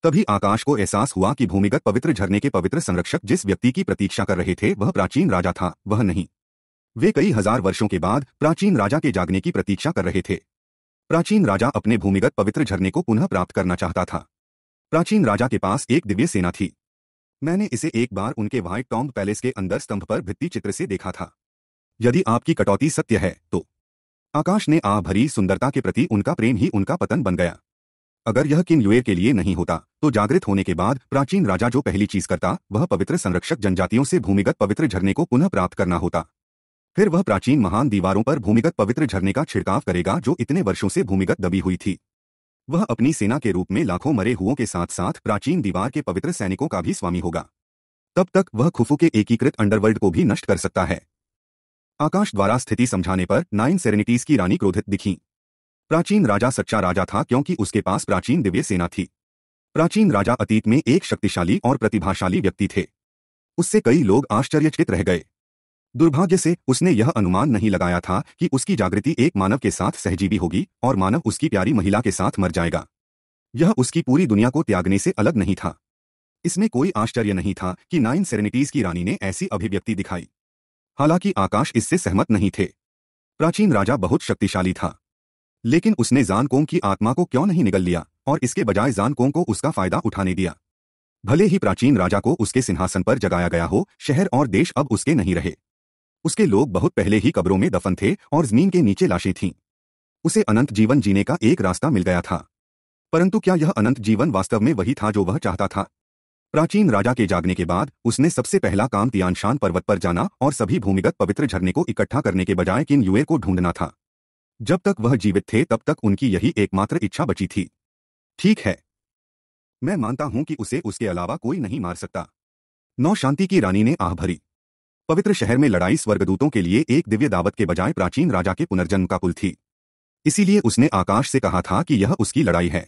S1: तभी आकाश को एहसास हुआ कि भूमिगत पवित्र झरने के पवित्र संरक्षक जिस व्यक्ति की प्रतीक्षा कर रहे थे वह प्राचीन राजा था वह नहीं वे कई हजार वर्षों के बाद प्राचीन राजा के जागने की प्रतीक्षा कर रहे थे प्राचीन राजा अपने भूमिगत पवित्र झरने को पुनः प्राप्त करना चाहता था प्राचीन राजा के पास एक दिव्य सेना थी मैंने इसे एक बार उनके व्हाइट टॉम्ब पैलेस के अंदर स्तंभ पर भित्ति चित्र से देखा था यदि आपकी कटौती सत्य है तो आकाश ने आ भरी सुंदरता के प्रति उनका प्रेम ही उनका पतन बन गया अगर यह किन युए के लिए नहीं होता तो जागृत होने के बाद प्राचीन राजा जो पहली चीज करता वह पवित्र संरक्षक जनजातियों से भूमिगत पवित्र झरने को पुनः प्राप्त करना होता फिर वह प्राचीन महान दीवारों पर भूमिगत पवित्र झरने का छिड़काव करेगा जो इतने वर्षों से भूमिगत दबी हुई थी वह अपनी सेना के रूप में लाखों मरे हुओं के साथ साथ प्राचीन दीवार के पवित्र सैनिकों का भी स्वामी होगा तब तक वह खुफू के एकीकृत अंडरवर्ल्ड को भी नष्ट कर सकता है आकाश द्वारा स्थिति समझाने पर नाइन सेरेनिटीज की रानी क्रोधित दिखी प्राचीन राजा सच्चा राजा था क्योंकि उसके पास प्राचीन दिव्य सेना थी प्राचीन राजा अतीत में एक शक्तिशाली और प्रतिभाशाली व्यक्ति थे उससे कई लोग आश्चर्यचकित रह गए दुर्भाग्य से उसने यह अनुमान नहीं लगाया था कि उसकी जागृति एक मानव के साथ सहजीवी होगी और मानव उसकी प्यारी महिला के साथ मर जाएगा यह उसकी पूरी दुनिया को त्यागने से अलग नहीं था इसमें कोई आश्चर्य नहीं था कि नाइन सेरेनिटीज की रानी ने ऐसी अभिव्यक्ति दिखाई हालांकि आकाश इससे सहमत नहीं थे प्राचीन राजा बहुत शक्तिशाली था लेकिन उसने जानकोंग की आत्मा को क्यों नहीं निगल लिया और इसके बजाय जानकोंग को उसका फायदा उठाने दिया भले ही प्राचीन राजा को उसके सिंहासन पर जगाया गया हो शहर और देश अब उसके नहीं रहे उसके लोग बहुत पहले ही कब्रों में दफन थे और जमीन के नीचे लाशें थीं उसे अनंत जीवन जीने का एक रास्ता मिल गया था परंतु क्या यह अनंत जीवन वास्तव में वही था जो वह चाहता था प्राचीन राजा के जागने के बाद उसने सबसे पहला काम तियानशान पर्वत पर जाना और सभी भूमिगत पवित्र झरने को इकट्ठा करने के बजाय किन युए को ढूंढना था जब तक वह जीवित थे तब तक उनकी यही एकमात्र इच्छा बची थी ठीक है मैं मानता हूं कि उसे उसके अलावा कोई नहीं मार सकता नौ शांति की रानी ने आह भरी पवित्र शहर में लड़ाई स्वर्गदूतों के लिए एक दिव्य दावत के बजाय प्राचीन राजा के पुनर्जन्म का पुल थी इसीलिए उसने आकाश से कहा था कि यह उसकी लड़ाई है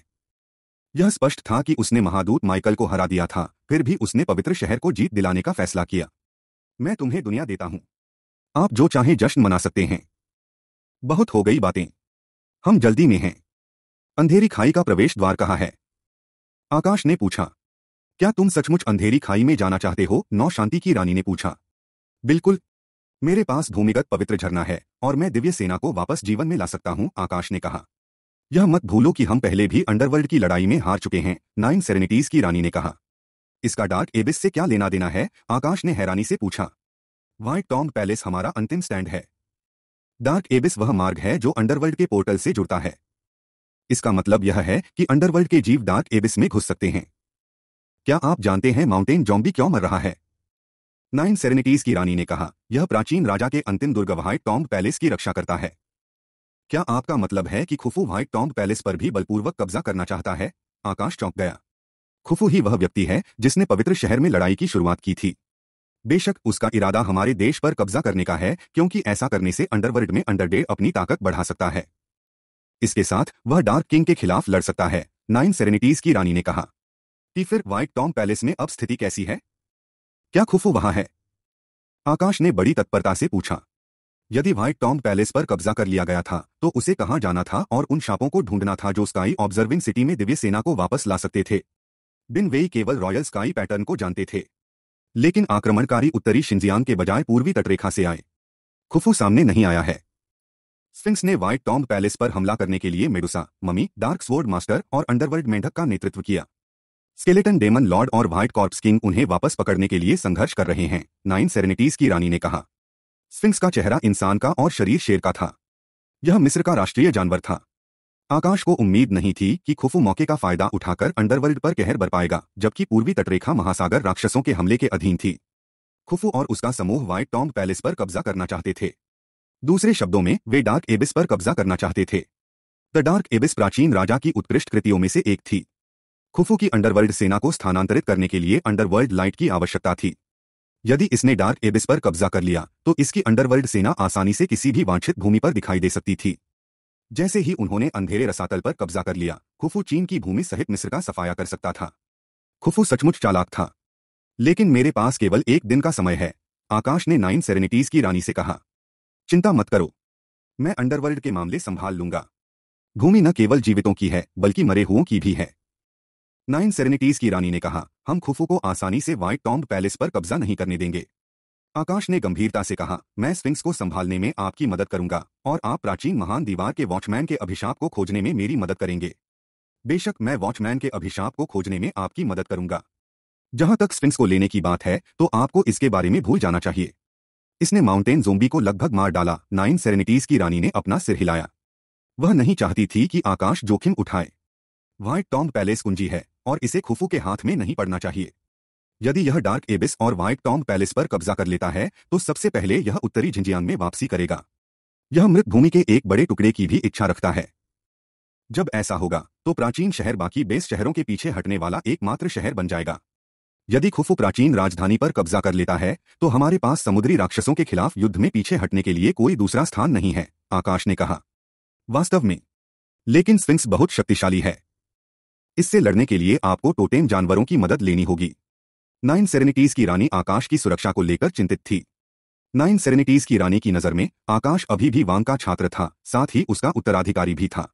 S1: यह स्पष्ट था कि उसने महादूत माइकल को हरा दिया था फिर भी उसने पवित्र शहर को जीत दिलाने का फैसला किया मैं तुम्हें दुनिया देता हूं आप जो चाहें जश्न मना सकते हैं बहुत हो गई बातें हम जल्दी में हैं अंधेरी खाई का प्रवेश द्वार कहाँ है आकाश ने पूछा क्या तुम सचमुच अंधेरी खाई में जाना चाहते हो नौ शांति की रानी ने पूछा बिल्कुल मेरे पास भूमिगत पवित्र झरना है और मैं दिव्य सेना को वापस जीवन में ला सकता हूं आकाश ने कहा यह मत भूलो कि हम पहले भी अंडरवर्ल्ड की लड़ाई में हार चुके हैं नाइन सेरेनिटीज की रानी ने कहा इसका डार्क एबिस से क्या लेना देना है आकाश ने हैरानी से पूछा वाइट टॉम पैलेस हमारा अंतिम स्टैंड है डार्क एबिस वह मार्ग है जो अंडरवर्ल्ड के पोर्टल से जुड़ता है इसका मतलब यह है कि अंडरवर्ल्ड के जीव डार्क एबिस में घुस सकते हैं क्या आप जानते हैं माउंटेन जॉम्बी क्यों मर रहा है नाइन सेरेनिटीज की रानी ने कहा यह प्राचीन राजा के अंतिम दुर्ग व्हाइट टॉम्ब पैलेस की रक्षा करता है क्या आपका मतलब है कि खुफू व्हाइट टॉम्ब पैलेस पर भी बलपूर्वक कब्जा करना चाहता है आकाश चौंक गया खुफू ही वह व्यक्ति है जिसने पवित्र शहर में लड़ाई की शुरुआत की थी बेशक उसका इरादा हमारे देश पर कब्जा करने का है क्योंकि ऐसा करने से अंडरवर्ल्ड में अंडरडे अपनी ताकत बढ़ा सकता है इसके साथ वह डार्क किंग के खिलाफ लड़ सकता है नाइन सेरेनिटीज की रानी ने कहा कि फिर व्हाइट टॉम पैलेस में अब स्थिति कैसी है क्या खुफू वहां है आकाश ने बड़ी तत्परता से पूछा यदि व्हाइट टॉम पैलेस पर कब्जा कर लिया गया था तो उसे कहां जाना था और उन शापों को ढूंढना था जो स्काई ऑब्जर्विंग सिटी में दिव्य सेना को वापस ला सकते थे बिन वे केवल रॉयल स्काई पैटर्न को जानते थे लेकिन आक्रमणकारी उत्तरी शिंजियांग के बजाय पूर्वी तटरेखा से आए खुफू सामने नहीं आया है स्फिंक्स ने व्हाइट टॉम पैलेस पर हमला करने के लिए Medusa mummy dark sword master और अंडरवर्ल्ड मेंढक का नेतृत्व किया स्केलेटन डेमन लॉर्ड और व्हाइट कॉर्प्स किंग उन्हें वापस पकड़ने के लिए संघर्ष कर रहे हैं नाइन सेरेनिटीज की रानी ने कहा स्फिंक्स का चेहरा इंसान का और शरीर शेर का था यह मिस्र का राष्ट्रीय जानवर था आकाश को उम्मीद नहीं थी कि खुफू मौके का फायदा उठाकर अंडरवर्ल्ड पर कहर बरपाएगा जबकि पूर्वी तटरेखा महासागर राक्षसों के हमले के अधीन थी खुफू और उसका समूह व्हाइट टॉम पैलेस पर कब्जा करना चाहते थे दूसरे शब्दों में वे डार्क एबिस पर कब्जा करना चाहते थे द डार्क एबिस प्राचीन राजा की उत्कृष्ट कृतियों में से एक थी खुफू की अंडरवर्ल्ड सेना को स्थानांतरित करने के लिए अंडरवर्ल्ड लाइट की आवश्यकता थी यदि इसने डार्क एबिस पर कब्जा कर लिया तो इसकी अंडरवर्ल्ड सेना आसानी से किसी भी वांछित भूमि पर दिखाई दे सकती थी जैसे ही उन्होंने अंधेरे रसातल पर कब्जा कर लिया खुफू चीन की भूमि सहित मिस्र का सफाया कर सकता था खुफू सचमुच चालाक था लेकिन मेरे पास केवल एक दिन का समय है आकाश ने नाइन सेरेनिटीज की रानी से कहा चिंता मत करो मैं अंडरवर्ल्ड के मामले संभाल लूंगा भूमि न केवल जीवितों की है बल्कि मरे हुओं की भी है नाइन सेरेनिटीज की रानी ने कहा हम खुफू को आसानी से व्हाइट टॉम्ब पैलेस पर कब्जा नहीं करने देंगे आकाश ने गंभीरता से कहा मैं स्विंग्स को संभालने में आपकी मदद करूंगा और आप प्राचीन महान दीवार के वॉचमैन के अभिशाप को खोजने में मेरी मदद करेंगे बेशक मैं वॉचमैन के अभिशाप को खोजने में आपकी मदद करूंगा जहां तक स्विंग्स को लेने की बात है तो आपको इसके बारे में भूल जाना चाहिए इसने माउंटेन जोम्बी को लगभग मार डाला नाइन सेरेनिटीज की रानी ने अपना सिर हिलाया वह नहीं चाहती थी कि आकाश जोखिम उठाए व्हाइट टॉम पैलेस कुंजी है और इसे खुफू के हाथ में नहीं पड़ना चाहिए यदि यह डार्क एबिस और व्हाइट टॉम पैलेस पर कब्जा कर लेता है तो सबसे पहले यह उत्तरी झिंजियांग में वापसी करेगा यह मृत भूमि के एक बड़े टुकड़े की भी इच्छा रखता है जब ऐसा होगा तो प्राचीन शहर बाकी बेस शहरों के पीछे हटने वाला एकमात्र शहर बन जाएगा यदि खुफु प्राचीन राजधानी पर कब्जा कर लेता है तो हमारे पास समुद्री राक्षसों के खिलाफ युद्ध में पीछे हटने के लिए कोई दूसरा स्थान नहीं है आकाश ने कहा वास्तव में लेकिन स्विंग्स बहुत शक्तिशाली है इससे लड़ने के लिए आपको टोटेम जानवरों की मदद लेनी होगी नाइन सेरेनिटीज की रानी आकाश की सुरक्षा को लेकर चिंतित थी नाइन सेरेनिटीज की रानी की नजर में आकाश अभी भी वांग का छात्र था साथ ही उसका उत्तराधिकारी भी था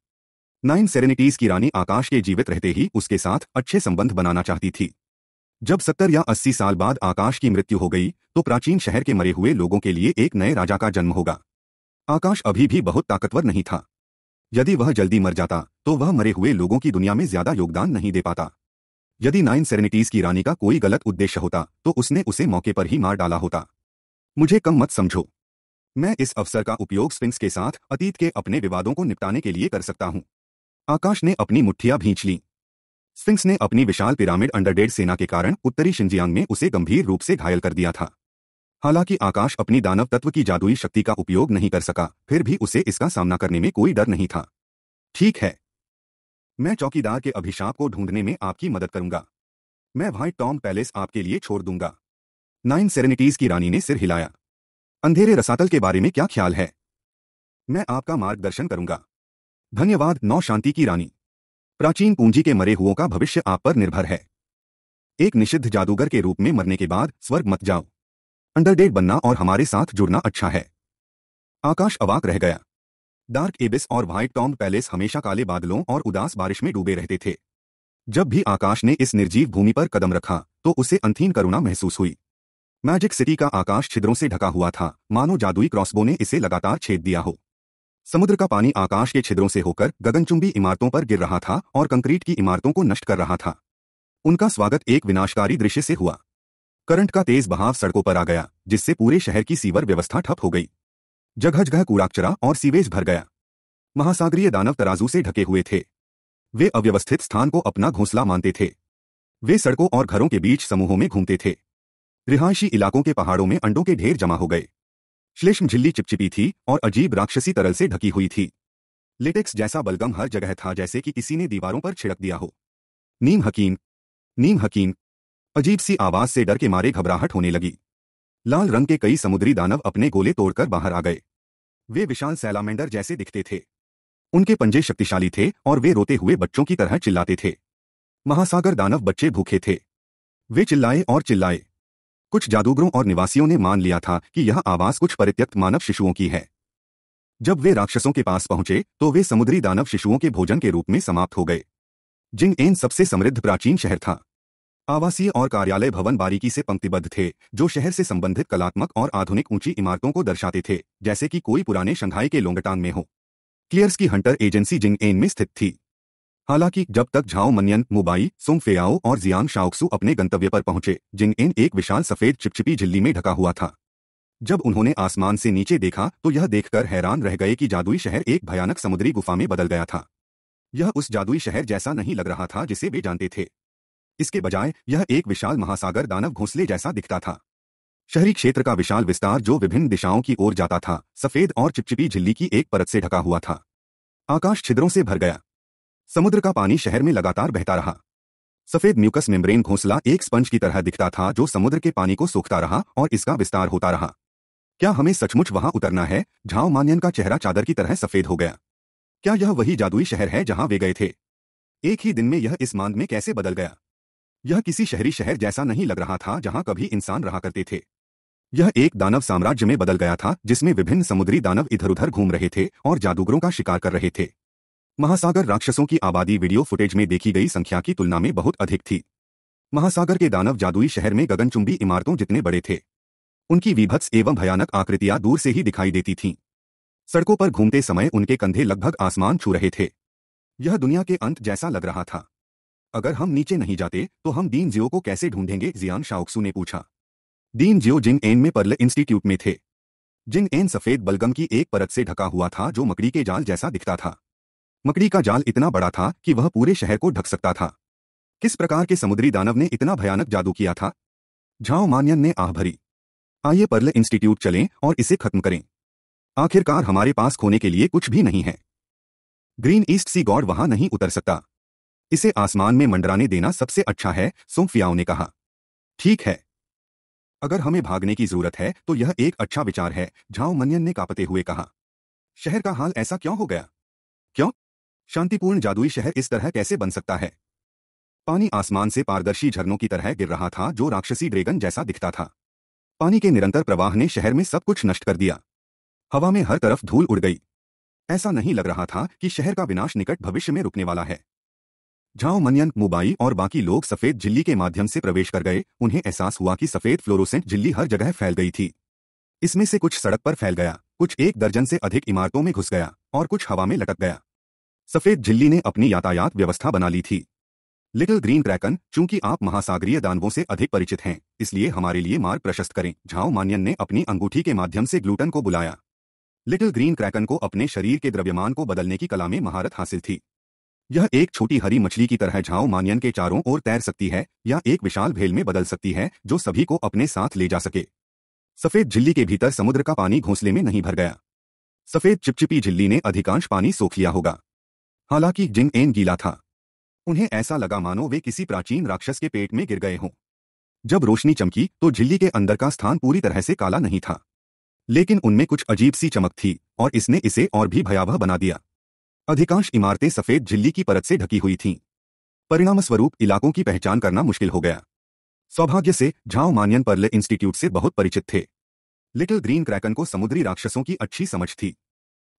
S1: नाइन सेरेनिटीज की रानी आकाश के जीवित रहते ही उसके साथ अच्छे संबंध बनाना चाहती थी जब सत्तर या अस्सी साल बाद आकाश की मृत्यु हो गई तो प्राचीन शहर के मरे हुए लोगों के लिए एक नए राजा का जन्म होगा आकाश अभी भी बहुत ताकतवर नहीं था यदि वह जल्दी मर जाता तो वह मरे हुए लोगों की दुनिया में ज्यादा योगदान नहीं दे पाता यदि नाइन सेरेनिटीज की रानी का कोई गलत उद्देश्य होता तो उसने उसे मौके पर ही मार डाला होता मुझे कम मत समझो मैं इस अवसर का उपयोग स्पिंक्स के साथ अतीत के अपने विवादों को निपटाने के लिए कर सकता हूं आकाश ने अपनी मुठ्ठियां भींच ली स्पिंक्स ने अपनी विशाल पिरामिड अंडरडेड सेना के कारण उत्तरी शिंजियांग में उसे गंभीर रूप से घायल कर दिया था हालांकि आकाश अपनी दानव तत्व की जादुई शक्ति का उपयोग नहीं कर सका फिर भी उसे इसका सामना करने में कोई डर नहीं था ठीक है मैं चौकीदार के अभिशाप को ढूंढने में आपकी मदद करूंगा मैं भाई टॉम पैलेस आपके लिए छोड़ दूंगा नाइन सेरेनिटीज की रानी ने सिर हिलाया अंधेरे रसातल के बारे में क्या ख्याल है मैं आपका मार्गदर्शन करूंगा धन्यवाद नौ शांति की रानी प्राचीन पूंजी के मरे हुओं का भविष्य आप पर निर्भर है एक निषिद्ध जादूगर के रूप में मरने के बाद स्वर्ग मत जाओ अंडरडेट बनना और हमारे साथ जुड़ना अच्छा है आकाश अवाक रह गया डार्क एबिस और व्हाइट टॉम पैलेस हमेशा काले बादलों और उदास बारिश में डूबे रहते थे जब भी आकाश ने इस निर्जीव भूमि पर कदम रखा तो उसे अंथीन करुणा महसूस हुई मैजिक सिटी का आकाश छिद्रों से ढका हुआ था मानो जादुई क्रॉसबो ने इसे लगातार छेद दिया हो समुद्र का पानी आकाश के छिद्रों से होकर गगनचुंबी इमारतों पर गिर रहा था और कंक्रीट की इमारतों को नष्ट कर रहा था उनका स्वागत एक विनाशकारी दृश्य से हुआ करंट का तेज बहाव सड़कों पर आ गया जिससे पूरे शहर की सीवर व्यवस्था ठप हो गई जगह जगह कूड़ाकचरा और सीवेज भर गया महासागरीय दानव तराजू से ढके हुए थे वे अव्यवस्थित स्थान को अपना घोंसला मानते थे वे सड़कों और घरों के बीच समूहों में घूमते थे रिहायशी इलाकों के पहाड़ों में अंडों के ढेर जमा हो गए श्लेष्म झिल्ली चिपचिपी थी और अजीब राक्षसी तरल से ढकी हुई थी लेटेक्स जैसा बलगम हर जगह था जैसे कि किसी ने दीवारों पर छिड़क दिया हो नीम हकीम नीम हकीम अजीब सी आवाज से डर के मारे घबराहट होने लगी लाल रंग के कई समुद्री दानव अपने गोले तोड़कर बाहर आ गए वे विशाल सैलामेंडर जैसे दिखते थे उनके पंजे शक्तिशाली थे और वे रोते हुए बच्चों की तरह चिल्लाते थे महासागर दानव बच्चे भूखे थे वे चिल्लाए और चिल्लाए कुछ जादूगरों और निवासियों ने मान लिया था कि यह आवाज कुछ परित्यक्त मानव शिशुओं की है जब वे राक्षसों के पास पहुंचे तो वे समुद्री दानव शिशुओं के भोजन के रूप में समाप्त हो गए जिंग एन सबसे समृद्ध प्राचीन शहर था आवासीय और कार्यालय भवन बारीकी से पंक्तिबद्ध थे जो शहर से संबंधित कलात्मक और आधुनिक ऊंची इमारतों को दर्शाते थे जैसे कि कोई पुराने शंघाई के लोंगटांग में हो क्लियर्स की हंटर एजेंसी जिंग एन में स्थित थी हालांकि जब तक झाओ मनियन मुबाई सुंग और जियांग शाओक्सू अपने गंतव्य पर पहुंचे जिंग एन एक विशाल सफेद चिपचिपी झिल्ली में ढका हुआ था जब उन्होंने आसमान से नीचे देखा तो यह देखकर हैरान रह गए कि जादुई शहर एक भयानक समुद्री गुफा में बदल गया था यह उस जादुई शहर जैसा नहीं लग रहा था जिसे वे जानते थे इसके बजाय यह एक विशाल महासागर दानव घोंसले जैसा दिखता था शहरी क्षेत्र का विशाल विस्तार जो विभिन्न दिशाओं की ओर जाता था सफेद और चिपचिपी झिल्ली की एक परत से ढका हुआ था आकाश छिद्रों से भर गया समुद्र का पानी शहर में लगातार बहता रहा सफेद म्यूकस मेम्ब्रेन घोंसला एक स्पंज की तरह दिखता था जो समुद्र के पानी को सोखता रहा और इसका विस्तार होता रहा क्या हमें सचमुच वहां उतरना है झाव मान्यन का चेहरा चादर की तरह सफेद हो गया क्या यह वही जादुई शहर है जहां वे गए थे एक ही दिन में यह इस मांद में कैसे बदल गया यह किसी शहरी शहर जैसा नहीं लग रहा था जहां कभी इंसान रहा करते थे यह एक दानव साम्राज्य में बदल गया था जिसमें विभिन्न समुद्री दानव इधर उधर घूम रहे थे और जादूगरों का शिकार कर रहे थे महासागर राक्षसों की आबादी वीडियो फुटेज में देखी गई संख्या की तुलना में बहुत अधिक थी महासागर के दानव जादुई शहर में गगनचुंबी इमारतों जितने बड़े थे उनकी विभत्स एवं भयानक आकृतियां दूर से ही दिखाई देती थीं सड़कों पर घूमते समय उनके कंधे लगभग आसमान छू रहे थे यह दुनिया के अंत जैसा लग रहा था अगर हम नीचे नहीं जाते तो हम दीन जियो को कैसे ढूंढेंगे जियान शाओक्सू ने पूछा दीन जियो जिन एन में पर्ल इंस्टीट्यूट में थे जिन एन सफेद बलगम की एक परत से ढका हुआ था जो मकड़ी के जाल जैसा दिखता था मकड़ी का जाल इतना बड़ा था कि वह पूरे शहर को ढक सकता था किस प्रकार के समुद्री दानव ने इतना भयानक जादू किया था झाओ मानियन ने आह भरी आइए पर्ल इंस्टीट्यूट चलें और इसे खत्म करें आखिरकार हमारे पास खोने के लिए कुछ भी नहीं है ग्रीन ईस्ट सी गॉड वहां नहीं उतर सकता इसे आसमान में मंडराने देना सबसे अच्छा है सोंफियाओ ने कहा ठीक है अगर हमें भागने की जरूरत है तो यह एक अच्छा विचार है झाओ मनियन ने कापते हुए कहा शहर का हाल ऐसा क्यों हो गया क्यों शांतिपूर्ण जादुई शहर इस तरह कैसे बन सकता है पानी आसमान से पारदर्शी झरनों की तरह गिर रहा था जो राक्षसी ड्रैगन जैसा दिखता था पानी के निरंतर प्रवाह ने शहर में सब कुछ नष्ट कर दिया हवा में हर तरफ धूल उड़ गई ऐसा नहीं लग रहा था कि शहर का विनाश निकट भविष्य में रुकने वाला है झाओ मनियन मुबाई और बाकी लोग सफेद झिल्ली के माध्यम से प्रवेश कर गए उन्हें एहसास हुआ कि सफेद फ्लोरोसेंट झिल्ली हर जगह फैल गई थी इसमें से कुछ सड़क पर फैल गया कुछ एक दर्जन से अधिक इमारतों में घुस गया और कुछ हवा में लटक गया सफेद झिल्ली ने अपनी यातायात व्यवस्था बना ली थी लिटिल ग्रीन क्रैकन चूंकि आप महासागरीय दानवों से अधिक परिचित हैं इसलिए हमारे लिए मार्ग प्रशस्त करें झाओ मानियन ने अपनी अंगूठी के माध्यम से ग्लूटन को बुलाया लिटिल ग्रीन क्रैकन को अपने शरीर के द्रव्यमान को बदलने की कला में महारत हासिल थी यह एक छोटी हरी मछली की तरह झाओ मानियन के चारों ओर तैर सकती है या एक विशाल भेल में बदल सकती है जो सभी को अपने साथ ले जा सके सफेद झिल्ली के भीतर समुद्र का पानी घोंसले में नहीं भर गया सफेद चिपचिपी झिल्ली ने अधिकांश पानी सोख लिया होगा हालांकि जिंग एन गीला था उन्हें ऐसा लगा मानो वे किसी प्राचीन राक्षस के पेट में गिर गए हों जब रोशनी चमकी तो झिल्ली के अंदर का स्थान पूरी तरह से काला नहीं था लेकिन उनमें कुछ अजीब सी चमक थी और इसने इसे और भी भयावह बना दिया अधिकांश इमारतें सफेद झिल्ली की परत से ढकी हुई थीं परिणामस्वरूप इलाकों की पहचान करना मुश्किल हो गया सौभाग्य से झाओ मानियन परले इंस्टीट्यूट से बहुत परिचित थे लिटिल ग्रीन क्रैकन को समुद्री राक्षसों की अच्छी समझ थी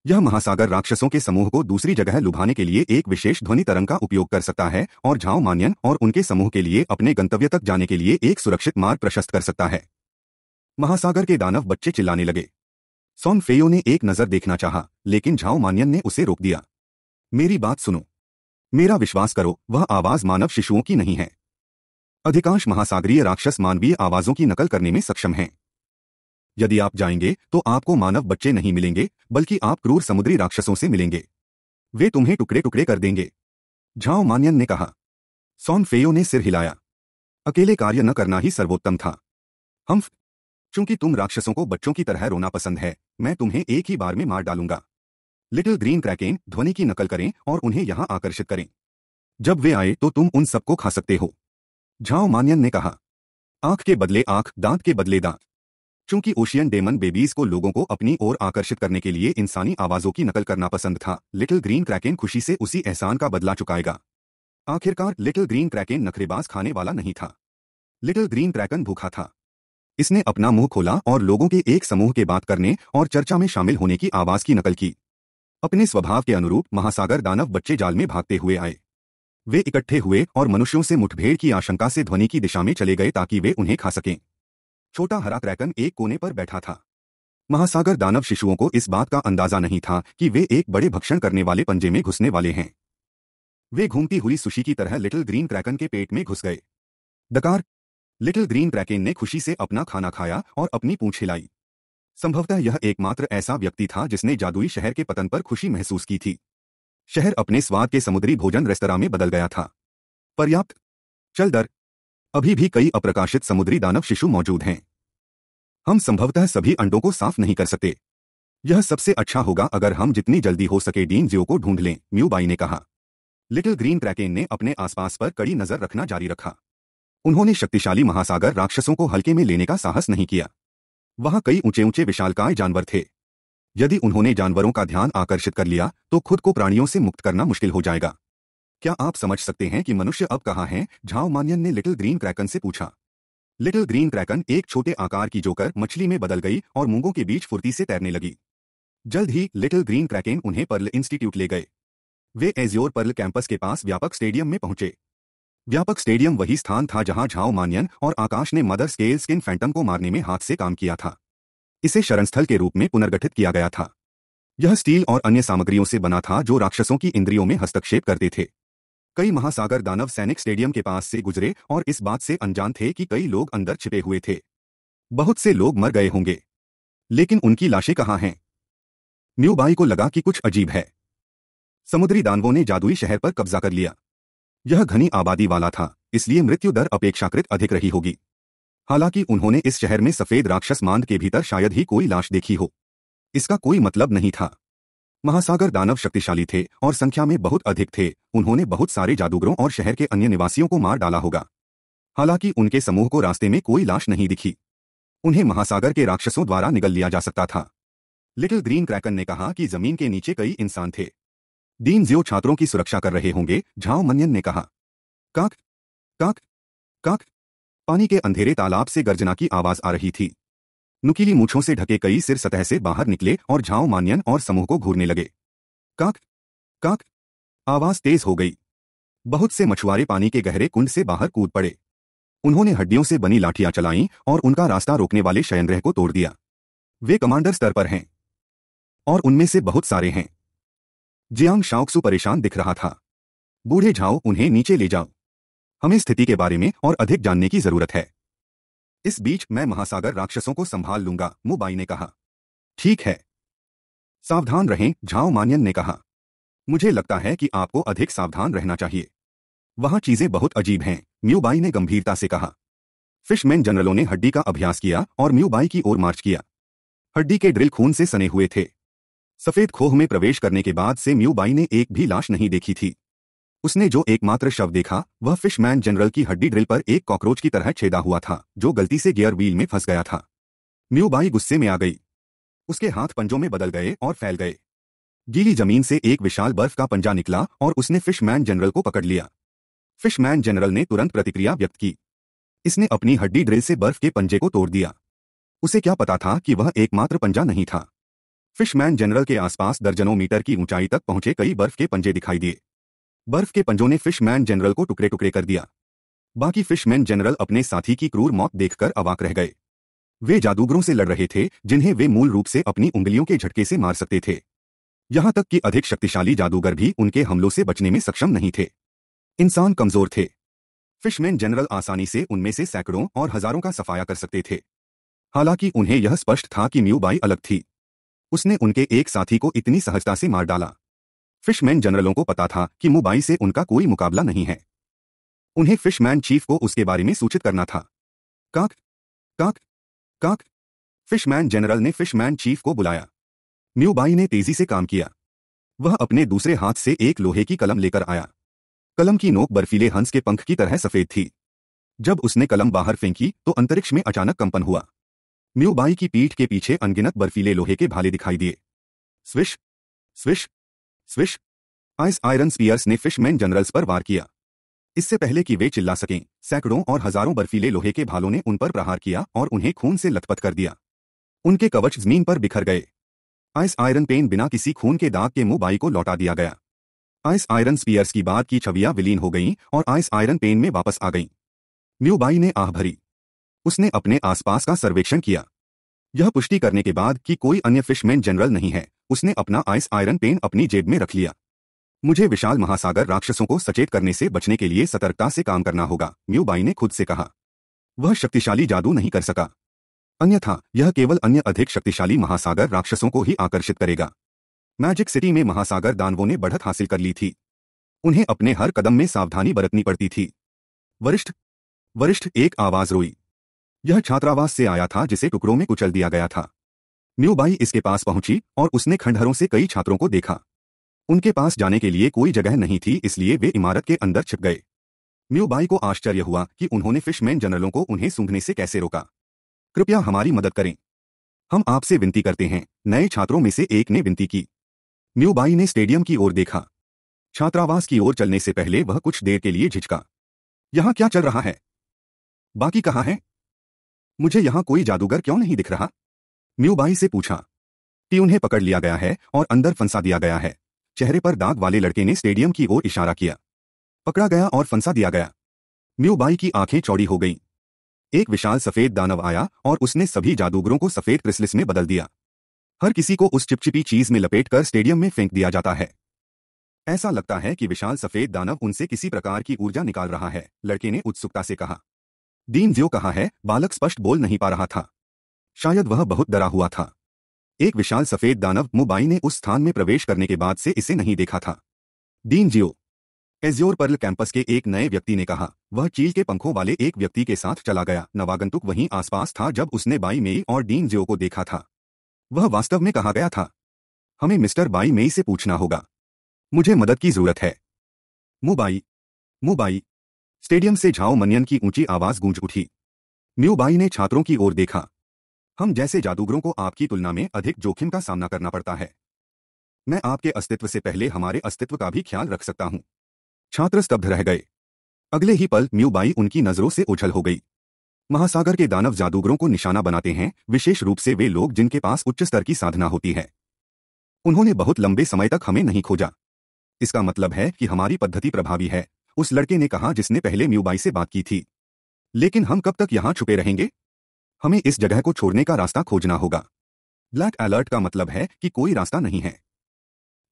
S1: यह महासागर राक्षसों के समूह को दूसरी जगह लुभाने के लिए एक विशेष ध्वनि तरंग का उपयोग कर सकता है और झाओ मानियन और उनके समूह के लिए अपने गंतव्य तक जाने के लिए एक सुरक्षित मार्ग प्रशस्त कर सकता है महासागर के दानव बच्चे चिल्लाने लगे सोन फेयो ने एक नजर देखना चाहा, लेकिन झाओ मानियन ने उसे रोक दिया मेरी बात सुनो मेरा विश्वास करो वह आवाज मानव शिशुओं की नहीं है अधिकांश महासागरीय राक्षस मानवीय आवाजों की नकल करने में सक्षम हैं यदि आप जाएंगे तो आपको मानव बच्चे नहीं मिलेंगे बल्कि आप क्रूर समुद्री राक्षसों से मिलेंगे वे तुम्हें टुकड़े टुकड़े कर देंगे झाओ मान्यन ने कहा सोन फेयो ने सिर हिलाया अकेले कार्य न करना ही सर्वोत्तम था हम चूंकि तुम राक्षसों को बच्चों की तरह रोना पसंद है मैं तुम्हें एक ही बार में मार डालूंगा लिटिल ग्रीन क्रैकेन ध्वनि की नकल करें और उन्हें यहां आकर्षित करें जब वे आए तो तुम उन सबको खा सकते हो झाओ मानियन ने कहा आंख के बदले आंख दांत के बदले दांत चूंकि ओशियन डेमन बेबीज को लोगों को अपनी ओर आकर्षित करने के लिए इंसानी आवाजों की नकल करना पसंद था लिटिल ग्रीन क्रैकेन खुशी से उसी एहसान का बदला चुकाएगा आखिरकार लिटिल ग्रीन क्रैकेन नखरेबाज खाने वाला नहीं था लिटिल ग्रीन क्रैकन भूखा था इसने अपना मुंह खोला और लोगों के एक समूह के बात करने और चर्चा में शामिल होने की आवाज की नकल की अपने स्वभाव के अनुरूप महासागर दानव बच्चे जाल में भागते हुए आए वे इकट्ठे हुए और मनुष्यों से मुठभेड़ की आशंका से ध्वनि की दिशा में चले गए ताकि वे उन्हें खा सकें छोटा हरा क्रैकन एक कोने पर बैठा था महासागर दानव शिशुओं को इस बात का अंदाजा नहीं था कि वे एक बड़े भक्षण करने वाले पंजे में घुसने वाले हैं वे घूमती हुई सुशी की तरह लिटिल ग्रीन क्रैकन के पेट में घुस गए दकार लिटिल ग्रीन क्रैकेन ने खुशी से अपना खाना खाया और अपनी पूंछ हिलाई संभवतः यह एकमात्र ऐसा व्यक्ति था जिसने जादुई शहर के पतन पर खुशी महसूस की थी शहर अपने स्वाद के समुद्री भोजन रेस्तरा में बदल गया था पर्याप्त चल दर अभी भी कई अप्रकाशित समुद्री दानव शिशु मौजूद हैं हम संभवतः सभी अंडों को साफ नहीं कर सकते यह सबसे अच्छा होगा अगर हम जितनी जल्दी हो सके डीन जियो को ढूंढ लें म्यूबाई ने कहा लिटिल ग्रीन क्रैकेन ने अपने आसपास पर कड़ी नजर रखना जारी रखा उन्होंने शक्तिशाली महासागर राक्षसों को हल्के में लेने का साहस नहीं किया वहां कई ऊंचे ऊंचे विशालकाय जानवर थे यदि उन्होंने जानवरों का ध्यान आकर्षित कर लिया तो खुद को प्राणियों से मुक्त करना मुश्किल हो जाएगा क्या आप समझ सकते हैं कि मनुष्य अब कहाँ हैं झाव मानियन ने लिटिल ग्रीन क्रैकन से पूछा लिटिल ग्रीन क्रैकन एक छोटे आकार की जोकर मछली में बदल गई और मूंगों के बीच फुर्ती से तैरने लगी जल्द ही लिटिल ग्रीन क्रैकेन उन्हें पर्ल इंस्टीट्यूट ले गए वे एज्योर पर्ल कैंपस के पास व्यापक स्टेडियम में पहुंचे व्यापक स्टेडियम वही स्थान था जहां झाओ मानियन और आकाश ने मदर स्केल स्किन फैंटम को मारने में हाथ से काम किया था इसे शरणस्थल के रूप में पुनर्गठित किया गया था यह स्टील और अन्य सामग्रियों से बना था जो राक्षसों की इंद्रियों में हस्तक्षेप करते थे कई महासागर दानव सैनिक स्टेडियम के पास से गुजरे और इस बात से अनजान थे कि कई लोग अंदर छिपे हुए थे बहुत से लोग मर गए होंगे लेकिन उनकी लाशें कहाँ हैं न्यूबाई को लगा कि कुछ अजीब है समुद्री दानवों ने जादुई शहर पर कब्जा कर लिया यह घनी आबादी वाला था इसलिए मृत्यु दर अपेक्षाकृत अधिक रही होगी हालांकि उन्होंने इस शहर में सफेद राक्षस मांद के भीतर शायद ही कोई लाश देखी हो इसका कोई मतलब नहीं था महासागर दानव शक्तिशाली थे और संख्या में बहुत अधिक थे उन्होंने बहुत सारे जादूगरों और शहर के अन्य निवासियों को मार डाला होगा हालांकि उनके समूह को रास्ते में कोई लाश नहीं दिखी उन्हें महासागर के राक्षसों द्वारा निगल लिया जा सकता था लिटिल ग्रीन क्रैकन ने कहा कि जमीन के नीचे कई इंसान थे दीन ज्यो छात्रों की सुरक्षा कर रहे होंगे झाओ मनियन ने कहा काक काक काक पानी के अंधेरे तालाब से गर्जना की आवाज आ रही थी नुकीली मूछों से ढके कई सिर सतह से बाहर निकले और झाओ मानियन और समूह को घूरने लगे काक काक आवाज तेज हो गई बहुत से मछुआरे पानी के गहरे कुंड से बाहर कूद पड़े उन्होंने हड्डियों से बनी लाठियां चलाईं और उनका रास्ता रोकने वाले शयनग्रह को तोड़ दिया वे कमांडर स्तर पर हैं और उनमें से बहुत सारे हैं जियांग शाओक्सु परेशान दिख रहा था बूढ़े झाओ उन्हें नीचे ले जाओ हमें स्थिति के बारे में और अधिक जानने की जरूरत है इस बीच मैं महासागर राक्षसों को संभाल लूंगा मुबाई ने कहा ठीक है सावधान रहें झाओ मानियन ने कहा मुझे लगता है कि आपको अधिक सावधान रहना चाहिए वहां चीजें बहुत अजीब हैं म्यूबाई ने गंभीरता से कहा फिशमैन जनरलों ने हड्डी का अभ्यास किया और म्यूबाई की ओर मार्च किया हड्डी के ड्रिल खून से सने हुए थे सफेद खोह में प्रवेश करने के बाद से म्यूबाई ने एक भी लाश नहीं देखी थी उसने जो एकमात्र शव देखा वह फिशमैन जनरल की हड्डी ड्रिल पर एक कॉकरोच की तरह छेदा हुआ था जो गलती से गियर व्हील में फंस गया था म्यूबाई गुस्से में आ गई उसके हाथ पंजों में बदल गए और फैल गए गीली जमीन से एक विशाल बर्फ का पंजा निकला और उसने फिशमैन जनरल को पकड़ लिया फिशमैन जनरल ने तुरंत प्रतिक्रिया व्यक्त की इसने अपनी हड्डी ड्रिल से बर्फ के पंजे को तोड़ दिया उसे क्या पता था कि वह एकमात्र पंजा नहीं था फिशमैन जनरल के आसपास दर्जनों मीटर की ऊंचाई तक पहुंचे कई बर्फ के पंजे दिखाई दिए बर्फ के पंजों ने फिशमैन जनरल को टुकड़े टुकड़े कर दिया बाकी फिशमैन जनरल अपने साथी की क्रूर मौत देखकर अवाक रह गए वे जादूगरों से लड़ रहे थे जिन्हें वे मूल रूप से अपनी उंगलियों के झटके से मार सकते थे यहां तक कि अधिक शक्तिशाली जादूगर भी उनके हमलों से बचने में सक्षम नहीं थे इंसान कमजोर थे फिशमैन जनरल आसानी से उनमें से सैकड़ों और हजारों का सफाया कर सकते थे हालांकि उन्हें यह स्पष्ट था कि म्यूबाई अलग थी उसने उनके एक साथी को इतनी सहजता से मार डाला फिशमैन जनरलों को पता था कि मुंबई से उनका कोई मुकाबला नहीं है उन्हें फिशमैन चीफ को उसके बारे में सूचित करना था काक काक काक फिशमैन जनरल ने फिशमैन चीफ को बुलाया न्यूबाई ने तेजी से काम किया वह अपने दूसरे हाथ से एक लोहे की कलम लेकर आया कलम की नोक बर्फीले हंस के पंख की तरह सफेद थी जब उसने कलम बाहर फेंकी तो अंतरिक्ष में अचानक कंपन हुआ म्यूबाई की पीठ के पीछे अनगिनत बर्फीले लोहे के भाले दिखाई दिए swish swish swish ice iron spears ने फिशमैन जनरल्स पर वार किया इससे पहले कि वे चिल्ला सकें सैकड़ों और हजारों बर्फीले लोहे के भालों ने उन पर प्रहार किया और उन्हें खून से लथपथ कर दिया उनके कवच जमीन पर बिखर गए आइस आयरन पेन बिना किसी खून के दाग के बाई को लौटा दिया गया आइस आयरन स्पीयर्स की बाद की छवियां विलीन हो गईं और आइस आयरन पेन में वापस आ गईं म्यूबाई ने आह भरी उसने अपने आसपास का सर्वेक्षण किया यह पुष्टि करने के बाद कि कोई अन्य फिशमैन जनरल नहीं है उसने अपना आइस आयरन पेन अपनी जेब में रख लिया मुझे विशाल महासागर राक्षसों को सचेत करने से बचने के लिए सतर्कता से काम करना होगा म्यूबाई ने खुद से कहा वह शक्तिशाली जादू नहीं कर सका अन्यथा यह केवल अन्य अधिक शक्तिशाली महासागर राक्षसों को ही आकर्षित करेगा मैजिक सिटी में महासागर दानवों ने बढ़त हासिल कर ली थी उन्हें अपने हर कदम में सावधानी बरतनी पड़ती थी वरिष्ठ वरिष्ठ एक आवाज रोई यह छात्रावास से आया था जिसे टुकड़ों में कुचल दिया गया था न्यूबाई इसके पास पहुंची और उसने खंडहरों से कई छात्रों को देखा उनके पास जाने के लिए कोई जगह नहीं थी इसलिए वे इमारत के अंदर छिप गए न्यूबाई को आश्चर्य हुआ कि उन्होंने फिशमैन जनरलों को उन्हें सूंघने से कैसे रोका कृपया हमारी मदद करें हम आपसे विनती करते हैं नए छात्रों में से एक ने विनती की न्यूबाई ने स्टेडियम की ओर देखा छात्रावास की ओर चलने से पहले वह कुछ देर के लिए झिझका यहां क्या चल रहा है बाकी कहाँ है मुझे यहां कोई जादूगर क्यों नहीं दिख रहा म्यूबाई से पूछा कि उन्हें पकड़ लिया गया है और अंदर फंसा दिया गया है चेहरे पर दाग वाले लड़के ने स्टेडियम की ओर इशारा किया पकड़ा गया और फंसा दिया गया म्यूबाई की आंखें चौड़ी हो गईं एक विशाल सफेद दानव आया और उसने सभी जादूगरों को सफेद क्रिसलिस में बदल दिया हर किसी को उस चिपचिपी चीज में लपेटकर स्टेडियम में फेंक दिया जाता है ऐसा लगता है कि विशाल सफेद दानव उनसे किसी प्रकार की ऊर्जा निकाल रहा है लड़के ने उत्सुकता से कहा दीन ज्यो कहा है बालक स्पष्ट बोल नहीं पा रहा था शायद वह बहुत डरा हुआ था एक विशाल सफेद दानव मुबाई ने उस स्थान में प्रवेश करने के बाद से इसे नहीं देखा था दीन जियो एज्योर पर्ल कैंपस के एक नए व्यक्ति ने कहा वह चील के पंखों वाले एक व्यक्ति के साथ चला गया नवागंतुक वहीं आसपास था जब उसने बाई मेई और डीन जियो को देखा था वह वास्तव में कहा गया था हमें मिस्टर बाई मेई से पूछना होगा मुझे मदद की जरूरत है मुबाई मुबाई स्टेडियम से झाओ मनियन की ऊंची आवाज गूंज उठी न्यू बाई ने छात्रों की ओर देखा हम जैसे जादूगरों को आपकी तुलना में अधिक जोखिम का सामना करना पड़ता है मैं आपके अस्तित्व से पहले हमारे अस्तित्व का भी ख्याल रख सकता हूं छात्र स्तब्ध रह गए अगले ही पल म्यूबाई उनकी नजरों से उछल हो गई महासागर के दानव जादूगरों को निशाना बनाते हैं विशेष रूप से वे लोग जिनके पास उच्च स्तर की साधना होती है उन्होंने बहुत लंबे समय तक हमें नहीं खोजा इसका मतलब है कि हमारी पद्धति प्रभावी है उस लड़के ने कहा जिसने पहले म्यूबाई से बात की थी लेकिन हम कब तक यहां छुपे रहेंगे हमें इस जगह को छोड़ने का रास्ता खोजना होगा ब्लैक अलर्ट का मतलब है कि कोई रास्ता नहीं है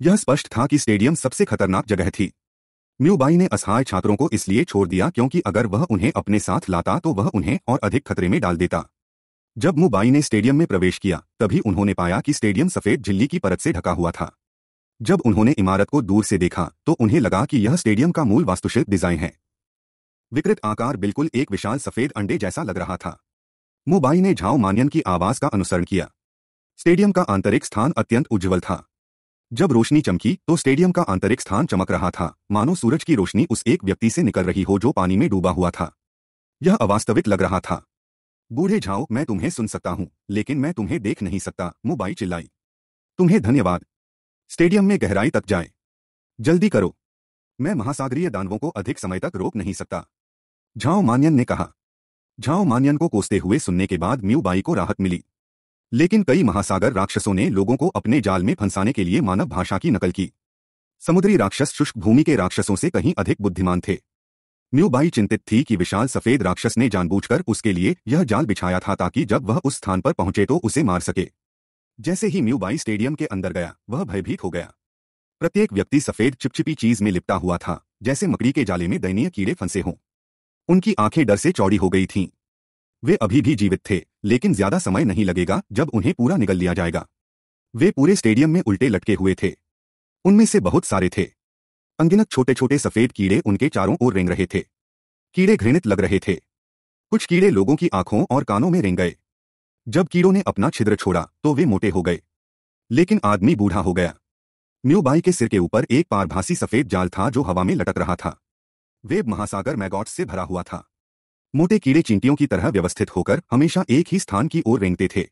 S1: यह स्पष्ट था कि स्टेडियम सबसे खतरनाक जगह थी म्यूबाई ने असहाय छात्रों को इसलिए छोड़ दिया क्योंकि अगर वह उन्हें अपने साथ लाता तो वह उन्हें और अधिक खतरे में डाल देता जब मुबाई ने स्टेडियम में प्रवेश किया तभी उन्होंने पाया कि स्टेडियम सफेद झिल्ली की परत से ढका हुआ था जब उन्होंने इमारत को दूर से देखा तो उन्हें लगा कि यह स्टेडियम का मूल वास्तुशिल्प डिजाइन है विकृत आकार बिल्कुल एक विशाल सफेद अंडे जैसा लग रहा था मुबाई ने झाओ मानियन की आवाज का अनुसरण किया स्टेडियम का आंतरिक स्थान अत्यंत उज्जवल था जब रोशनी चमकी तो स्टेडियम का आंतरिक स्थान चमक रहा था मानो सूरज की रोशनी उस एक व्यक्ति से निकल रही हो जो पानी में डूबा हुआ था यह अवास्तविक लग रहा था बूढ़े झाओ मैं तुम्हें सुन सकता हूँ लेकिन मैं तुम्हें देख नहीं सकता मुबाई चिल्लाई तुम्हें धन्यवाद स्टेडियम में गहराई तक जाएं। जल्दी करो मैं महासागरीय दानवों को अधिक समय तक रोक नहीं सकता झाओ मानियन ने कहा झाओ मानियन को कोसते हुए सुनने के बाद म्यू बाई को राहत मिली लेकिन कई महासागर राक्षसों ने लोगों को अपने जाल में फंसाने के लिए मानव भाषा की नकल की समुद्री राक्षस शुष्क भूमि के राक्षसों से कहीं अधिक बुद्धिमान थे न्यूबाई चिंतित थी कि विशाल सफेद राक्षस ने जानबूझकर उसके लिए यह जाल बिछाया था ताकि जब वह उस स्थान पर पहुंचे तो उसे मार सके जैसे ही म्यूबाई स्टेडियम के अंदर गया वह भयभीत हो गया प्रत्येक व्यक्ति सफेद चिपचिपी चीज में लिपटा हुआ था जैसे मकड़ी के जाले में दयनीय कीड़े फंसे हों उनकी आंखें डर से चौड़ी हो गई थीं वे अभी भी जीवित थे लेकिन ज्यादा समय नहीं लगेगा जब उन्हें पूरा निगल लिया जाएगा वे पूरे स्टेडियम में उल्टे लटके हुए थे उनमें से बहुत सारे थे अंगिनक छोटे छोटे सफेद कीड़े उनके चारों ओर रेंग रहे थे कीड़े घृणित लग रहे थे कुछ कीड़े लोगों की आंखों और कानों में रेंग गए जब कीड़ों ने अपना छिद्र छोड़ा तो वे मोटे हो गए लेकिन आदमी बूढ़ा हो गया न्यूबाई के सिर के ऊपर एक पारभासी सफेद जाल था जो हवा में लटक रहा था वेब महासागर मैगॉट से भरा हुआ था मोटे कीड़े चींटियों की तरह व्यवस्थित होकर हमेशा एक ही स्थान की ओर रेंगते थे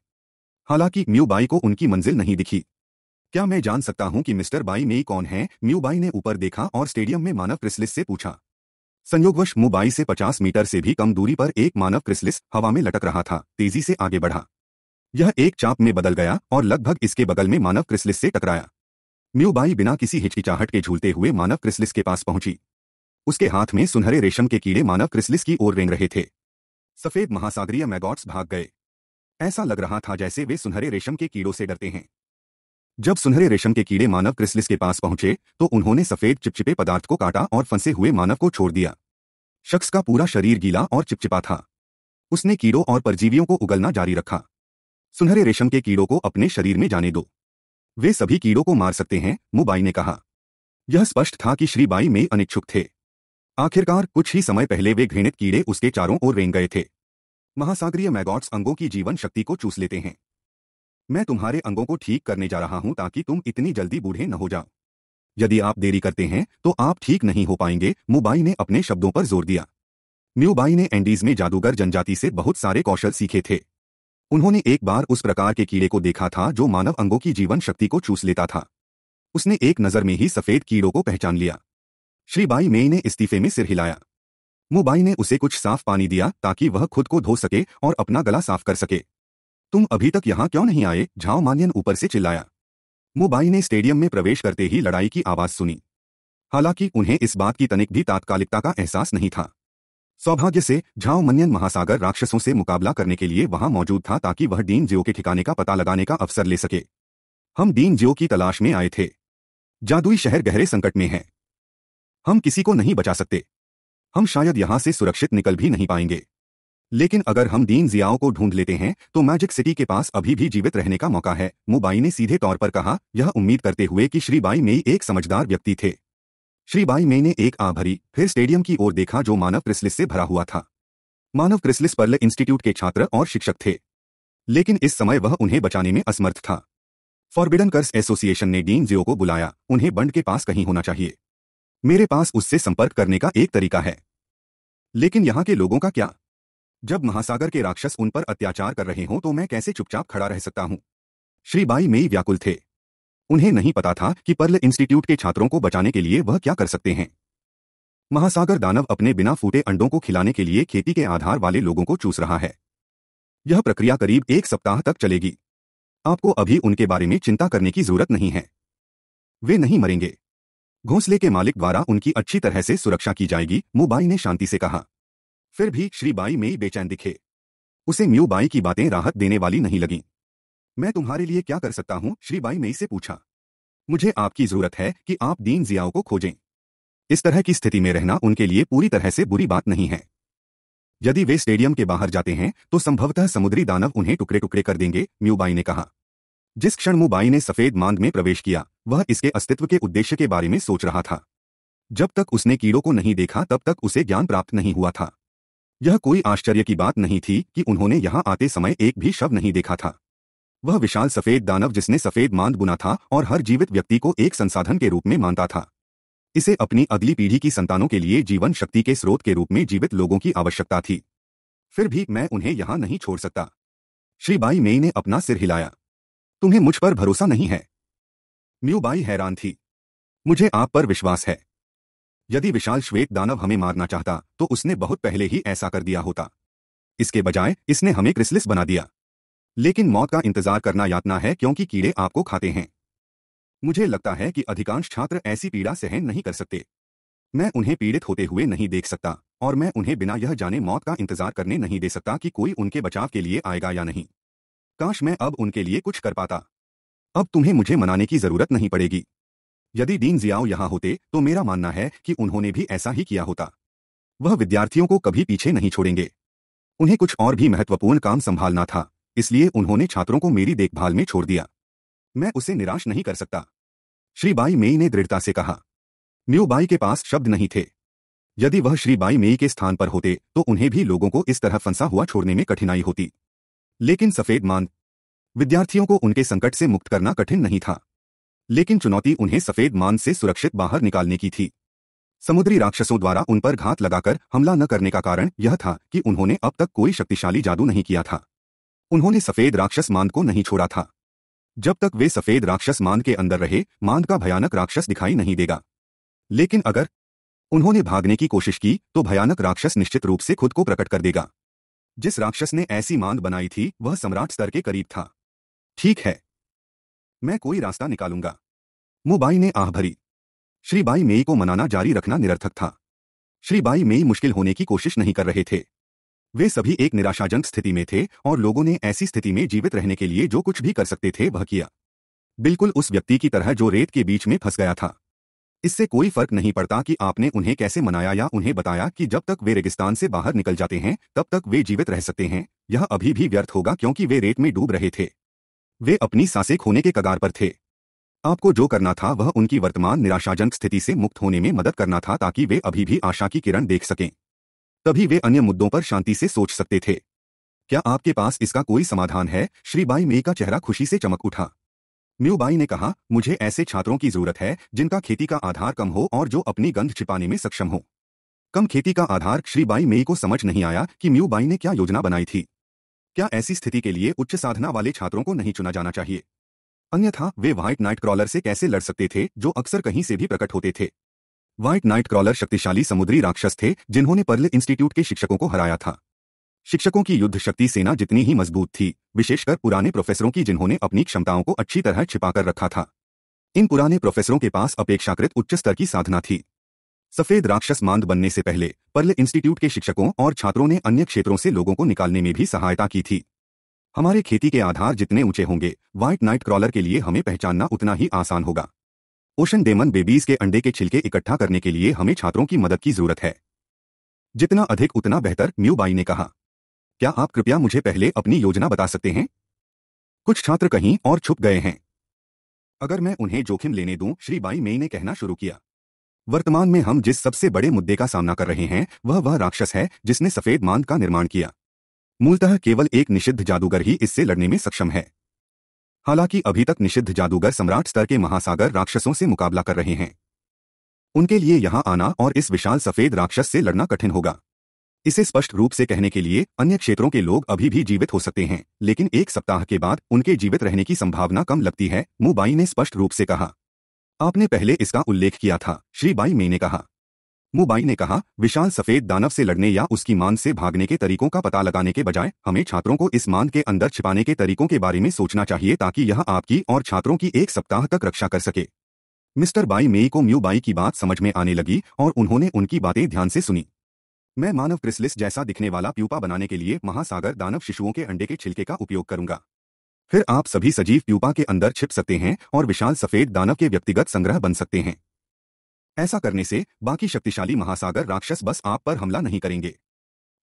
S1: हालांकि न्यूबाई को उनकी मंजिल नहीं दिखी क्या मैं जान सकता हूं कि मिस्टर बाई मेई कौन है म्यूबाई ने ऊपर देखा और स्टेडियम में मानव क्रिसलिस से पूछा संयोगवश मुबाई से 50 मीटर से भी कम दूरी पर एक मानव क्रिसलिस हवा में लटक रहा था तेजी से आगे बढ़ा यह एक चाप में बदल गया और लगभग इसके बगल में मानव क्रिसलिस से टकराया म्यूबाई बिना किसी हिचकिचाहट के झूलते हुए मानव क्रिसलिस के पास पहुंची उसके हाथ में सुनहरे रेशम के कीड़े मानव क्रिसलिस की ओर रेंग रहे थे सफेद महासागरीय मैगॉट्स भाग गए ऐसा लग रहा था जैसे वे सुनहरे रेशम के कीड़ों से डरते हैं जब सुनहरे रेशम के कीड़े मानव क्रिसलिस के पास पहुंचे तो उन्होंने सफेद चिपचिपे पदार्थ को काटा और फंसे हुए मानव को छोड़ दिया शख्स का पूरा शरीर गीला और चिपचिपा था उसने कीड़ों और परजीवियों को उगलना जारी रखा सुनहरे रेशम के कीड़ों को अपने शरीर में जाने दो वे सभी कीड़ों को मार सकते हैं मुबाई ने कहा यह स्पष्ट था कि श्री बाई में अनिच्छुक थे आखिरकार कुछ ही समय पहले वे घृणित कीड़े उसके चारों ओर रेंग गए थे महासागरीय मैगॉट्स अंगों की जीवन शक्ति को चूस लेते हैं मैं तुम्हारे अंगों को ठीक करने जा रहा हूं ताकि तुम इतनी जल्दी बूढ़े न हो जाओ यदि आप देरी करते हैं तो आप ठीक नहीं हो पाएंगे मुबाई ने अपने शब्दों पर जोर दिया न्यूबाई ने एंडीज में जादूगर जनजाति से बहुत सारे कौशल सीखे थे उन्होंने एक बार उस प्रकार के कीड़े को देखा था जो मानव अंगों की जीवन शक्ति को चूस लेता था उसने एक नज़र में ही सफ़ेद कीड़ों को पहचान लिया श्रीबाई मेई ने इस्तीफे में सिर हिलाया मुबाई ने उसे कुछ साफ पानी दिया ताकि वह खुद को धो सके और अपना गला साफ कर सके तुम अभी तक यहाँ क्यों नहीं आए झाओ मान्यन ऊपर से चिल्लाया मुबाई ने स्टेडियम में प्रवेश करते ही लड़ाई की आवाज सुनी हालांकि उन्हें इस बात की तनिक भी तात्कालिकता का एहसास नहीं था सौभाग्य से झाओ मन्यन महासागर राक्षसों से मुकाबला करने के लिए वहां मौजूद था ताकि वह डीन जियो के ठिकाने का पता लगाने का अवसर ले सके हम डीन जियो की तलाश में आए थे जादुई शहर गहरे संकट में है हम किसी को नहीं बचा सकते हम शायद यहां से सुरक्षित निकल भी नहीं पाएंगे लेकिन अगर हम दीन जियाओं को ढूंढ लेते हैं तो मैजिक सिटी के पास अभी भी जीवित रहने का मौका है मुबाई ने सीधे तौर पर कहा यह उम्मीद करते हुए कि श्री बाई मेई एक समझदार व्यक्ति थे श्री बाई मेई ने एक आ भरी फिर स्टेडियम की ओर देखा जो मानव क्रिसलिस से भरा हुआ था मानव क्रिसलिस पर्ल इंस्टीट्यूट के छात्र और शिक्षक थे लेकिन इस समय वह उन्हें बचाने में असमर्थ था फॉरबिडन कर्स एसोसिएशन ने डीन जियो को बुलाया उन्हें बंड के पास कहीं होना चाहिए मेरे पास उससे संपर्क करने का एक तरीका है लेकिन यहां के लोगों का क्या जब महासागर के राक्षस उन पर अत्याचार कर रहे हों तो मैं कैसे चुपचाप खड़ा रह सकता हूं श्री बाई मेई व्याकुल थे उन्हें नहीं पता था कि पर्ल इंस्टीट्यूट के छात्रों को बचाने के लिए वह क्या कर सकते हैं महासागर दानव अपने बिना फूटे अंडों को खिलाने के लिए खेती के आधार वाले लोगों को चूस रहा है यह प्रक्रिया करीब एक सप्ताह तक चलेगी आपको अभी उनके बारे में चिंता करने की जरूरत नहीं है वे नहीं मरेंगे घोंसले के मालिक द्वारा उनकी अच्छी तरह से सुरक्षा की जाएगी मुबाई ने शांति से कहा फिर भी श्री बाई में ही बेचैन दिखे उसे म्यू बाई की बातें राहत देने वाली नहीं लगी मैं तुम्हारे लिए क्या कर सकता हूं श्री बाई मेई से पूछा मुझे आपकी जरूरत है कि आप दीन जियाओ को खोजें इस तरह की स्थिति में रहना उनके लिए पूरी तरह से बुरी बात नहीं है यदि वे स्टेडियम के बाहर जाते हैं तो संभवतः समुद्री दानव उन्हें टुकड़े टुकड़े कर देंगे म्यूबाई ने कहा जिस क्षण मुबाई ने सफेद मांद में प्रवेश किया वह इसके अस्तित्व के उद्देश्य के बारे में सोच रहा था जब तक उसने कीड़ों को नहीं देखा तब तक उसे ज्ञान प्राप्त नहीं हुआ था यह कोई आश्चर्य की बात नहीं थी कि उन्होंने यहां आते समय एक भी शव नहीं देखा था वह विशाल सफेद दानव जिसने सफेद मांद बुना था और हर जीवित व्यक्ति को एक संसाधन के रूप में मानता था इसे अपनी अगली पीढ़ी की संतानों के लिए जीवन शक्ति के स्रोत के रूप में जीवित लोगों की आवश्यकता थी फिर भी मैं उन्हें यहां नहीं छोड़ सकता श्री बाई मेई ने अपना सिर हिलाया तुम्हें मुझ पर भरोसा नहीं है न्यू बाई हैरान थी मुझे आप पर विश्वास है यदि विशाल श्वेत दानव हमें मारना चाहता तो उसने बहुत पहले ही ऐसा कर दिया होता इसके बजाय इसने हमें क्रिसलिस बना दिया लेकिन मौत का इंतजार करना यातना है क्योंकि कीड़े आपको खाते हैं मुझे लगता है कि अधिकांश छात्र ऐसी पीड़ा सहन नहीं कर सकते मैं उन्हें पीड़ित होते हुए नहीं देख सकता और मैं उन्हें बिना यह जाने मौत का इंतजार करने नहीं दे सकता कि कोई उनके बचाव के लिए आएगा या नहीं काश मैं अब उनके लिए कुछ कर पाता अब तुम्हें मुझे मनाने की जरूरत नहीं पड़ेगी यदि डीन जियाओ यहां होते तो मेरा मानना है कि उन्होंने भी ऐसा ही किया होता वह विद्यार्थियों को कभी पीछे नहीं छोड़ेंगे उन्हें कुछ और भी महत्वपूर्ण काम संभालना था इसलिए उन्होंने छात्रों को मेरी देखभाल में छोड़ दिया मैं उसे निराश नहीं कर सकता श्री बाई मेई ने दृढ़ता से कहा न्यू बाई के पास शब्द नहीं थे यदि वह श्री बाई मेई के स्थान पर होते तो उन्हें भी लोगों को इस तरह फंसा हुआ छोड़ने में कठिनाई होती लेकिन सफेद मांद विद्यार्थियों को उनके संकट से मुक्त करना कठिन नहीं था लेकिन चुनौती उन्हें सफेद मान से सुरक्षित बाहर निकालने की थी समुद्री राक्षसों द्वारा उन पर घात लगाकर हमला न करने का कारण यह था कि उन्होंने अब तक कोई शक्तिशाली जादू नहीं किया था उन्होंने सफेद राक्षस मांद को नहीं छोड़ा था जब तक वे सफेद राक्षस मांद के अंदर रहे मांद का भयानक राक्षस दिखाई नहीं देगा लेकिन अगर उन्होंने भागने की कोशिश की तो भयानक राक्षस निश्चित रूप से खुद को प्रकट कर देगा जिस राक्षस ने ऐसी मांद बनाई थी वह सम्राट स्तर के करीब था ठीक है मैं कोई रास्ता निकालूंगा मुबाई ने आह भरी श्रीबाई मेई को मनाना जारी रखना निरर्थक था श्री बाई मेई मुश्किल होने की कोशिश नहीं कर रहे थे वे सभी एक निराशाजनक स्थिति में थे और लोगों ने ऐसी स्थिति में जीवित रहने के लिए जो कुछ भी कर सकते थे वह किया बिल्कुल उस व्यक्ति की तरह जो रेत के बीच में फंस गया था इससे कोई फर्क नहीं पड़ता कि आपने उन्हें कैसे मनाया या उन्हें बताया कि जब तक वे रेगिस्तान से बाहर निकल जाते हैं तब तक वे जीवित रह सकते हैं यह अभी भी व्यर्थ होगा क्योंकि वे रेत में डूब रहे थे वे अपनी सांसें खोने के कगार पर थे आपको जो करना था वह उनकी वर्तमान निराशाजनक स्थिति से मुक्त होने में मदद करना था ताकि वे अभी भी आशा की किरण देख सकें तभी वे अन्य मुद्दों पर शांति से सोच सकते थे क्या आपके पास इसका कोई समाधान है श्री बाई मे का चेहरा खुशी से चमक उठा म्यूबाई ने कहा मुझे ऐसे छात्रों की जरूरत है जिनका खेती का आधार कम हो और जो अपनी गंध छिपाने में सक्षम हो कम खेती का आधार श्री बाई मे को समझ नहीं आया कि म्यूबाई ने क्या योजना बनाई थी क्या ऐसी स्थिति के लिए उच्च साधना वाले छात्रों को नहीं चुना जाना चाहिए अन्यथा वे व्हाइट नाइट क्रॉलर से कैसे लड़ सकते थे जो अक्सर कहीं से भी प्रकट होते थे व्हाइट नाइट क्रॉलर शक्तिशाली समुद्री राक्षस थे जिन्होंने पर्ल इंस्टीट्यूट के शिक्षकों को हराया था शिक्षकों की युद्ध शक्ति सेना जितनी ही मजबूत थी विशेषकर पुराने प्रोफेसरों की जिन्होंने अपनी क्षमताओं को अच्छी तरह छिपाकर रखा था इन पुराने प्रोफेसरों के पास अपेक्षाकृत उच्च स्तर की साधना थी सफेद राक्षस मांद बनने से पहले पर्ल इंस्टीट्यूट के शिक्षकों और छात्रों ने अन्य क्षेत्रों से लोगों को निकालने में भी सहायता की थी हमारे खेती के आधार जितने ऊंचे होंगे व्हाइट नाइट क्रॉलर के लिए हमें पहचानना उतना ही आसान होगा ओशन डेमन बेबीज के अंडे के छिलके इकट्ठा करने के लिए हमें छात्रों की मदद की जरूरत है जितना अधिक उतना बेहतर म्यूबाई ने कहा क्या आप कृपया मुझे पहले अपनी योजना बता सकते हैं कुछ छात्र कहीं और छुप गए हैं अगर मैं उन्हें जोखिम लेने दूं श्री बाई मेई ने कहना शुरू किया वर्तमान में हम जिस सबसे बड़े मुद्दे का सामना कर रहे हैं वह वह राक्षस है जिसने सफेद मांद का निर्माण किया मूलतः केवल एक निषिद्ध जादूगर ही इससे लड़ने में सक्षम है हालांकि अभी तक निषिद्ध जादूगर सम्राट स्तर के महासागर राक्षसों से मुकाबला कर रहे हैं उनके लिए यहां आना और इस विशाल सफेद राक्षस से लड़ना कठिन होगा इसे स्पष्ट रूप से कहने के लिए अन्य क्षेत्रों के लोग अभी भी जीवित हो सकते हैं लेकिन एक सप्ताह के बाद उनके जीवित रहने की संभावना कम लगती है मुबाई ने स्पष्ट रूप से कहा आपने पहले इसका उल्लेख किया था श्री बाई मई ने कहा मुबाई ने कहा विशाल सफेद दानव से लड़ने या उसकी मांद से भागने के तरीकों का पता लगाने के बजाय हमें छात्रों को इस मांद के अंदर छिपाने के तरीकों के बारे में सोचना चाहिए ताकि यह आपकी और छात्रों की एक सप्ताह तक रक्षा कर सके मिस्टर बाई मेई को म्यू बाई की बात समझ में आने लगी और उन्होंने उनकी बातें ध्यान से सुनी मैं मानव क्रिसलिस जैसा दिखने वाला प्यूपा बनाने के लिए महासागर दानव शिशुओं के अंडे के छिलके का उपयोग करूंगा फिर आप सभी सजीव प्यूपा के अंदर छिप सकते हैं और विशाल सफेद दानव के व्यक्तिगत संग्रह बन सकते हैं ऐसा करने से बाकी शक्तिशाली महासागर राक्षस बस आप पर हमला नहीं करेंगे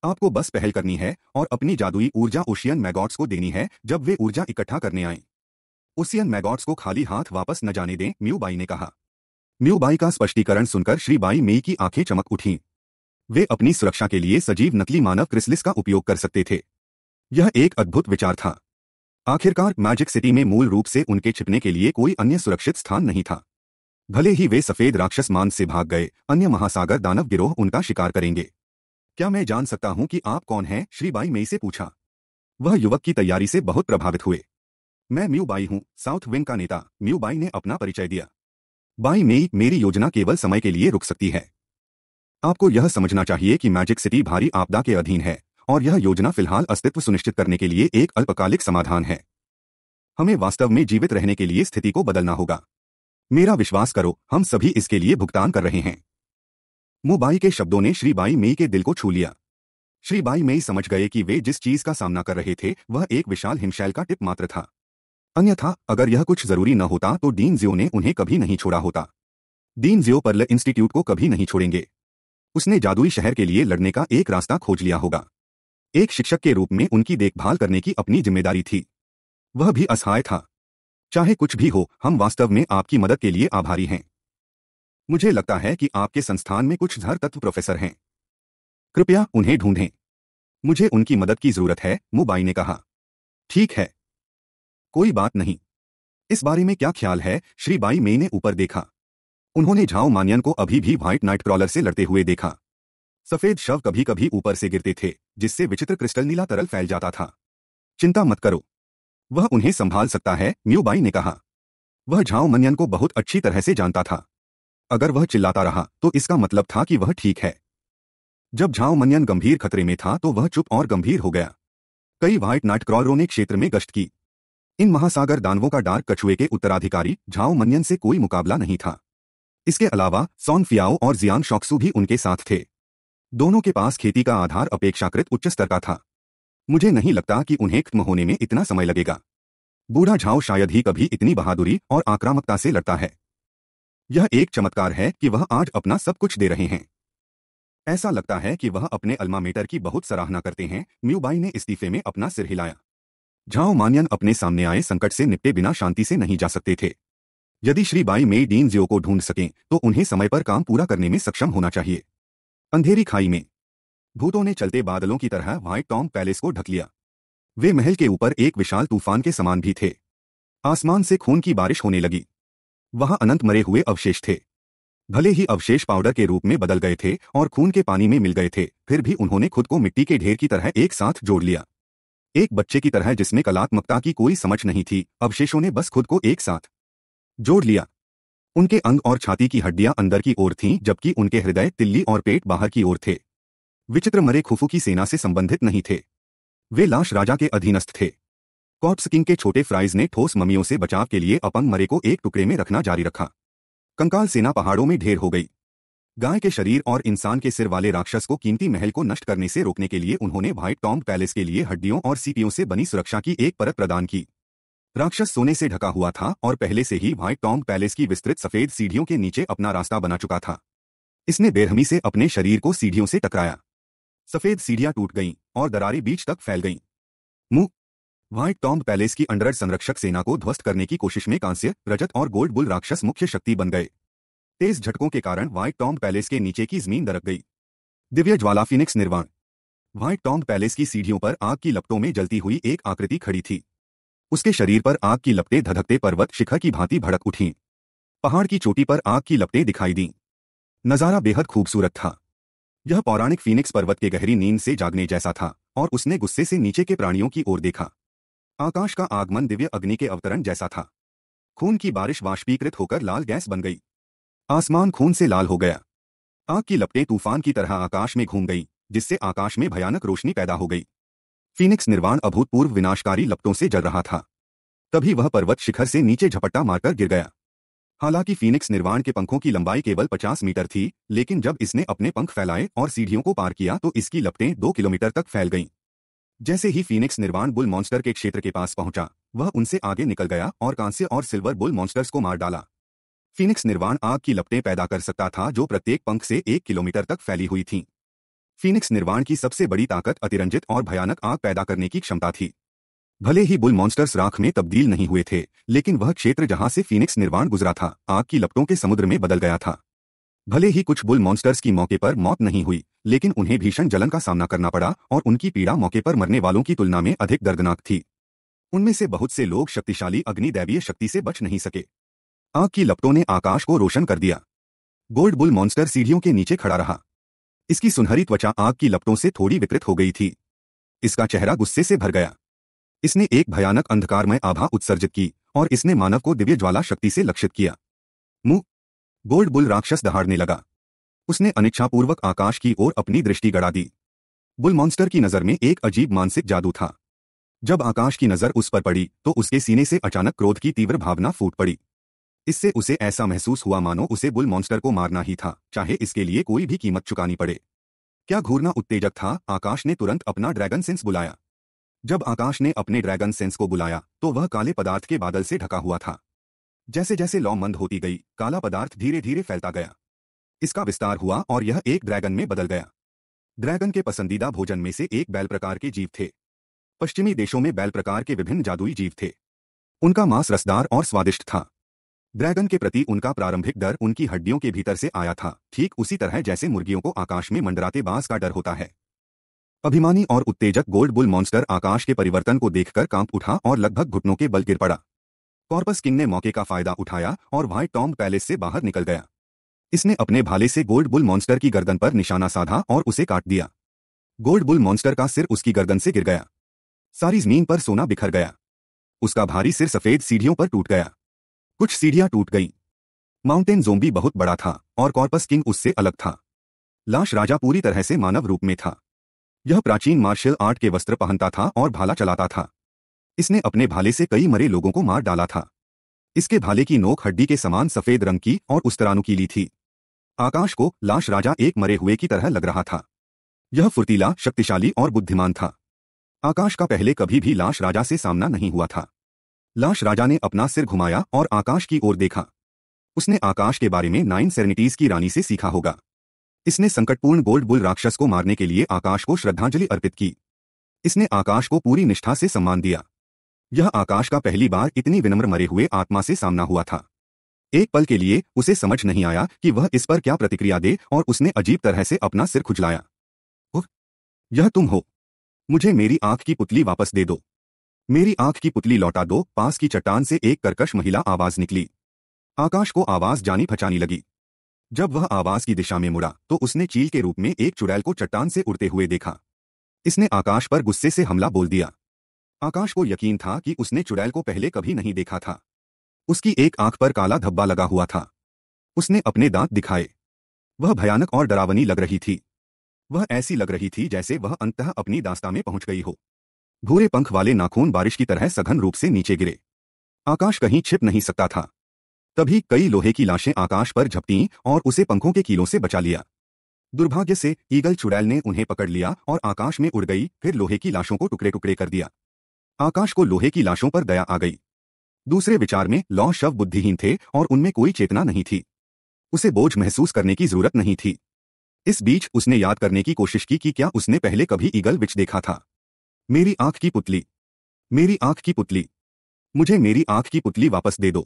S1: आपको बस पहल करनी है और अपनी जादुई ऊर्जा ओशियन मैगॉट्स को देनी है जब वे ऊर्जा इकट्ठा करने आए ओशियन मैगॉट्स को खाली हाथ वापस न जाने दें म्यूबाई ने कहा म्यूबाई का स्पष्टीकरण सुनकर श्री बाई मई की आंखें चमक उठीं वे अपनी सुरक्षा के लिए सजीव नकली मानव क्रिसलिस का उपयोग कर सकते थे यह एक अद्भुत विचार था आखिरकार मैजिक सिटी में मूल रूप से उनके छिपने के लिए कोई अन्य सुरक्षित स्थान नहीं था भले ही वे सफेद राक्षस मान से भाग गए अन्य महासागर दानव गिरोह उनका शिकार करेंगे क्या मैं जान सकता हूं कि आप कौन हैं श्री बाई मई से पूछा वह युवक की तैयारी से बहुत प्रभावित हुए मैं म्यू बाई हूं साउथ विंग का नेता म्यू बाई ने अपना परिचय दिया बाई मई मेरी योजना केवल समय के लिए रुक सकती है आपको यह समझना चाहिए कि मैजिक सिटी भारी आपदा के अधीन है और यह योजना फिलहाल अस्तित्व सुनिश्चित करने के लिए एक अल्पकालिक समाधान है हमें वास्तव में जीवित रहने के लिए स्थिति को बदलना होगा मेरा विश्वास करो हम सभी इसके लिए भुगतान कर रहे हैं मोबाई के शब्दों ने श्री बाई मई के दिल को छू लिया श्री बाई मई समझ गए कि वे जिस चीज का सामना कर रहे थे वह एक विशाल हिमशैल का टिप मात्र था अन्यथा अगर यह कुछ जरूरी न होता तो डीन जियो ने उन्हें कभी नहीं छोड़ा होता डीन जियो पर्ल इंस्टीट्यूट को कभी नहीं छोड़ेंगे उसने जादुई शहर के लिए लड़ने का एक रास्ता खोज लिया होगा एक शिक्षक के रूप में उनकी देखभाल करने की अपनी जिम्मेदारी थी वह भी असहाय था चाहे कुछ भी हो हम वास्तव में आपकी मदद के लिए आभारी हैं मुझे लगता है कि आपके संस्थान में कुछ धर तत्व प्रोफेसर हैं कृपया उन्हें ढूंढें मुझे उनकी मदद की जरूरत है मुबाई ने कहा ठीक है कोई बात नहीं इस बारे में क्या ख्याल है श्री बाई मे ने ऊपर देखा उन्होंने झाओ मानियन को अभी भी व्हाइट नाइट क्रॉलर से लड़ते हुए देखा सफेद शव कभी कभी ऊपर से गिरते थे जिससे विचित्र क्रिस्टल नीला तरल फैल जाता था चिंता मत करो वह उन्हें संभाल सकता है न्यूबाई ने कहा वह झाओ मन्यन को बहुत अच्छी तरह से जानता था अगर वह चिल्लाता रहा तो इसका मतलब था कि वह ठीक है जब झाओ मन्यन गंभीर खतरे में था तो वह चुप और गंभीर हो गया कई व्हाइट नाइट क्रॉलरों ने क्षेत्र में गश्त की इन महासागर दानवों का डार्क कछुए के उत्तराधिकारी झाओ मन्यन से कोई मुकाबला नहीं था इसके अलावा सॉन फियाओ और जियान शॉक्सू भी उनके साथ थे दोनों के पास खेती का आधार अपेक्षाकृत उच्च स्तर का था मुझे नहीं लगता कि उन्हें खत्म होने में इतना समय लगेगा बूढ़ा झाओ शायद ही कभी इतनी बहादुरी और आक्रामकता से लड़ता है यह एक चमत्कार है कि वह आज अपना सब कुछ दे रहे हैं ऐसा लगता है कि वह अपने अल्मामेटर की बहुत सराहना करते हैं म्यूबाई ने इस्तीफे में अपना सिर हिलाया झाओ मानियन अपने सामने आए संकट से निपटे बिना शांति से नहीं जा सकते थे यदि श्री बाई मई डीन जियो को ढूंढ सकें तो उन्हें समय पर काम पूरा करने में सक्षम होना चाहिए अंधेरी खाई में भूतों ने चलते बादलों की तरह व्हाइट टॉम पैलेस को ढक लिया वे महल के ऊपर एक विशाल तूफान के समान भी थे आसमान से खून की बारिश होने लगी वहां अनंत मरे हुए अवशेष थे भले ही अवशेष पाउडर के रूप में बदल गए थे और खून के पानी में मिल गए थे फिर भी उन्होंने खुद को मिट्टी के ढेर की तरह एक साथ जोड़ लिया एक बच्चे की तरह जिसमें कलात्मकता की कोई समझ नहीं थी अवशेषों ने बस खुद को एक साथ जोड़ लिया उनके अंग और छाती की हड्डियां अंदर की ओर थीं जबकि उनके हृदय तिल्ली और पेट बाहर की ओर थे विचित्र मरे खुफू की सेना से संबंधित नहीं थे वे लाश राजा के अधीनस्थ थे कॉप्स किंग के छोटे फ्राइज ने ठोस ममियों से बचाव के लिए अपंग मरे को एक टुकड़े में रखना जारी रखा कंकाल सेना पहाड़ों में ढेर हो गई गाय के शरीर और इंसान के सिर वाले राक्षस को कीमती महल को नष्ट करने से रोकने के लिए उन्होंने व्हाइट टॉम पैलेस के लिए हड्डियों और सीपियों से बनी सुरक्षा की एक परत प्रदान की राक्षस सोने से ढका हुआ था और पहले से ही व्हाइट टॉम पैलेस की विस्तृत सफेद सीढ़ियों के नीचे अपना रास्ता बना चुका था इसने बेरहमी से अपने शरीर को सीढ़ियों से टकराया सफेद सीढ़ियां टूट गईं और दरारें बीच तक फैल गईं। मुंह व्हाइट टॉम पैलेस की अंडरड संरक्षक सेना को ध्वस्त करने की कोशिश में कांस्य रजत और गोल्ड बुल राक्षस मुख्य शक्ति बन गए तेज झटकों के कारण व्हाइट टॉम पैलेस के नीचे की जमीन दरक गई दिव्य ज्वाला फिनिक्स निर्वाण व्हाइट टॉम पैलेस की सीढ़ियों पर आग की लपटों में जलती हुई एक आकृति खड़ी थी उसके शरीर पर आग की लपटे धधकते पर्वत शिखर की भांति भड़क उठी पहाड़ की चोटी पर आग की लपटें दिखाई दीं नज़ारा बेहद खूबसूरत था यह पौराणिक फीनिक्स पर्वत के गहरी नींद से जागने जैसा था और उसने गुस्से से नीचे के प्राणियों की ओर देखा आकाश का आगमन दिव्य अग्नि के अवतरण जैसा था खून की बारिश वाष्पीकृत होकर लाल गैस बन गई आसमान खून से लाल हो गया आग की लपटें तूफान की तरह आकाश में घूम गई जिससे आकाश में भयानक रोशनी पैदा हो गई फीनिक्स निर्वाण अभूतपूर्व विनाशकारी लपटों से जल रहा था तभी वह पर्वत शिखर से नीचे झपट्टा मारकर गिर गया हालांकि फीनिक्स निर्वाण के पंखों की लंबाई केवल 50 मीटर थी लेकिन जब इसने अपने पंख फैलाए और सीढ़ियों को पार किया तो इसकी लपटें दो किलोमीटर तक फैल गईं जैसे ही फीनिक्स निर्वाण बुल मॉन्स्टर के क्षेत्र के पास पहुंचा वह उनसे आगे निकल गया और कांस्य और सिल्वर बुल मॉन्स्टर्स को मार डाला फीनिक्स निर्वाण आग की लपटें पैदा कर सकता था जो प्रत्येक पंख से एक किलोमीटर तक फैली हुई थीं फीनिक्स निर्वाण की सबसे बड़ी ताकत अतिरंजित और भयानक आग पैदा करने की क्षमता थी भले ही बुल मॉन्स्टर्स राख में तब्दील नहीं हुए थे लेकिन वह क्षेत्र जहां से फीनिक्स निर्वाण गुजरा था आग की लपटों के समुद्र में बदल गया था भले ही कुछ बुल मॉन्स्टर्स की मौके पर मौत नहीं हुई लेकिन उन्हें भीषण जलन का सामना करना पड़ा और उनकी पीड़ा मौके पर मरने वालों की तुलना में अधिक दर्दनाक थी उनमें से बहुत से लोग शक्तिशाली अग्निदैवीय शक्ति से बच नहीं सके आग की लपटों ने आकाश को रोशन कर दिया गोल्ड बुल मॉन्स्टर सीढ़ियों के नीचे खड़ा रहा इसकी सुनहरी त्वचा आग की लपटों से थोड़ी विकृत हो गई थी इसका चेहरा गुस्से से भर गया इसने एक भयानक अंधकारमय आभा उत्सर्जित की और इसने मानव को दिव्य ज्वाला शक्ति से लक्षित किया मुंह गोल्ड बुल राक्षस दहाड़ने लगा उसने अनिच्छापूर्वक आकाश की ओर अपनी दृष्टि गड़ा दी बुल मॉन्स्टर की नजर में एक अजीब मानसिक जादू था जब आकाश की नजर उस पर पड़ी तो उसके सीने से अचानक क्रोध की तीव्र भावना फूट पड़ी इससे उसे ऐसा महसूस हुआ मानो उसे बुल मॉन्स्टर को मारना ही था चाहे इसके लिए कोई भी कीमत चुकानी पड़े क्या घूरना उत्तेजक था आकाश ने तुरंत अपना ड्रैगन सेंस बुलाया जब आकाश ने अपने ड्रैगन सेंस को बुलाया तो वह काले पदार्थ के बादल से ढका हुआ था जैसे जैसे लॉ मंद होती गई काला पदार्थ धीरे धीरे फैलता गया इसका विस्तार हुआ और यह एक ड्रैगन में बदल गया ड्रैगन के पसंदीदा भोजन में से एक बैल प्रकार के जीव थे पश्चिमी देशों में बैल प्रकार के विभिन्न जादुई जीव थे उनका मांस रसदार और स्वादिष्ट था ड्रैगन के प्रति उनका प्रारंभिक डर उनकी हड्डियों के भीतर से आया था ठीक उसी तरह जैसे मुर्गियों को आकाश में मंडराते बांस का डर होता है अभिमानी और उत्तेजक गोल्ड बुल मॉन्स्टर आकाश के परिवर्तन को देखकर कांप उठा और लगभग घुटनों के बल गिर पड़ा कॉर्पस किंग ने मौके का फायदा उठाया और वहां टॉम पैलेस से बाहर निकल गया इसने अपने भाले से गोल्ड बुल मॉन्स्टर की गर्दन पर निशाना साधा और उसे काट दिया गोल्ड बुल मॉन्स्टर का सिर उसकी गर्दन से गिर गया सारी जमीन पर सोना बिखर गया उसका भारी सिर सफेद सीढ़ियों पर टूट गया कुछ सीढ़ियां टूट गई माउंटेन जोम्बी बहुत बड़ा था और कॉर्पस किंग उससे अलग था लाश राजा पूरी तरह से मानव रूप में था यह प्राचीन मार्शल आर्ट के वस्त्र पहनता था और भाला चलाता था इसने अपने भाले से कई मरे लोगों को मार डाला था इसके भाले की नोक हड्डी के समान सफेद रंग की और उस्तरानुकीली थी आकाश को लाश राजा एक मरे हुए की तरह लग रहा था यह फुर्तीला शक्तिशाली और बुद्धिमान था आकाश का पहले कभी भी लाश राजा से सामना नहीं हुआ था लाश राजा ने अपना सिर घुमाया और आकाश की ओर देखा उसने आकाश के बारे में नाइन सेरेनिटीज की रानी से सीखा होगा इसने संकटपूर्ण गोल्ड बुल राक्षस को मारने के लिए आकाश को श्रद्धांजलि अर्पित की इसने आकाश को पूरी निष्ठा से सम्मान दिया यह आकाश का पहली बार इतनी विनम्र मरे हुए आत्मा से सामना हुआ था एक पल के लिए उसे समझ नहीं आया कि वह इस पर क्या प्रतिक्रिया दे और उसने अजीब तरह से अपना सिर खुजलाया यह तुम हो मुझे मेरी आंख की पुतली वापस दे दो मेरी आंख की पुतली लौटा दो पास की चट्टान से एक करकश महिला आवाज निकली आकाश को आवाज जानी फचानी लगी जब वह आवाज की दिशा में मुड़ा तो उसने चील के रूप में एक चुड़ैल को चट्टान से उड़ते हुए देखा इसने आकाश पर गुस्से से हमला बोल दिया आकाश को यकीन था कि उसने चुड़ैल को पहले कभी नहीं देखा था उसकी एक आंख पर काला धब्बा लगा हुआ था उसने अपने दांत दिखाए वह भयानक और डरावनी लग रही थी वह ऐसी लग रही थी जैसे वह अंततः अपनी दास्ता में पहुंच गई हो भूरे पंख वाले नाखून बारिश की तरह सघन रूप से नीचे गिरे आकाश कहीं छिप नहीं सकता था तभी कई लोहे की लाशें आकाश पर झपटी और उसे पंखों के कीलों से बचा लिया दुर्भाग्य से ईगल चुड़ैल ने उन्हें पकड़ लिया और आकाश में उड़ गई फिर लोहे की लाशों को टुकड़े टुकड़े कर दिया आकाश को लोहे की लाशों पर दया आ गई दूसरे विचार में लौ शव बुद्धिहीन थे और उनमें कोई चेतना नहीं थी उसे बोझ महसूस करने की जरूरत नहीं थी इस बीच उसने याद करने की कोशिश की कि क्या उसने पहले कभी ईगल विच देखा था मेरी आंख की पुतली मेरी आंख की पुतली मुझे मेरी आंख की पुतली वापस दे दो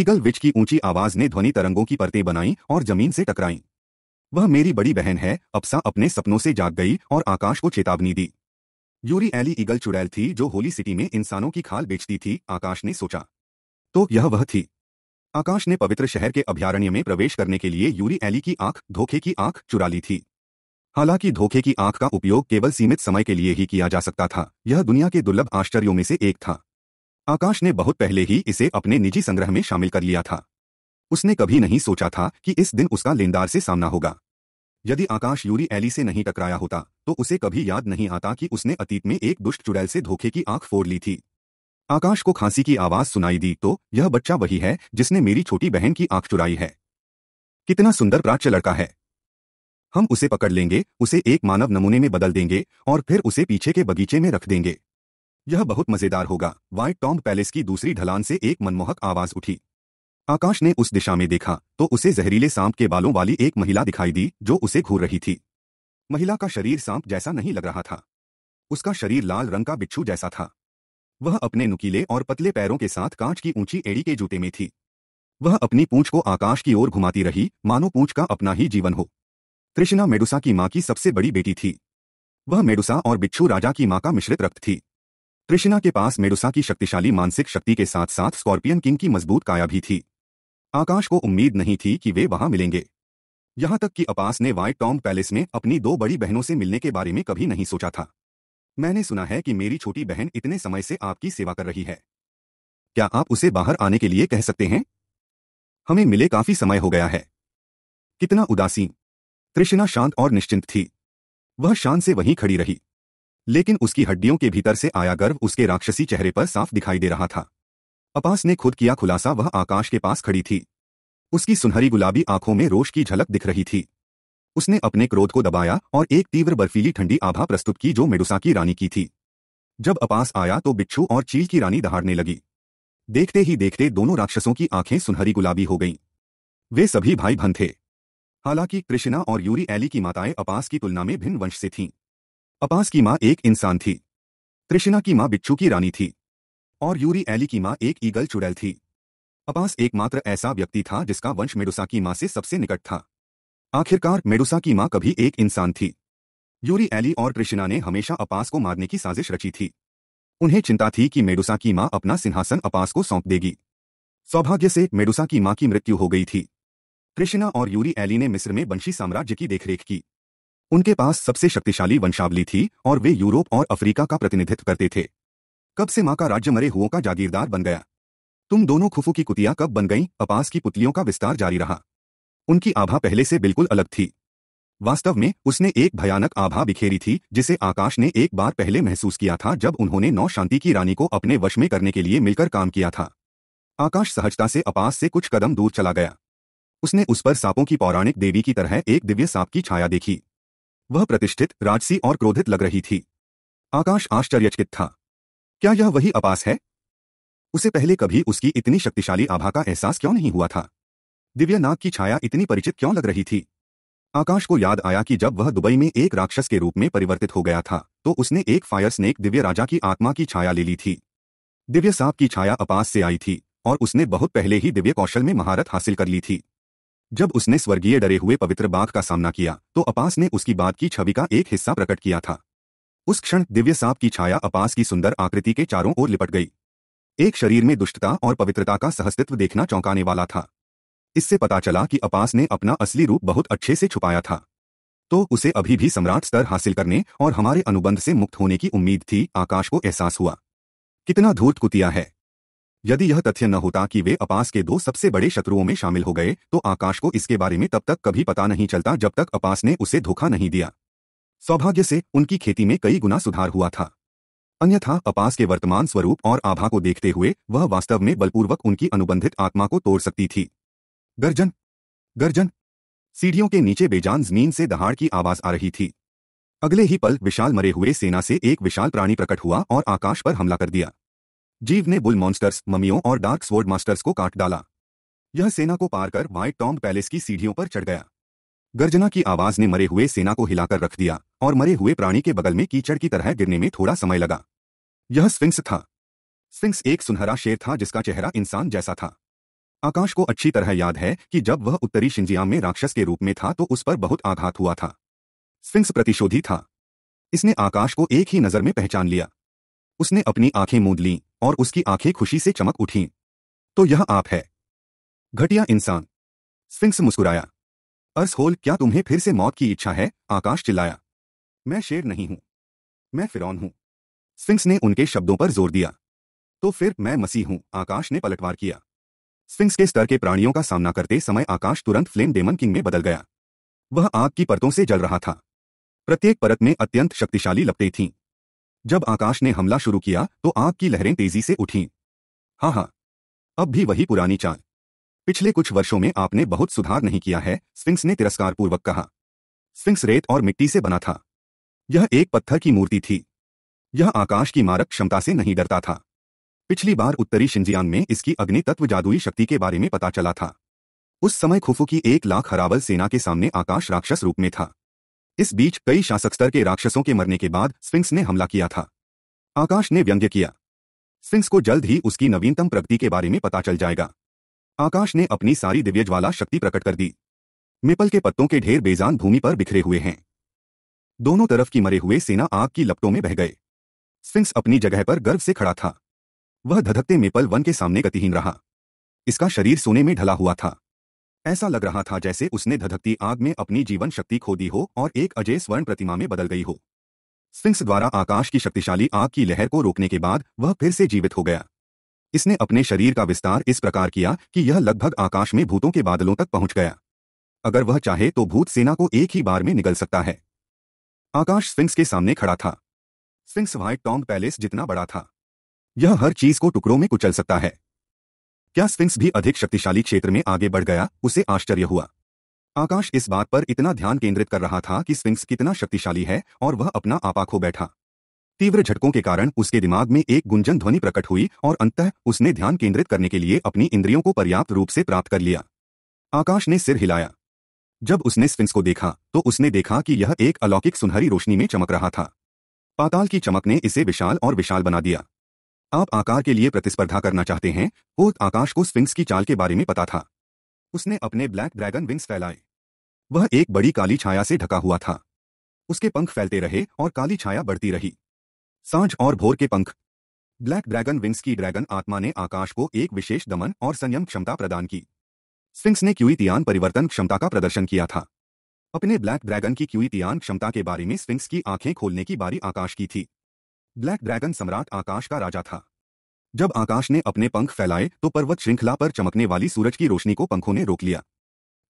S1: ईगल विच की ऊंची आवाज ने ध्वनि तरंगों की परतें बनाई और जमीन से टकराई वह मेरी बड़ी बहन है अप्सा अपने सपनों से जाग गई और आकाश को चेतावनी दी यूरी एली ईगल चुड़ैल थी जो होली सिटी में इंसानों की खाल बेचती थी आकाश ने सोचा तो यह वह थी आकाश ने पवित्र शहर के अभ्यारण्य में प्रवेश करने के लिए यूरी एली की आंख धोखे की आंख चुरा ली थी हालांकि धोखे की आंख का उपयोग केवल सीमित समय के लिए ही किया जा सकता था यह दुनिया के दुर्लभ आश्चर्यों में से एक था आकाश ने बहुत पहले ही इसे अपने निजी संग्रह में शामिल कर लिया था उसने कभी नहीं सोचा था कि इस दिन उसका लेनदार से सामना होगा यदि आकाश यूरी एली से नहीं टकराया होता तो उसे कभी याद नहीं आता कि उसने अतीत में एक दुष्ट चुड़ैल से धोखे की आंख फोड़ ली थी आकाश को खांसी की आवाज सुनाई दी तो यह बच्चा वही है जिसने मेरी छोटी बहन की आंख चुराई है कितना सुंदर प्राच्य लड़का है हम उसे पकड़ लेंगे उसे एक मानव नमूने में बदल देंगे और फिर उसे पीछे के बगीचे में रख देंगे यह बहुत मजेदार होगा व्हाइट टॉम्ब पैलेस की दूसरी ढलान से एक मनमोहक आवाज उठी आकाश ने उस दिशा में देखा तो उसे जहरीले सांप के बालों वाली एक महिला दिखाई दी जो उसे घूर रही थी महिला का शरीर सांप जैसा नहीं लग रहा था उसका शरीर लाल रंग का बिच्छू जैसा था वह अपने नुकीले और पतले पैरों के साथ कांच की ऊंची एड़ी के जूते में थी वह अपनी पूंछ को आकाश की ओर घुमाती रही मानो पूंछ का अपना ही जीवन हो कृष्णा मेडुसा की मां की सबसे बड़ी बेटी थी वह मेडुसा और बिच्छू राजा की मां का मिश्रित रक्त थी कृष्णा के पास मेडुसा की शक्तिशाली मानसिक शक्ति के साथ साथ स्कॉर्पियन किंग की मजबूत काया भी थी आकाश को उम्मीद नहीं थी कि वे वहां मिलेंगे यहां तक कि अपास ने वाइट टॉम पैलेस में अपनी दो बड़ी बहनों से मिलने के बारे में कभी नहीं सोचा था मैंने सुना है कि मेरी छोटी बहन इतने समय से आपकी सेवा कर रही है क्या आप उसे बाहर आने के लिए कह सकते हैं हमें मिले काफी समय हो गया है कितना उदासीन कृष्णा शांत और निश्चिंत थी वह शान से वहीं खड़ी रही लेकिन उसकी हड्डियों के भीतर से आया गर्व उसके राक्षसी चेहरे पर साफ दिखाई दे रहा था अपास ने खुद किया खुलासा वह आकाश के पास खड़ी थी उसकी सुनहरी गुलाबी आंखों में रोष की झलक दिख रही थी उसने अपने क्रोध को दबाया और एक तीव्र बर्फीली ठंडी आभा प्रस्तुत की जो मेडुसा की रानी की थी जब अपास आया तो बिच्छू और चील की रानी दहाड़ने लगी देखते ही देखते दोनों राक्षसों की आंखें सुनहरी गुलाबी हो गईं। वे सभी भाई भन थे हालांकि कृष्णा और यूरी एली की माताएं अपास की तुलना में भिन्न वंश से थीं अपास की माँ एक इंसान थी कृष्णा की माँ बिच्छू की रानी थी और यूरी एली की माँ एक ईगल चुड़ैल थी अपास एकमात्र ऐसा व्यक्ति था जिसका वंश मेडुसा की माँ से सबसे निकट था आखिरकार मेडुसा की माँ कभी एक इंसान थी यूरी एली और कृष्णा ने हमेशा अपास को मारने की साजिश रची थी उन्हें चिंता थी कि मेडुसा की माँ अपना सिंहासन अपास को सौंप देगी सौभाग्य से मेडुसा की माँ की मृत्यु हो गई थी कृष्णा और यूरी एली ने मिस्र में वंशी साम्राज्य की देखरेख की उनके पास सबसे शक्तिशाली वंशावली थी और वे यूरोप और अफ्रीका का प्रतिनिधित्व करते थे कब से मां का राज्य मरे हुओं का जागीरदार बन गया तुम दोनों खुफू की कुतिया कब बन गई अपास की पुतलियों का विस्तार जारी रहा उनकी आभा पहले से बिल्कुल अलग थी वास्तव में उसने एक भयानक आभा बिखेरी थी जिसे आकाश ने एक बार पहले महसूस किया था जब उन्होंने नौ शांति की रानी को अपने वश में करने के लिए मिलकर काम किया था आकाश सहजता से अपास से कुछ कदम दूर चला गया उसने उस पर सांपों की पौराणिक देवी की तरह एक दिव्य सांप की छाया देखी वह प्रतिष्ठित राजसी और क्रोधित लग रही थी आकाश आश्चर्यचकित था क्या यह वही अपास है उसे पहले कभी उसकी इतनी शक्तिशाली आभा का एहसास क्यों नहीं हुआ था दिव्य नाग की छाया इतनी परिचित क्यों लग रही थी आकाश को याद आया कि जब वह दुबई में एक राक्षस के रूप में परिवर्तित हो गया था तो उसने एक फायर स्नेक दिव्य राजा की आत्मा की छाया ले ली थी दिव्य सांप की छाया अपास से आई थी और उसने बहुत पहले ही दिव्य कौशल में महारत हासिल कर ली थी जब उसने स्वर्गीय डरे हुए पवित्र बाघ का सामना किया तो अपास ने उसकी बात की छवि का एक हिस्सा प्रकट किया था उस क्षण दिव्य सांप की छाया अपास की सुंदर आकृति के चारों ओर लिपट गई एक शरीर में दुष्टता और पवित्रता का सहस्तित्व देखना चौंकाने वाला था इससे पता चला कि अपास ने अपना असली रूप बहुत अच्छे से छुपाया था तो उसे अभी भी सम्राट स्तर हासिल करने और हमारे अनुबंध से मुक्त होने की उम्मीद थी आकाश को एहसास हुआ कितना धूर्त कुतिया है यदि यह तथ्य न होता कि वे अपास के दो सबसे बड़े शत्रुओं में शामिल हो गए तो आकाश को इसके बारे में तब तक कभी पता नहीं चलता जब तक अपास ने उसे धोखा नहीं दिया सौभाग्य से उनकी खेती में कई गुना सुधार हुआ था अन्यथा अपास के वर्तमान स्वरूप और आभा को देखते हुए वह वास्तव में बलपूर्वक उनकी अनुबंधित आत्मा को तोड़ सकती थी गर्जन गर्जन सीढ़ियों के नीचे बेजान जमीन से दहाड़ की आवाज आ रही थी अगले ही पल विशाल मरे हुए सेना से एक विशाल प्राणी प्रकट हुआ और आकाश पर हमला कर दिया जीव ने बुल मॉन्स्टर्स ममियों और डार्क स्वर्ड मास्टर्स को काट डाला यह सेना को पार कर व्हाइट टॉम्ब पैलेस की सीढ़ियों पर चढ़ गया गर्जना की आवाज ने मरे हुए सेना को हिलाकर रख दिया और मरे हुए प्राणी के बगल में कीचड़ की तरह गिरने में थोड़ा समय लगा यह स्विंग्स था स्विंग्स एक सुनहरा शेर था जिसका चेहरा इंसान जैसा था आकाश को अच्छी तरह याद है कि जब वह उत्तरी शिंजियाम में राक्षस के रूप में था तो उस पर बहुत आघात हुआ था स्विंग्स प्रतिशोधी था इसने आकाश को एक ही नजर में पहचान लिया उसने अपनी आंखें मूंद लीं और उसकी आंखें खुशी से चमक उठीं तो यह आप है घटिया इंसान स्फिंक्स मुस्कुराया अर्स होल क्या तुम्हें फिर से मौत की इच्छा है आकाश चिल्लाया मैं शेर नहीं हूं मैं फिरौन हूं स्फिंक्स ने उनके शब्दों पर जोर दिया तो फिर मैं मसीह हूं आकाश ने पलटवार किया स्फिंक्स के स्तर के प्राणियों का सामना करते समय आकाश तुरंत फ्लेम डेमन किंग में बदल गया वह आग की परतों से जल रहा था प्रत्येक परत में अत्यंत शक्तिशाली लपटें थीं जब आकाश ने हमला शुरू किया तो आग की लहरें तेजी से उठीं हाँ हाँ अब भी वही पुरानी चाल पिछले कुछ वर्षों में आपने बहुत सुधार नहीं किया है स्फिंक्स ने तिरस्कार पूर्वक कहा स्फिंक्स रेत और मिट्टी से बना था यह एक पत्थर की मूर्ति थी यह आकाश की मारक क्षमता से नहीं डरता था पिछली बार उत्तरी शिंजियांग में इसकी अग्नि तत्व जादुई शक्ति के बारे में पता चला था उस समय खुफू की एक लाख हरावल सेना के सामने आकाश राक्षस रूप में था इस बीच कई शासक स्तर के राक्षसों के मरने के बाद स्विंग्स ने हमला किया था आकाश ने व्यंग्य किया स्विंग्स को जल्द ही उसकी नवीनतम प्रगति के बारे में पता चल जाएगा आकाश ने अपनी सारी दिव्य ज्वाला शक्ति प्रकट कर दी मिपल के पत्तों के ढेर बेजान भूमि पर बिखरे हुए हैं दोनों तरफ की मरे हुए सेना आग की लपटों में बह गए स्विंग्स अपनी जगह पर गर्व से खड़ा था वह धधकते मेपल वन के सामने गतिहीन रहा इसका शरीर सोने में ढला हुआ था ऐसा लग रहा था जैसे उसने धधकती आग में अपनी जीवन शक्ति खो दी हो और एक अजय स्वर्ण प्रतिमा में बदल गई हो सिंह द्वारा आकाश की शक्तिशाली आग की लहर को रोकने के बाद वह फिर से जीवित हो गया इसने अपने शरीर का विस्तार इस प्रकार किया कि यह लगभग आकाश में भूतों के बादलों तक पहुंच गया अगर वह चाहे तो भूत सेना को एक ही बार में निकल सकता है आकाश स्फिंक्स के सामने खड़ा था स्फिंक्स व्हाइट टॉम पैलेस जितना बड़ा था यह हर चीज को टुकड़ों में कुचल सकता है क्या स्फिंक्स भी अधिक शक्तिशाली क्षेत्र में आगे बढ़ गया उसे आश्चर्य हुआ आकाश इस बात पर इतना ध्यान केंद्रित कर रहा था कि स्फिंक्स कितना शक्तिशाली है और वह अपना आपा खो बैठा तीव्र झटकों के कारण उसके दिमाग में एक गुंजन ध्वनि प्रकट हुई और अंततः उसने ध्यान केंद्रित करने के लिए अपनी इंद्रियों को पर्याप्त रूप से प्राप्त कर लिया आकाश ने सिर हिलाया जब उसने स्फिंक्स को देखा तो उसने देखा कि यह एक अलौकिक सुनहरी रोशनी में चमक रहा था पाताल की चमक ने इसे विशाल और विशाल बना दिया आप आकार के लिए प्रतिस्पर्धा करना चाहते हैं वो आकाश को स्विंग्स की चाल के बारे में पता था उसने अपने ब्लैक ड्रैगन विंग्स फैलाए वह एक बड़ी काली छाया से ढका हुआ था उसके पंख फैलते रहे और काली छाया बढ़ती रही सांझ और भोर के पंख ब्लैक ड्रैगन विंग्स की ड्रैगन आत्मा ने आकाश को एक विशेष दमन और संयम क्षमता प्रदान की स्विंग्स ने तियान परिवर्तन क्षमता का प्रदर्शन किया था अपने ब्लैक ड्रैगन की तियान क्षमता के बारे में स्विंग्स की आंखें खोलने की बारी आकाश की थी ब्लैक ड्रैगन सम्राट आकाश का राजा था जब आकाश ने अपने पंख फैलाए तो पर्वत श्रृंखला पर चमकने वाली सूरज की रोशनी को पंखों ने रोक लिया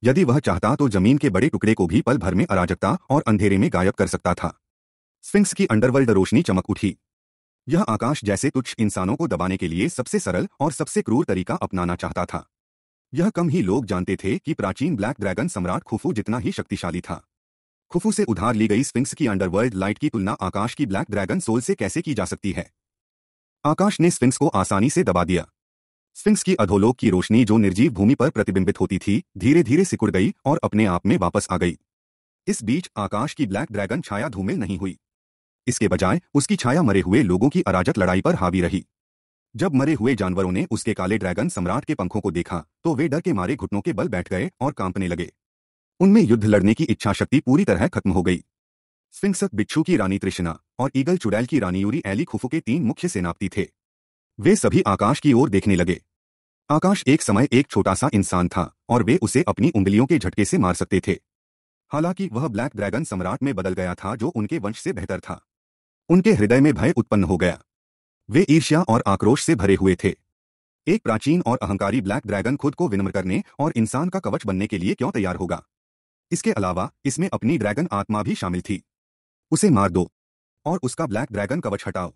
S1: यदि वह चाहता तो जमीन के बड़े टुकड़े को भी पल भर में अराजकता और अंधेरे में गायब कर सकता था स्फिंक्स की अंडरवर्ल्ड रोशनी चमक उठी यह आकाश जैसे तुच्छ इंसानों को दबाने के लिए सबसे सरल और सबसे क्रूर तरीका अपनाना चाहता था यह कम ही लोग जानते थे कि प्राचीन ब्लैक ड्रैगन सम्राट खुफू जितना ही शक्तिशाली था खुफू से उधार ली गई स्पिंक्स की अंडरवर्ल्ड लाइट की तुलना आकाश की ब्लैक ड्रैगन सोल से कैसे की जा सकती है आकाश ने स्पिंक्स को आसानी से दबा दिया स्फिंक्स की अधोलोक की रोशनी जो निर्जीव भूमि पर प्रतिबिंबित होती थी धीरे धीरे सिकुड़ गई और अपने आप में वापस आ गई इस बीच आकाश की ब्लैक ड्रैगन छाया धूमिल नहीं हुई इसके बजाय उसकी छाया मरे हुए लोगों की अराजक लड़ाई पर हावी रही जब मरे हुए जानवरों ने उसके काले ड्रैगन सम्राट के पंखों को देखा तो वे डर के मारे घुटनों के बल बैठ गए और कांपने लगे उनमें युद्ध लड़ने की इच्छा शक्ति पूरी तरह खत्म हो गई स्विंगसक बिच्छू की रानी त्रिशना और ईगल चुड़ैल की रानी यूरी एली खुफू के तीन मुख्य सेनापति थे वे सभी आकाश की ओर देखने लगे आकाश एक समय एक छोटा सा इंसान था और वे उसे अपनी उंगलियों के झटके से मार सकते थे हालांकि वह ब्लैक ड्रैगन सम्राट में बदल गया था जो उनके वंश से बेहतर था उनके हृदय में भय उत्पन्न हो गया वे ईर्ष्या और आक्रोश से भरे हुए थे एक प्राचीन और अहंकारी ब्लैक ड्रैगन खुद को विनम्र करने और इंसान का कवच बनने के लिए क्यों तैयार होगा इसके अलावा इसमें अपनी ड्रैगन आत्मा भी शामिल थी उसे मार दो और उसका ब्लैक ड्रैगन कवच हटाओ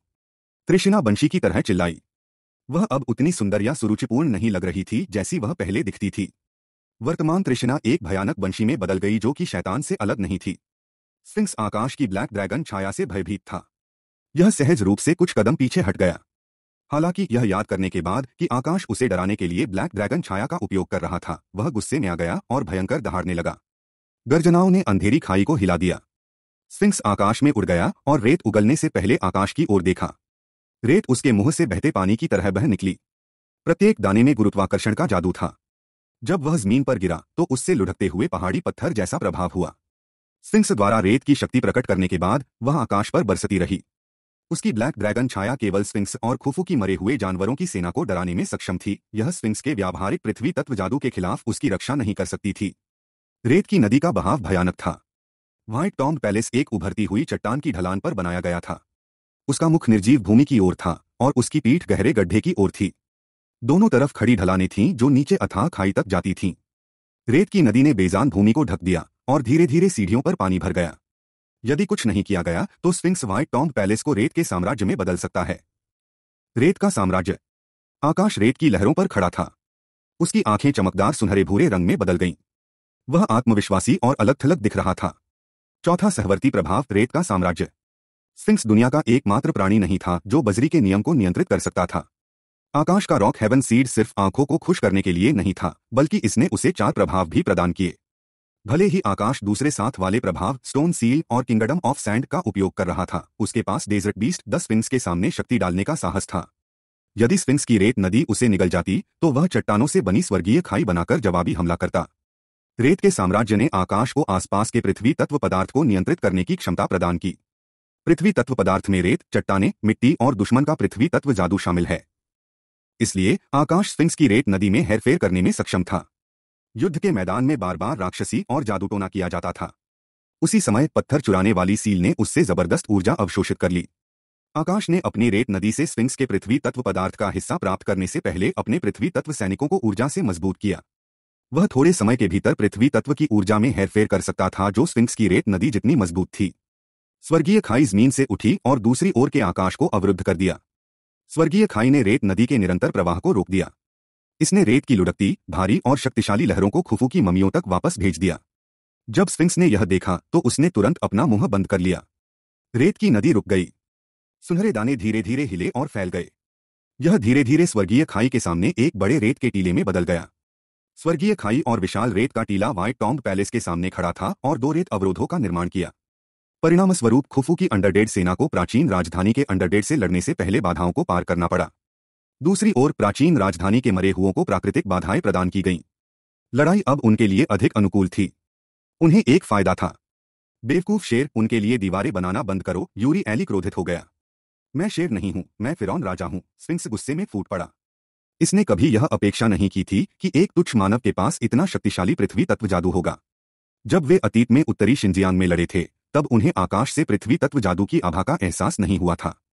S1: त्रिशिना बंशी की तरह चिल्लाई वह अब उतनी सुंदर या सुरुचिपूर्ण नहीं लग रही थी जैसी वह पहले दिखती थी वर्तमान त्रिशिना एक भयानक बंशी में बदल गई जो कि शैतान से अलग नहीं थी स्फिंक्स आकाश की ब्लैक ड्रैगन छाया से भयभीत था यह सहज रूप से कुछ कदम पीछे हट गया हालांकि यह याद करने के बाद कि आकाश उसे डराने के लिए ब्लैक ड्रैगन छाया का उपयोग कर रहा था वह गुस्से में आ गया और भयंकर दहाड़ने लगा गर्जनाओं ने अंधेरी खाई को हिला दिया स्फिंक्स आकाश में उड़ गया और रेत उगलने से पहले आकाश की ओर देखा रेत उसके मुंह से बहते पानी की तरह बह निकली प्रत्येक दाने में गुरुत्वाकर्षण का जादू था जब वह जमीन पर गिरा तो उससे लुढ़कते हुए पहाड़ी पत्थर जैसा प्रभाव हुआ स्फिंक्स द्वारा रेत की शक्ति प्रकट करने के बाद वह आकाश पर बरसती रही उसकी ब्लैक ड्रैगन छाया केवल स्फिंक्स और खुफू की मरे हुए जानवरों की सेना को डराने में सक्षम थी यह स्विंक्स के व्यावहारिक पृथ्वी तत्व जादू के खिलाफ उसकी रक्षा नहीं कर सकती थी रेत की नदी का बहाव भयानक था व्हाइट टॉम पैलेस एक उभरती हुई चट्टान की ढलान पर बनाया गया था उसका मुख निर्जीव भूमि की ओर था और उसकी पीठ गहरे गड्ढे की ओर थी दोनों तरफ खड़ी ढलानें थीं जो नीचे अथाह खाई तक जाती थीं रेत की नदी ने बेजान भूमि को ढक दिया और धीरे धीरे सीढ़ियों पर पानी भर गया यदि कुछ नहीं किया गया तो स्विंग्स व्हाइट टॉम पैलेस को रेत के साम्राज्य में बदल सकता है रेत का साम्राज्य आकाश रेत की लहरों पर खड़ा था उसकी आंखें चमकदार सुनहरे भूरे रंग में बदल गईं वह आत्मविश्वासी और अलग थलग दिख रहा था चौथा सहवर्ती प्रभाव रेत का साम्राज्य स्फिंक्स दुनिया का एकमात्र प्राणी नहीं था जो बजरी के नियम को नियंत्रित कर सकता था आकाश का रॉक हेवन सीड सिर्फ आंखों को खुश करने के लिए नहीं था बल्कि इसने उसे चार प्रभाव भी प्रदान किए भले ही आकाश दूसरे साथ वाले प्रभाव स्टोन सील और किंगडम ऑफ सैंड का उपयोग कर रहा था उसके पास डेजर्ट बीस्ट द स्फिंक्स के सामने शक्ति डालने का साहस था यदि स्फिंक्स की रेत नदी उसे निकल जाती तो वह चट्टानों से बनी स्वर्गीय खाई बनाकर जवाबी हमला करता रेत के साम्राज्य ने आकाश को आसपास के पृथ्वी तत्व पदार्थ को नियंत्रित करने की क्षमता प्रदान की पृथ्वी तत्व पदार्थ में रेत चट्टाने मिट्टी और दुश्मन का पृथ्वी तत्व जादू शामिल है इसलिए आकाश स्फिंक्स की रेत नदी में हेरफेर करने में सक्षम था युद्ध के मैदान में बार बार राक्षसी और जादूटोना किया जाता था उसी समय पत्थर चुराने वाली सील ने उससे जबरदस्त ऊर्जा अवशोषित कर ली आकाश ने अपनी रेत नदी से स्विंग्स के पृथ्वी तत्व पदार्थ का हिस्सा प्राप्त करने से पहले अपने पृथ्वी तत्व सैनिकों को ऊर्जा से मजबूत किया वह थोड़े समय के भीतर पृथ्वी तत्व की ऊर्जा में हेरफेर कर सकता था जो स्विंक्स की रेत नदी जितनी मजबूत थी स्वर्गीय खाई जमीन से उठी और दूसरी ओर के आकाश को अवरुद्ध कर दिया स्वर्गीय खाई ने रेत नदी के निरंतर प्रवाह को रोक दिया इसने रेत की लुढ़कती भारी और शक्तिशाली लहरों को खुफू की ममियों तक वापस भेज दिया जब स्विंक्स ने यह देखा तो उसने तुरंत अपना मुंह बंद कर लिया रेत की नदी रुक गई सुनहरे दाने धीरे धीरे हिले और फैल गए यह धीरे धीरे स्वर्गीय खाई के सामने एक बड़े रेत के टीले में बदल गया स्वर्गीय खाई और विशाल रेत का टीला व्हाइट टॉम्ब पैलेस के सामने खड़ा था और दो रेत अवरोधों का निर्माण किया परिणाम स्वरूप खुफू की अंडरडेड सेना को प्राचीन राजधानी के अंडरडेड से लड़ने से पहले बाधाओं को पार करना पड़ा दूसरी ओर प्राचीन राजधानी के मरे हुओं को प्राकृतिक बाधाएं प्रदान की गईं लड़ाई अब उनके लिए अधिक अनुकूल थी उन्हें एक फायदा था बेवकूफ शेर उनके लिए दीवारें बनाना बंद करो यूरी एली क्रोधित हो गया मैं शेर नहीं हूं मैं फिरौन राजा हूं स्विंग्स गुस्से में फूट पड़ा इसने कभी यह अपेक्षा नहीं की थी कि एक तुच्छ मानव के पास इतना शक्तिशाली पृथ्वी तत्व जादू होगा जब वे अतीत में उत्तरी शिंजियांग में लड़े थे तब उन्हें आकाश से पृथ्वी तत्व जादू की आभा का एहसास नहीं हुआ था